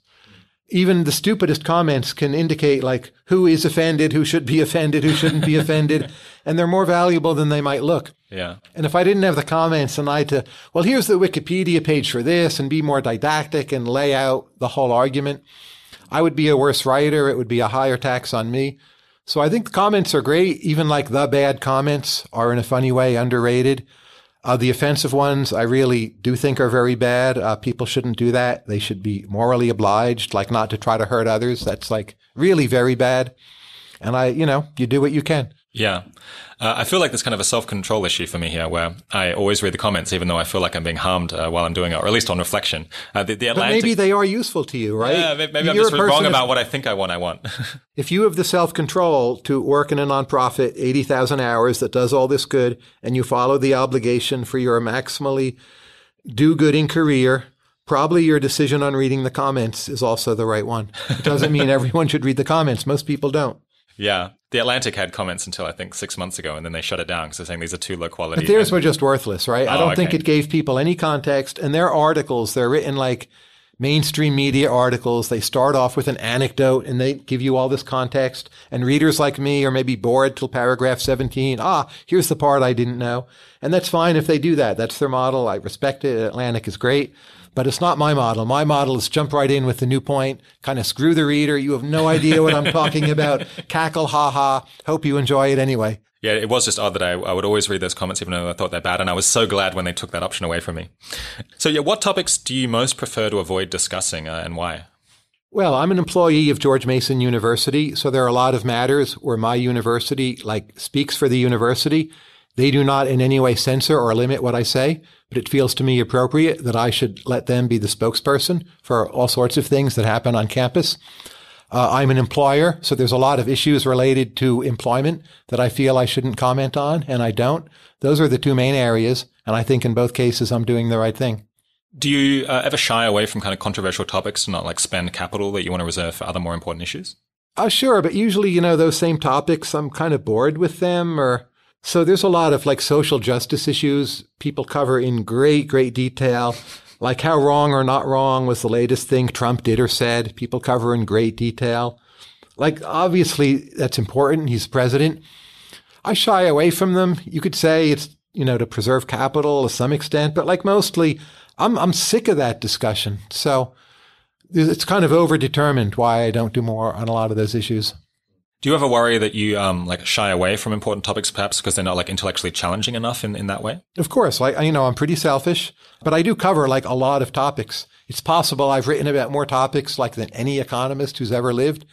Even the stupidest comments can indicate, like, who is offended, who should be offended, who shouldn't be offended. [laughs] And they're more valuable than they might look. Yeah. And if I didn't have the comments and I had to, well, here's the Wikipedia page for this and be more didactic and lay out the whole argument, I would be a worse writer. It would be a higher tax on me. So I think the comments are great. Even like the bad comments are in a funny way underrated. Uh, the offensive ones, I really do think are very bad. Uh, people shouldn't do that. They should be morally obliged, like not to try to hurt others. That's like really very bad. And I, you know, you do what you can. Yeah. Uh, I feel like there's kind of a self control issue for me here where I always read the comments, even though I feel like I'm being harmed uh, while I'm doing it, or at least on reflection. Uh, the, the Atlantic, maybe they are useful to you, right? Yeah, maybe, maybe I'm just wrong about what I think I want. I want. [laughs] if you have the self control to work in a nonprofit 80,000 hours that does all this good, and you follow the obligation for your maximally do good in career, probably your decision on reading the comments is also the right one. It doesn't mean [laughs] everyone should read the comments, most people don't. Yeah. The Atlantic had comments until I think six months ago, and then they shut it down because they're saying these are too low quality. But theirs and- were just worthless, right? Oh, I don't okay. think it gave people any context. And their articles, they're written like mainstream media articles. They start off with an anecdote and they give you all this context. And readers like me are maybe bored till paragraph 17. Ah, here's the part I didn't know. And that's fine if they do that. That's their model. I respect it. Atlantic is great but it's not my model. My model is jump right in with the new point, kind of screw the reader. You have no idea what I'm talking about. [laughs] Cackle, ha ha. Hope you enjoy it anyway. Yeah, it was just odd that I, I, would always read those comments even though I thought they're bad, and I was so glad when they took that option away from me. So, yeah, what topics do you most prefer to avoid discussing uh, and why? Well, I'm an employee of George Mason University, so there are a lot of matters where my university like speaks for the university they do not in any way censor or limit what I say, but it feels to me appropriate that I should let them be the spokesperson for all sorts of things that happen on campus. Uh, I'm an employer, so there's a lot of issues related to employment that I feel I shouldn't comment on, and I don't. Those are the two main areas, and I think in both cases I'm doing the right thing. Do you uh, ever shy away from kind of controversial topics to not like spend capital that you want to reserve for other more important issues? Uh, sure, but usually, you know, those same topics, I'm kind of bored with them or so there's a lot of like social justice issues people cover in great, great detail. Like how wrong or not wrong was the latest thing Trump did or said, people cover in great detail. Like obviously that's important. He's president. I shy away from them. You could say it's, you know, to preserve capital to some extent, but like mostly I'm, I'm sick of that discussion. So it's kind of overdetermined why I don't do more on a lot of those issues. Do you ever worry that you um, like shy away from important topics, perhaps because they're not like intellectually challenging enough in, in that way? Of course, like you know, I'm pretty selfish, but I do cover like a lot of topics. It's possible I've written about more topics like than any economist who's ever lived.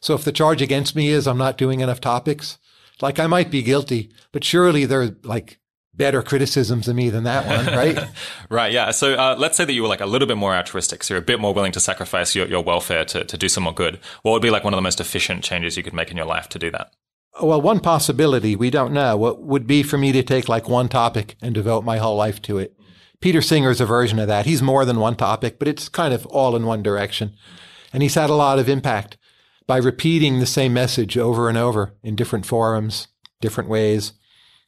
So if the charge against me is I'm not doing enough topics, like I might be guilty, but surely there like better criticisms of me than that one, right? [laughs] right, yeah. So uh, let's say that you were like a little bit more altruistic, so you're a bit more willing to sacrifice your, your welfare to, to do some more good. What would be like one of the most efficient changes you could make in your life to do that? Well, one possibility, we don't know, what would be for me to take like one topic and devote my whole life to it. Peter Singer's a version of that. He's more than one topic, but it's kind of all in one direction. And he's had a lot of impact by repeating the same message over and over in different forums, different ways.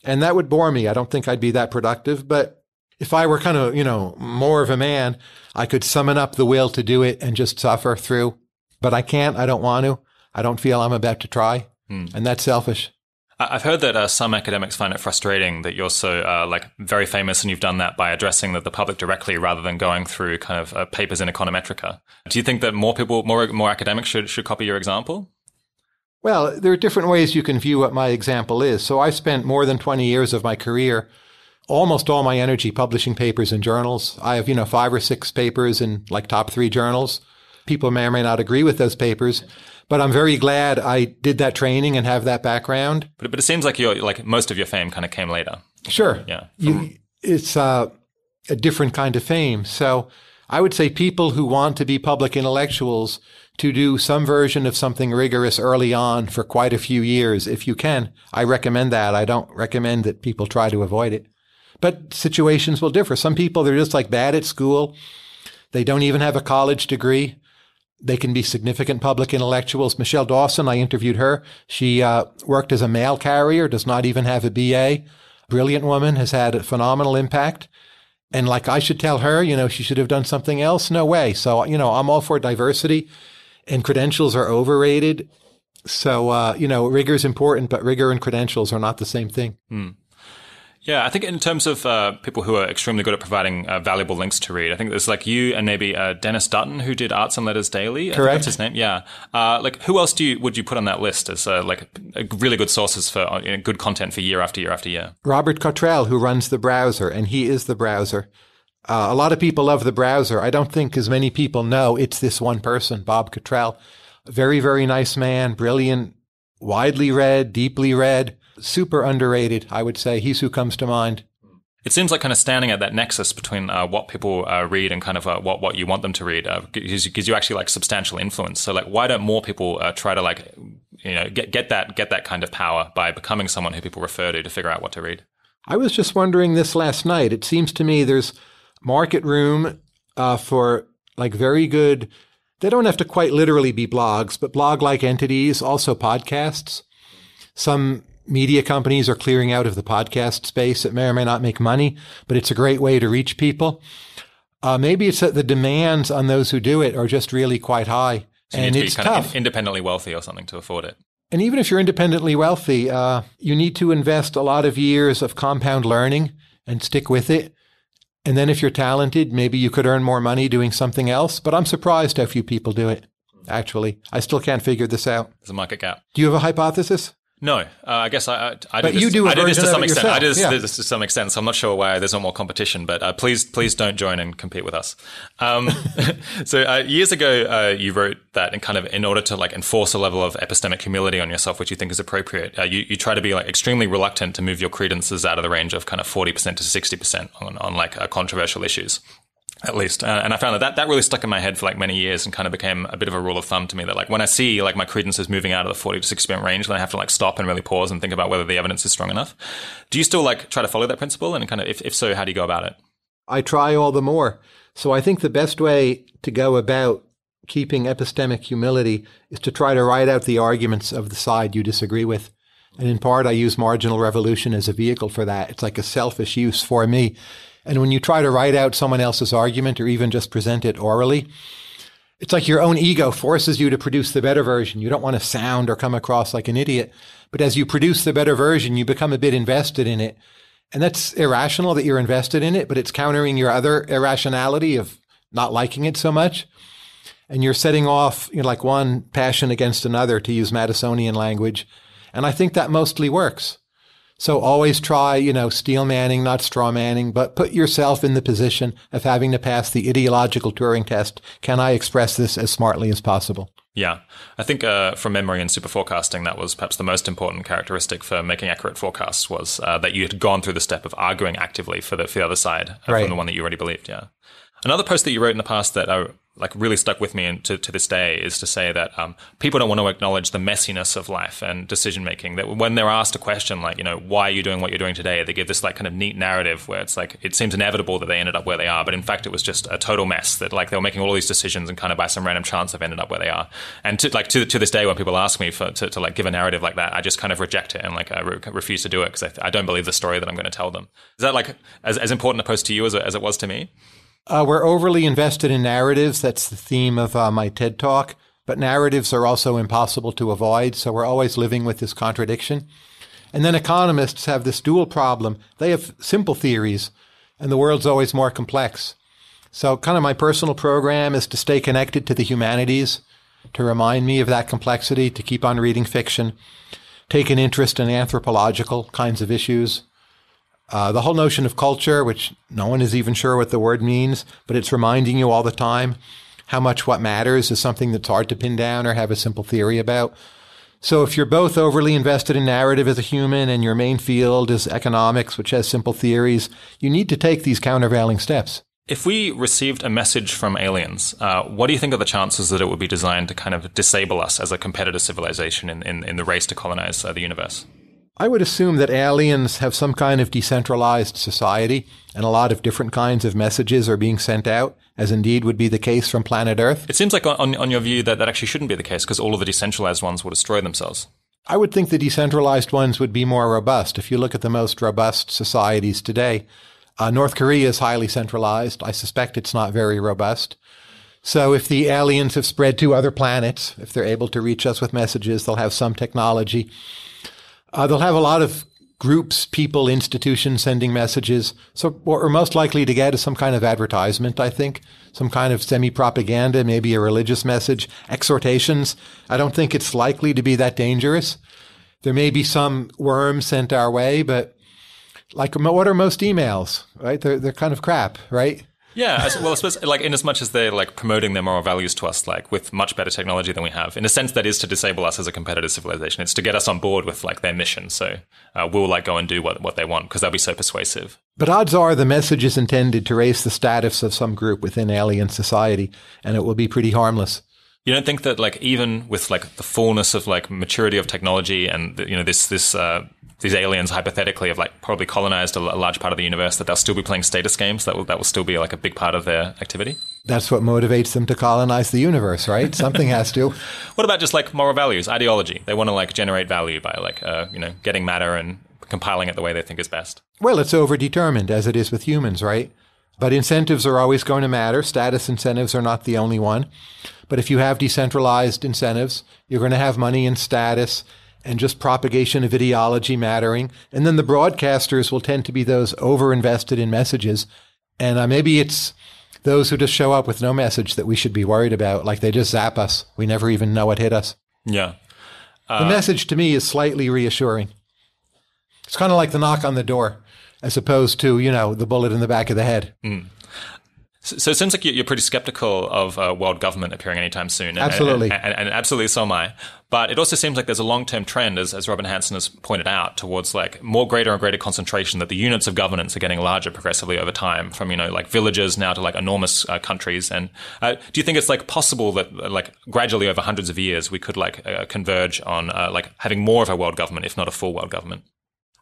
And that would bore me. I don't think I'd be that productive. But if I were kind of, you know, more of a man, I could summon up the will to do it and just suffer through. But I can't. I don't want to. I don't feel I'm about to try. Mm. And that's selfish. I've heard that uh, some academics find it frustrating that you're so uh, like very famous and you've done that by addressing the, the public directly rather than going through kind of uh, papers in econometrica. Do you think that more people, more more academics should should copy your example? Well, there are different ways you can view what my example is. So I spent more than 20 years of my career, almost all my energy publishing papers in journals. I have, you know, five or six papers in like top three journals. People may or may not agree with those papers, but I'm very glad I did that training and have that background. But, but it seems like you're like most of your fame kind of came later. Sure. Yeah. You, it's uh, a different kind of fame. So I would say people who want to be public intellectuals to do some version of something rigorous early on for quite a few years if you can. I recommend that. I don't recommend that people try to avoid it. But situations will differ. Some people, they're just like bad at school. They don't even have a college degree. They can be significant public intellectuals. Michelle Dawson, I interviewed her. She uh, worked as a mail carrier, does not even have a BA. Brilliant woman, has had a phenomenal impact. And like I should tell her, you know, she should have done something else. No way. So, you know, I'm all for diversity and credentials are overrated. So uh, you know, rigor is important, but rigor and credentials are not the same thing. Mm. Yeah, I think in terms of uh, people who are extremely good at providing uh, valuable links to read, I think there's like you and maybe uh, Dennis Dutton who did Arts and Letters Daily. I Correct. that's his name. Yeah. Uh, like, who else do you would you put on that list as uh, like really good sources for uh, you know, good content for year after year after year? Robert Cottrell, who runs the browser, and he is the browser. Uh, a lot of people love the browser. I don't think as many people know it's this one person, Bob Cottrell. Very, very nice man, brilliant, widely read, deeply read, super underrated, I would say. He's who comes to mind. It seems like kind of standing at that nexus between uh, what people uh, read and kind of uh, what what you want them to read uh, gives, gives, you actually like substantial influence. So like, why don't more people uh, try to like you know get get that get that kind of power by becoming someone who people refer to to figure out what to read? I was just wondering this last night. It seems to me there's market room uh, for like very good. They don't have to quite literally be blogs, but blog like entities, also podcasts. Some media companies are clearing out of the podcast space. It may or may not make money, but it's a great way to reach people. Uh, maybe it's that the demands on those who do it are just really quite high, so and it's tough. independently wealthy or something to afford it. And even if you're independently wealthy, uh, you need to invest a lot of years of compound learning and stick with it. And then if you're talented, maybe you could earn more money doing something else. But I'm surprised how few people do it, actually. I still can't figure this out. There's a market gap. Do you have a hypothesis? No, uh, I guess I, I, I do. But this, you do. I do this to some extent. Yourself. I do this, yeah. this, to some extent. So I'm not sure why there's not more competition. But uh, please, please don't join and compete with us. Um, [laughs] so uh, years ago, uh, you wrote that, and kind of in order to like enforce a level of epistemic humility on yourself, which you think is appropriate, uh, you, you try to be like extremely reluctant to move your credences out of the range of kind of forty percent to sixty percent on on like uh, controversial issues at least uh, and i found that, that that really stuck in my head for like many years and kind of became a bit of a rule of thumb to me that like when i see like my credences moving out of the 40 to 60% range then i have to like stop and really pause and think about whether the evidence is strong enough do you still like try to follow that principle and kind of if, if so how do you go about it i try all the more so i think the best way to go about keeping epistemic humility is to try to write out the arguments of the side you disagree with and in part i use marginal revolution as a vehicle for that it's like a selfish use for me and when you try to write out someone else's argument or even just present it orally, it's like your own ego forces you to produce the better version. You don't want to sound or come across like an idiot. But as you produce the better version, you become a bit invested in it. And that's irrational that you're invested in it, but it's countering your other irrationality of not liking it so much. And you're setting off you know, like one passion against another, to use Madisonian language. And I think that mostly works. So always try, you know, steel manning, not straw manning, but put yourself in the position of having to pass the ideological Turing test. Can I express this as smartly as possible? Yeah, I think uh, from memory and super forecasting, that was perhaps the most important characteristic for making accurate forecasts was uh, that you had gone through the step of arguing actively for the, for the other side uh, right. from the one that you already believed. Yeah. Another post that you wrote in the past that I like really stuck with me to, to this day is to say that um, people don't want to acknowledge the messiness of life and decision making. That when they're asked a question like, you know, why are you doing what you're doing today, they give this like kind of neat narrative where it's like it seems inevitable that they ended up where they are, but in fact it was just a total mess. That like they were making all these decisions and kind of by some random chance they've ended up where they are. And to, like to to this day, when people ask me for to, to like give a narrative like that, I just kind of reject it and like I re- refuse to do it because I, I, don't believe the story that I'm going to tell them. Is that like as, as important a post to you as, as it was to me? Uh, we're overly invested in narratives. That's the theme of uh, my TED talk. But narratives are also impossible to avoid. So we're always living with this contradiction. And then economists have this dual problem. They have simple theories, and the world's always more complex. So, kind of my personal program is to stay connected to the humanities, to remind me of that complexity, to keep on reading fiction, take an interest in anthropological kinds of issues, uh, the whole notion of culture, which no one is even sure what the word means, but it's reminding you all the time how much what matters is something that's hard to pin down or have a simple theory about. So if you're both overly invested in narrative as a human and your main field is economics, which has simple theories, you need to take these countervailing steps. If we received a message from aliens, uh, what do you think are the chances that it would be designed to kind of disable us as a competitor civilization in, in, in the race to colonize uh, the universe? I would assume that aliens have some kind of decentralized society and a lot of different kinds of messages are being sent out, as indeed would be the case from planet Earth. It seems like, on, on your view, that that actually shouldn't be the case because all of the decentralized ones will destroy themselves. I would think the decentralized ones would be more robust. If you look at the most robust societies today, uh, North Korea is highly centralized. I suspect it's not very robust. So if the aliens have spread to other planets, if they're able to reach us with messages, they'll have some technology uh, they'll have a lot of groups, people, institutions sending messages. So what we're most likely to get is some kind of advertisement, I think, some kind of semi propaganda, maybe a religious message, exhortations. I don't think it's likely to be that dangerous. There may be some worm sent our way, but like what are most emails, right? They're, they're kind of crap, right? Yeah, well, I suppose, like in as much as they're like promoting their moral values to us, like with much better technology than we have, in a sense that is to disable us as a competitive civilization. It's to get us on board with like their mission. So uh, we'll like go and do what what they want because they'll be so persuasive. But odds are the message is intended to raise the status of some group within alien society, and it will be pretty harmless. You don't think that like even with like the fullness of like maturity of technology and you know this this uh, these aliens hypothetically have like probably colonized a, large part of the universe that they'll still be playing status games that will, that will still be like a big part of their activity that's what motivates them to colonize the universe right something has to [laughs] what about just like moral values ideology they want to like generate value by like uh, you know getting matter and compiling it the way they think is best well it's overdetermined as it is with humans right but incentives are always going to matter status incentives are not the only one but if you have decentralized incentives you're going to have money and status and just propagation of ideology mattering. And then the broadcasters will tend to be those over invested in messages. And uh, maybe it's those who just show up with no message that we should be worried about. Like they just zap us. We never even know what hit us. Yeah. Uh, the message to me is slightly reassuring. It's kind of like the knock on the door as opposed to, you know, the bullet in the back of the head. Mm. So it seems like you're pretty skeptical of a uh, world government appearing anytime soon. And, absolutely. And, and, and, absolutely so am I. But it also seems like there's a long term trend, as, as Robin Hanson has pointed out, towards like more greater and greater concentration that the units of governance are getting larger progressively over time from, you know, like villages now to like enormous uh, countries. And uh, do you think it's like possible that uh, like gradually over hundreds of years we could like uh, converge on like having more of a world government, if not a full world government?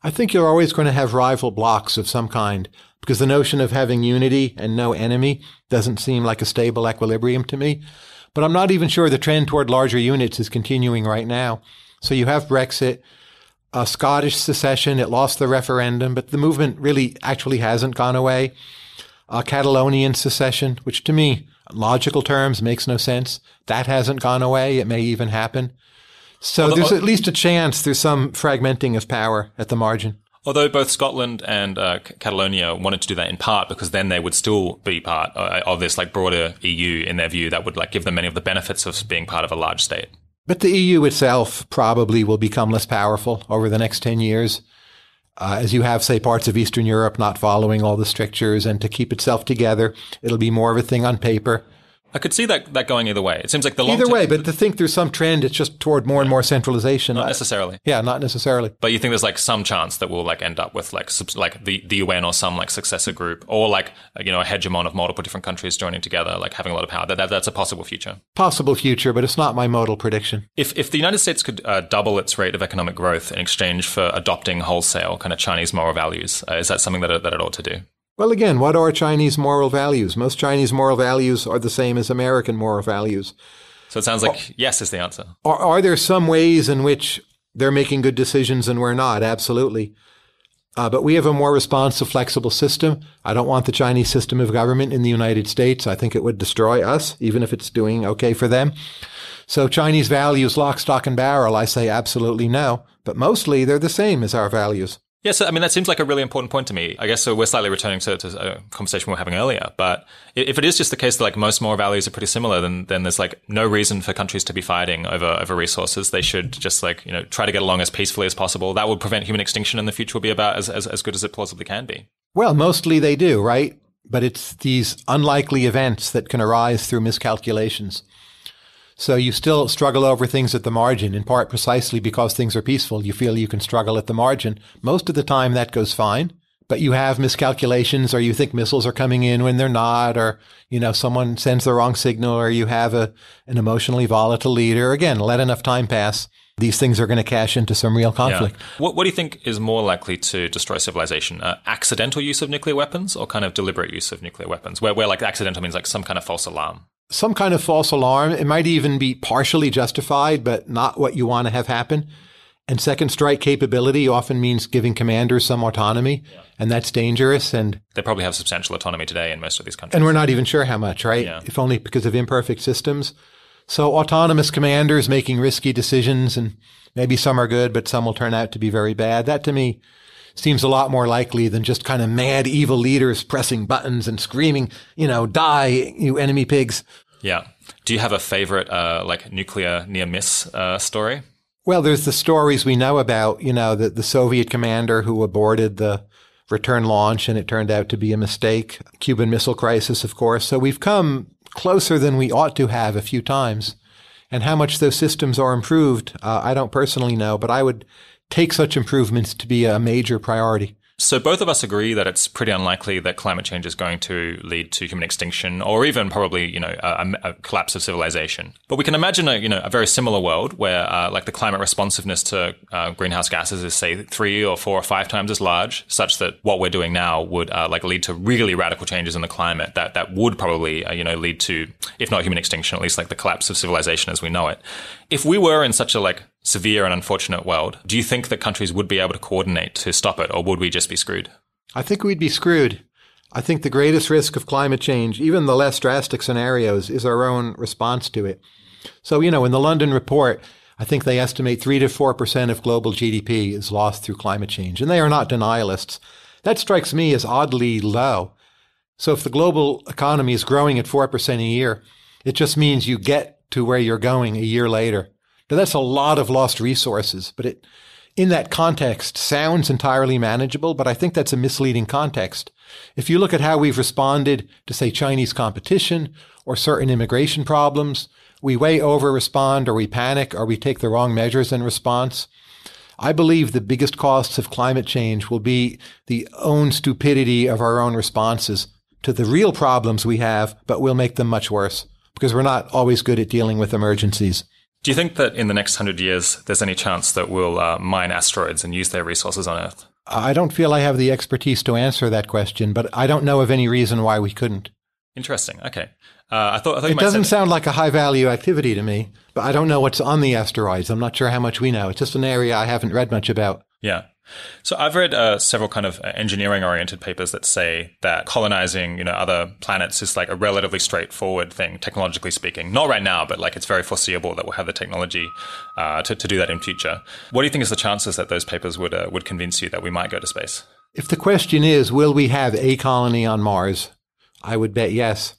I think you're always going to have rival blocks of some kind because the notion of having unity and no enemy doesn't seem like a stable equilibrium to me. But I'm not even sure the trend toward larger units is continuing right now. So you have Brexit, a Scottish secession, it lost the referendum, but the movement really actually hasn't gone away. A Catalonian secession, which to me, logical terms, makes no sense. That hasn't gone away. It may even happen. So although, there's at least a chance there's some fragmenting of power at the margin. Although both Scotland and uh, Catalonia wanted to do that in part because then they would still be part uh, of this like broader EU in their view that would like give them many of the benefits of being part of a large state. But the EU itself probably will become less powerful over the next 10 years. Uh, as you have, say, parts of Eastern Europe not following all the strictures and to keep itself together, it'll be more of a thing on paper. I could see that, that going either way. It seems like the long either way, but to think there's some trend, it's just toward more and more centralization. Not necessarily. yeah, not necessarily. But you think there's like some chance that we'll like end up with like like the, the UN or some like successor group or like you know a hegemon of multiple different countries joining together, like having a lot of power. That, that that's a possible future. Possible future, but it's not my modal prediction. If if the United States could uh, double its rate of economic growth in exchange for adopting wholesale kind of Chinese moral values, uh, is that something that that it ought to do? Well, again, what are Chinese moral values? Most Chinese moral values are the same as American moral values. So it sounds like are, yes is the answer. Are, are, there some ways in which they're making good decisions and we're not? Absolutely. Uh, but we have a more responsive, flexible system. I don't want the Chinese system of government in the United States. I think it would destroy us, even if it's doing okay for them. So Chinese values, lock, stock, and barrel, I say absolutely no. But mostly they're the same as our values. Yes, yeah, so, I mean, that seems like a really important point to me. I guess so. We're slightly returning to, to a conversation we were having earlier, but if it is just the case that like most moral values are pretty similar, then then there's like no reason for countries to be fighting over over resources. They should just like you know try to get along as peacefully as possible. That would prevent human extinction, and the future will be about as as, as good as it plausibly can be. Well, mostly they do, right? But it's these unlikely events that can arise through miscalculations. So you still struggle over things at the margin, in part precisely because things are peaceful. You feel you can struggle at the margin. Most of the time that goes fine, but you have miscalculations or you think missiles are coming in when they're not, or, you know, someone sends the wrong signal or you have a, an emotionally volatile leader. Again, let enough time pass. These things are going to cash into some real conflict. Yeah. What, what do you think is more likely to destroy civilization? Uh, accidental use of nuclear weapons or kind of deliberate use of nuclear weapons? Where, where like accidental means like some kind of false alarm? some kind of false alarm. It might even be partially justified, but not what you want to have happen. And second strike capability often means giving commanders some autonomy, yeah. and that's dangerous. And they probably have substantial autonomy today in most of these countries. And we're not even sure how much, right? Yeah. If only because of imperfect systems. So autonomous commanders making risky decisions, and maybe some are good, but some will turn out to be very bad. That to me seems a lot more likely than just kind of mad evil leaders pressing buttons and screaming, you know, die, you enemy pigs. Yeah. Do you have a favorite, uh, like, nuclear near miss uh, story? Well, there's the stories we know about, you know, the, the Soviet commander who aborted the return launch and it turned out to be a mistake. Cuban Missile Crisis, of course. So we've come closer than we ought to have a few times. And how much those systems are improved, uh, I don't personally know, but I would take such improvements to be a major priority. So, both of us agree that it's pretty unlikely that climate change is going to lead to human extinction or even probably, you know, a, a collapse of civilization. But we can imagine a, you know, a very similar world where, uh, like, the climate responsiveness to uh, greenhouse gases is, say, three or four or five times as large, such that what we're doing now would, uh, like, lead to really radical changes in the climate that, that would probably, uh, you know, lead to, if not human extinction, at least, like, the collapse of civilization as we know it. If we were in such a, like, severe and unfortunate world, do you think that countries would be able to coordinate to stop it, or would we just be screwed? I think we'd be screwed. I think the greatest risk of climate change, even the less drastic scenarios, is our own response to it. So, you know, in the London report, I think they estimate 3 to 4% of global GDP is lost through climate change, and they are not denialists. That strikes me as oddly low. So, if the global economy is growing at 4% a year, it just means you get to where you're going a year later. Now, that's a lot of lost resources, but it, in that context, sounds entirely manageable, but I think that's a misleading context. If you look at how we've responded to, say, Chinese competition or certain immigration problems, we way over respond or we panic or we take the wrong measures in response. I believe the biggest costs of climate change will be the own stupidity of our own responses to the real problems we have, but we'll make them much worse because we're not always good at dealing with emergencies. Do you think that in the next 100 years, there's any chance that we'll uh, mine asteroids and use their resources on Earth? I don't feel I have the expertise to answer that question, but I don't know of any reason why we couldn't. Interesting. Okay. Uh, I thought, I thought it doesn't sound like a high value activity to me, but I don't know what's on the asteroids. I'm not sure how much we know. It's just an area I haven't read much about. Yeah. So I've read uh, several kind of uh, engineering-oriented papers that say that colonizing, you know, other planets is like a relatively straightforward thing, technologically speaking. Not right now, but like it's very foreseeable that we'll have the technology uh, to, to do that in future. What do you think is the chances that those papers would uh, would convince you that we might go to space? If the question is, will we have a colony on Mars? I would bet yes.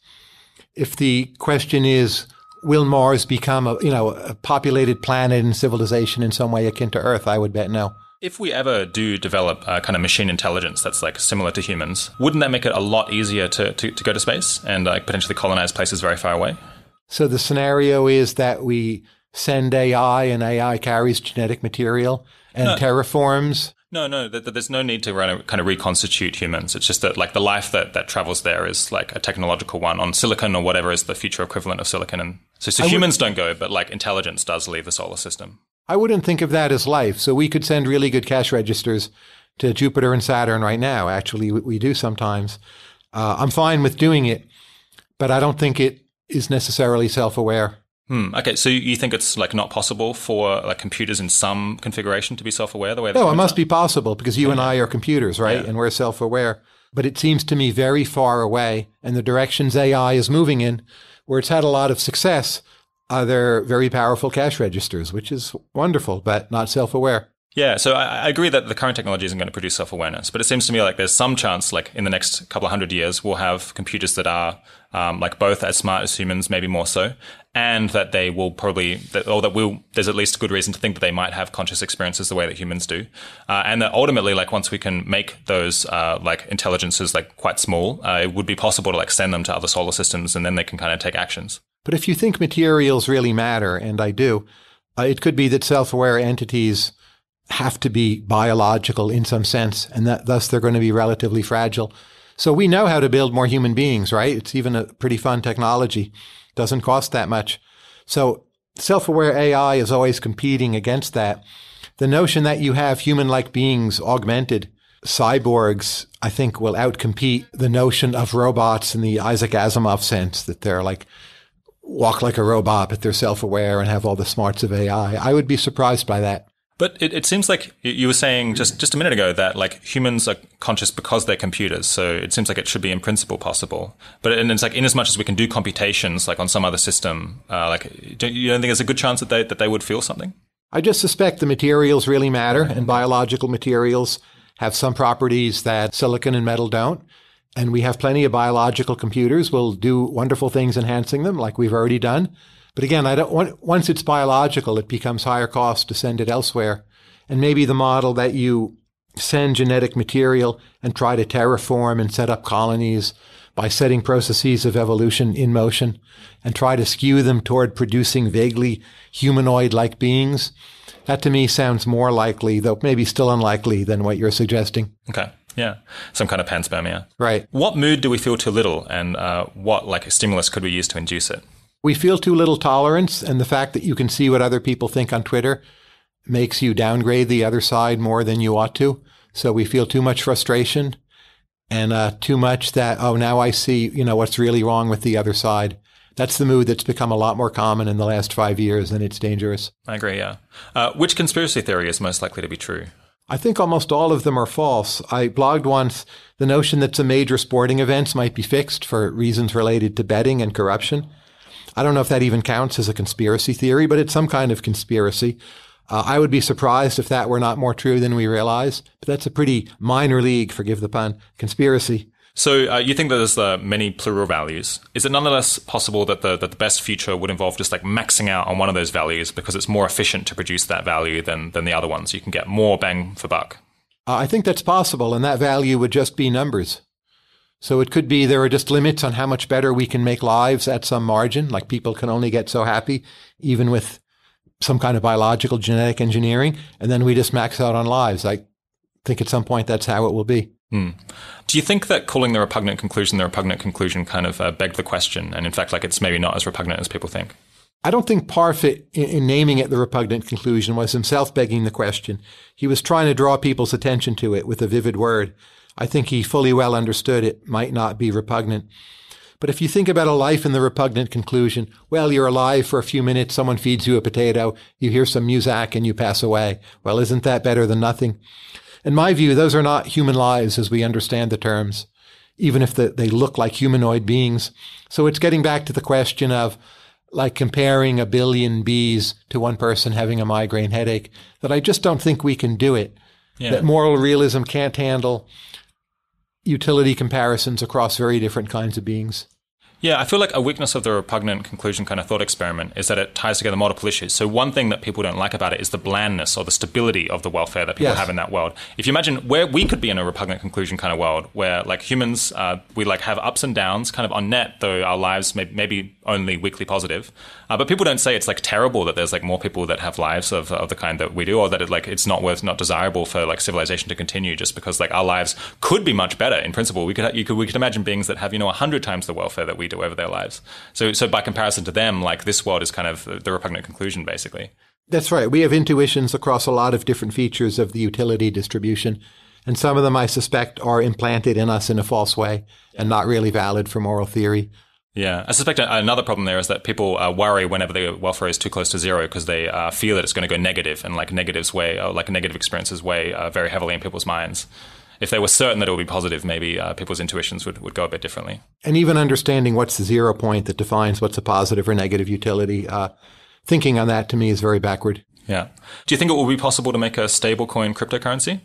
If the question is, will Mars become a you know a populated planet and civilization in some way akin to Earth? I would bet no. If we ever do develop a kind of machine intelligence that's like similar to humans, wouldn't that make it a lot easier to, to, to go to space and like potentially colonize places very far away? So the scenario is that we send AI and AI carries genetic material and no. terraforms. No, no, th- th- there's no need to kind of reconstitute humans. It's just that like the life that, that travels there is like a technological one on silicon or whatever is the future equivalent of silicon. And so, so humans would, don't go, but like intelligence does leave the solar system. I wouldn't think of that as life. So we could send really good cash registers to Jupiter and Saturn right now. Actually, we do sometimes. Uh, I'm fine with doing it, but I don't think it is necessarily self-aware. Hmm. Okay, so you think it's like not possible for like computers in some configuration to be self-aware the way? No, it must are? be possible because you yeah. and I are computers, right? Yeah. And we're self-aware. But it seems to me very far away, and the directions AI is moving in, where it's had a lot of success, other very powerful cash registers, which is wonderful, but not self aware. Yeah, so I, I, agree that the current technology isn't going to produce self awareness, but it seems to me like there's some chance, like in the next couple of hundred years, we'll have computers that are um, like both as smart as humans, maybe more so, and that they will probably, that, or that will, there's at least good reason to think that they might have conscious experiences the way that humans do, uh, and that ultimately, like once we can make those uh, like intelligences like quite small, uh, it would be possible to like send them to other solar systems, and then they can kind of take actions. But if you think materials really matter, and I do, uh, it could be that self aware entities have to be biological in some sense, and that thus they're going to be relatively fragile. So we know how to build more human beings, right? It's even a pretty fun technology. Doesn't cost that much. So self-aware AI is always competing against that. The notion that you have human-like beings augmented cyborgs, I think will outcompete the notion of robots in the Isaac Asimov sense that they're like walk like a robot, but they're self-aware and have all the smarts of AI. I would be surprised by that. But it, it seems like you were saying just, just a minute ago that like humans are conscious because they're computers. So it seems like it should be in principle possible. But and it's like in as much as we can do computations like on some other system, uh, like don't, you don't think there's a good chance that they that they would feel something? I just suspect the materials really matter, and biological materials have some properties that silicon and metal don't. And we have plenty of biological computers. We'll do wonderful things enhancing them, like we've already done. But again, I don't once it's biological, it becomes higher cost to send it elsewhere. And maybe the model that you send genetic material and try to terraform and set up colonies by setting processes of evolution in motion and try to skew them toward producing vaguely humanoid like beings. That to me sounds more likely, though maybe still unlikely, than what you're suggesting. Okay. Yeah, some kind of panspermia. Right. What mood do we feel too little, and uh, what like stimulus could we use to induce it? We feel too little tolerance, and the fact that you can see what other people think on Twitter makes you downgrade the other side more than you ought to. So we feel too much frustration and uh, too much that oh now I see you know what's really wrong with the other side. That's the mood that's become a lot more common in the last five years, and it's dangerous. I agree. Yeah. Uh, which conspiracy theory is most likely to be true? I think almost all of them are false. I blogged once the notion that some major sporting events might be fixed for reasons related to betting and corruption. I don't know if that even counts as a conspiracy theory, but it's some kind of conspiracy. Uh, I would be surprised if that were not more true than we realize, but that's a pretty minor league, forgive the pun, conspiracy. So uh, you think that there's uh, many plural values. Is it nonetheless possible that the, that the best future would involve just like maxing out on one of those values because it's more efficient to produce that value than, than the other ones? You can get more bang for buck. Uh, I think that's possible, and that value would just be numbers. So it could be there are just limits on how much better we can make lives at some margin, like people can only get so happy, even with some kind of biological genetic engineering, and then we just max out on lives. I think at some point that's how it will be. Mm. Do you think that calling the repugnant conclusion the repugnant conclusion kind of uh, begged the question? And in fact, like it's maybe not as repugnant as people think? I don't think Parfit, in naming it the repugnant conclusion, was himself begging the question. He was trying to draw people's attention to it with a vivid word. I think he fully well understood it might not be repugnant. But if you think about a life in the repugnant conclusion, well, you're alive for a few minutes, someone feeds you a potato, you hear some music, and you pass away. Well, isn't that better than nothing? In my view, those are not human lives as we understand the terms, even if the, they look like humanoid beings. So it's getting back to the question of like comparing a billion bees to one person having a migraine headache, that I just don't think we can do it. Yeah. That moral realism can't handle utility comparisons across very different kinds of beings. Yeah, I feel like a weakness of the repugnant conclusion kind of thought experiment is that it ties together multiple issues. So, one thing that people don't like about it is the blandness or the stability of the welfare that people yes. have in that world. If you imagine where we could be in a repugnant conclusion kind of world, where like humans, uh, we like have ups and downs, kind of on net, though our lives may, maybe only weekly positive. Uh, but people don't say it's like terrible that there's like more people that have lives of, of the kind that we do, or that it, like it's not worth, not desirable for like civilization to continue just because like our lives could be much better in principle. We could, you could, we could imagine beings that have, you know, a hundred times the welfare that we do over their lives. So, so by comparison to them, like this world is kind of the repugnant conclusion, basically. That's right. We have intuitions across a lot of different features of the utility distribution. And some of them, I suspect, are implanted in us in a false way and not really valid for moral theory. Yeah, I suspect another problem there is that people uh, worry whenever the welfare is too close to zero because they uh, that it's going to go negative, and like negatives weigh, uh, like negative experiences weigh uh, very heavily in people's minds if they were certain that it would be positive, maybe uh, people's intuitions would, would go a bit differently. And even understanding what's the zero point that defines what's a positive or negative utility, uh, thinking on that to me is very backward. Yeah. Do you think it will be possible to make a stablecoin cryptocurrency?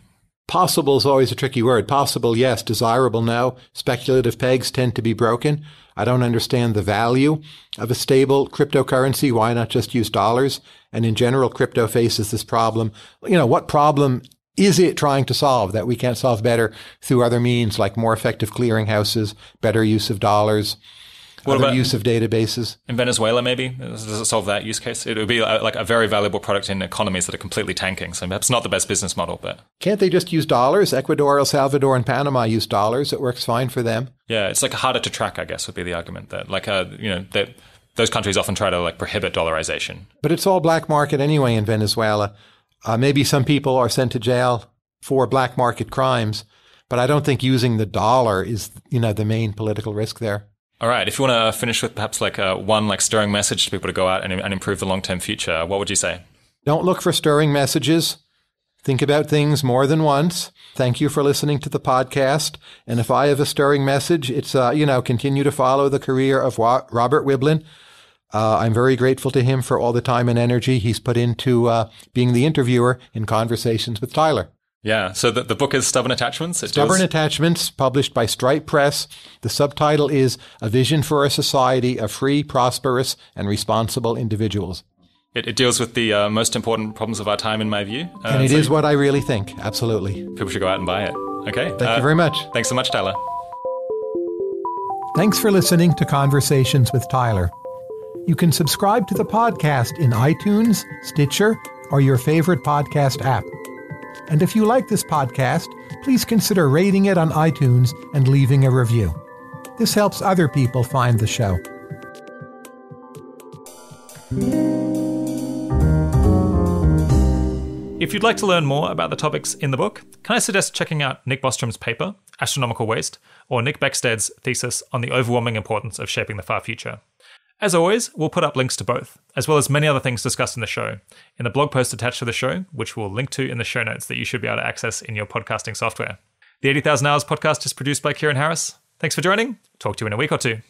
Possible is always a tricky word. Possible, yes. Desirable, no. Speculative pegs tend to be broken. I don't understand the value of a stable cryptocurrency. Why not just use dollars? And in general, crypto faces this problem. You know, what problem is it trying to solve that we can't solve better through other means like more effective clearinghouses, better use of dollars? What other about use of databases in Venezuela? Maybe does it solve that use case? It would be uh, like a very valuable product in economies that are completely tanking. So perhaps not the best business model, but can't they just use dollars? Ecuador, El Salvador, and Panama use dollars. It works fine for them. Yeah, it's like harder to track. I guess would be the argument that like uh, you know that those countries often try to like prohibit dollarization. But it's all black market anyway in Venezuela. Uh, maybe some people are sent to jail for black market crimes, but I don't think using the dollar is, you know, the main political risk there. All right. If you want to finish with perhaps like a, uh, one like stirring message to people to go out and, and improve the long term future, what would you say? Don't look for stirring messages. Think about things more than once. Thank you for listening to the podcast. And if I have a stirring message, it's, uh, you know, continue to follow the career of Robert Wiblin. Uh, I'm very grateful to him for all the time and energy he's put into uh, being the interviewer in conversations with Tyler. Yeah, so the, the book is Stubborn Attachments. It Stubborn does. Attachments, published by Stripe Press. The subtitle is A Vision for a Society of Free, Prosperous, and Responsible Individuals. It, it deals with the uh, most important problems of our time, in my view. Uh, and it so is what I really think, absolutely. People should go out and buy it. Okay. Thank you uh, very much. Thanks so much, Tyler. Thanks for listening to Conversations with Tyler. You can subscribe to the podcast in iTunes, Stitcher, or your favorite podcast app. And if you like this podcast, please consider rating it on iTunes and leaving a review. This helps other people find the show. If you'd like to learn more about the topics in the book, can I suggest checking out Nick Bostrom's paper, Astronomical Waste, or Nick Beckstead's thesis on the overwhelming importance of shaping the far future? As always, we'll put up links to both, as well as many other things discussed in the show, in the blog post attached to the show, which we'll link to in the show notes that you should be able to access in your podcasting software. The 80,000 Hours podcast is produced by Kieran Harris. Thanks for joining. Talk to you in a week or two.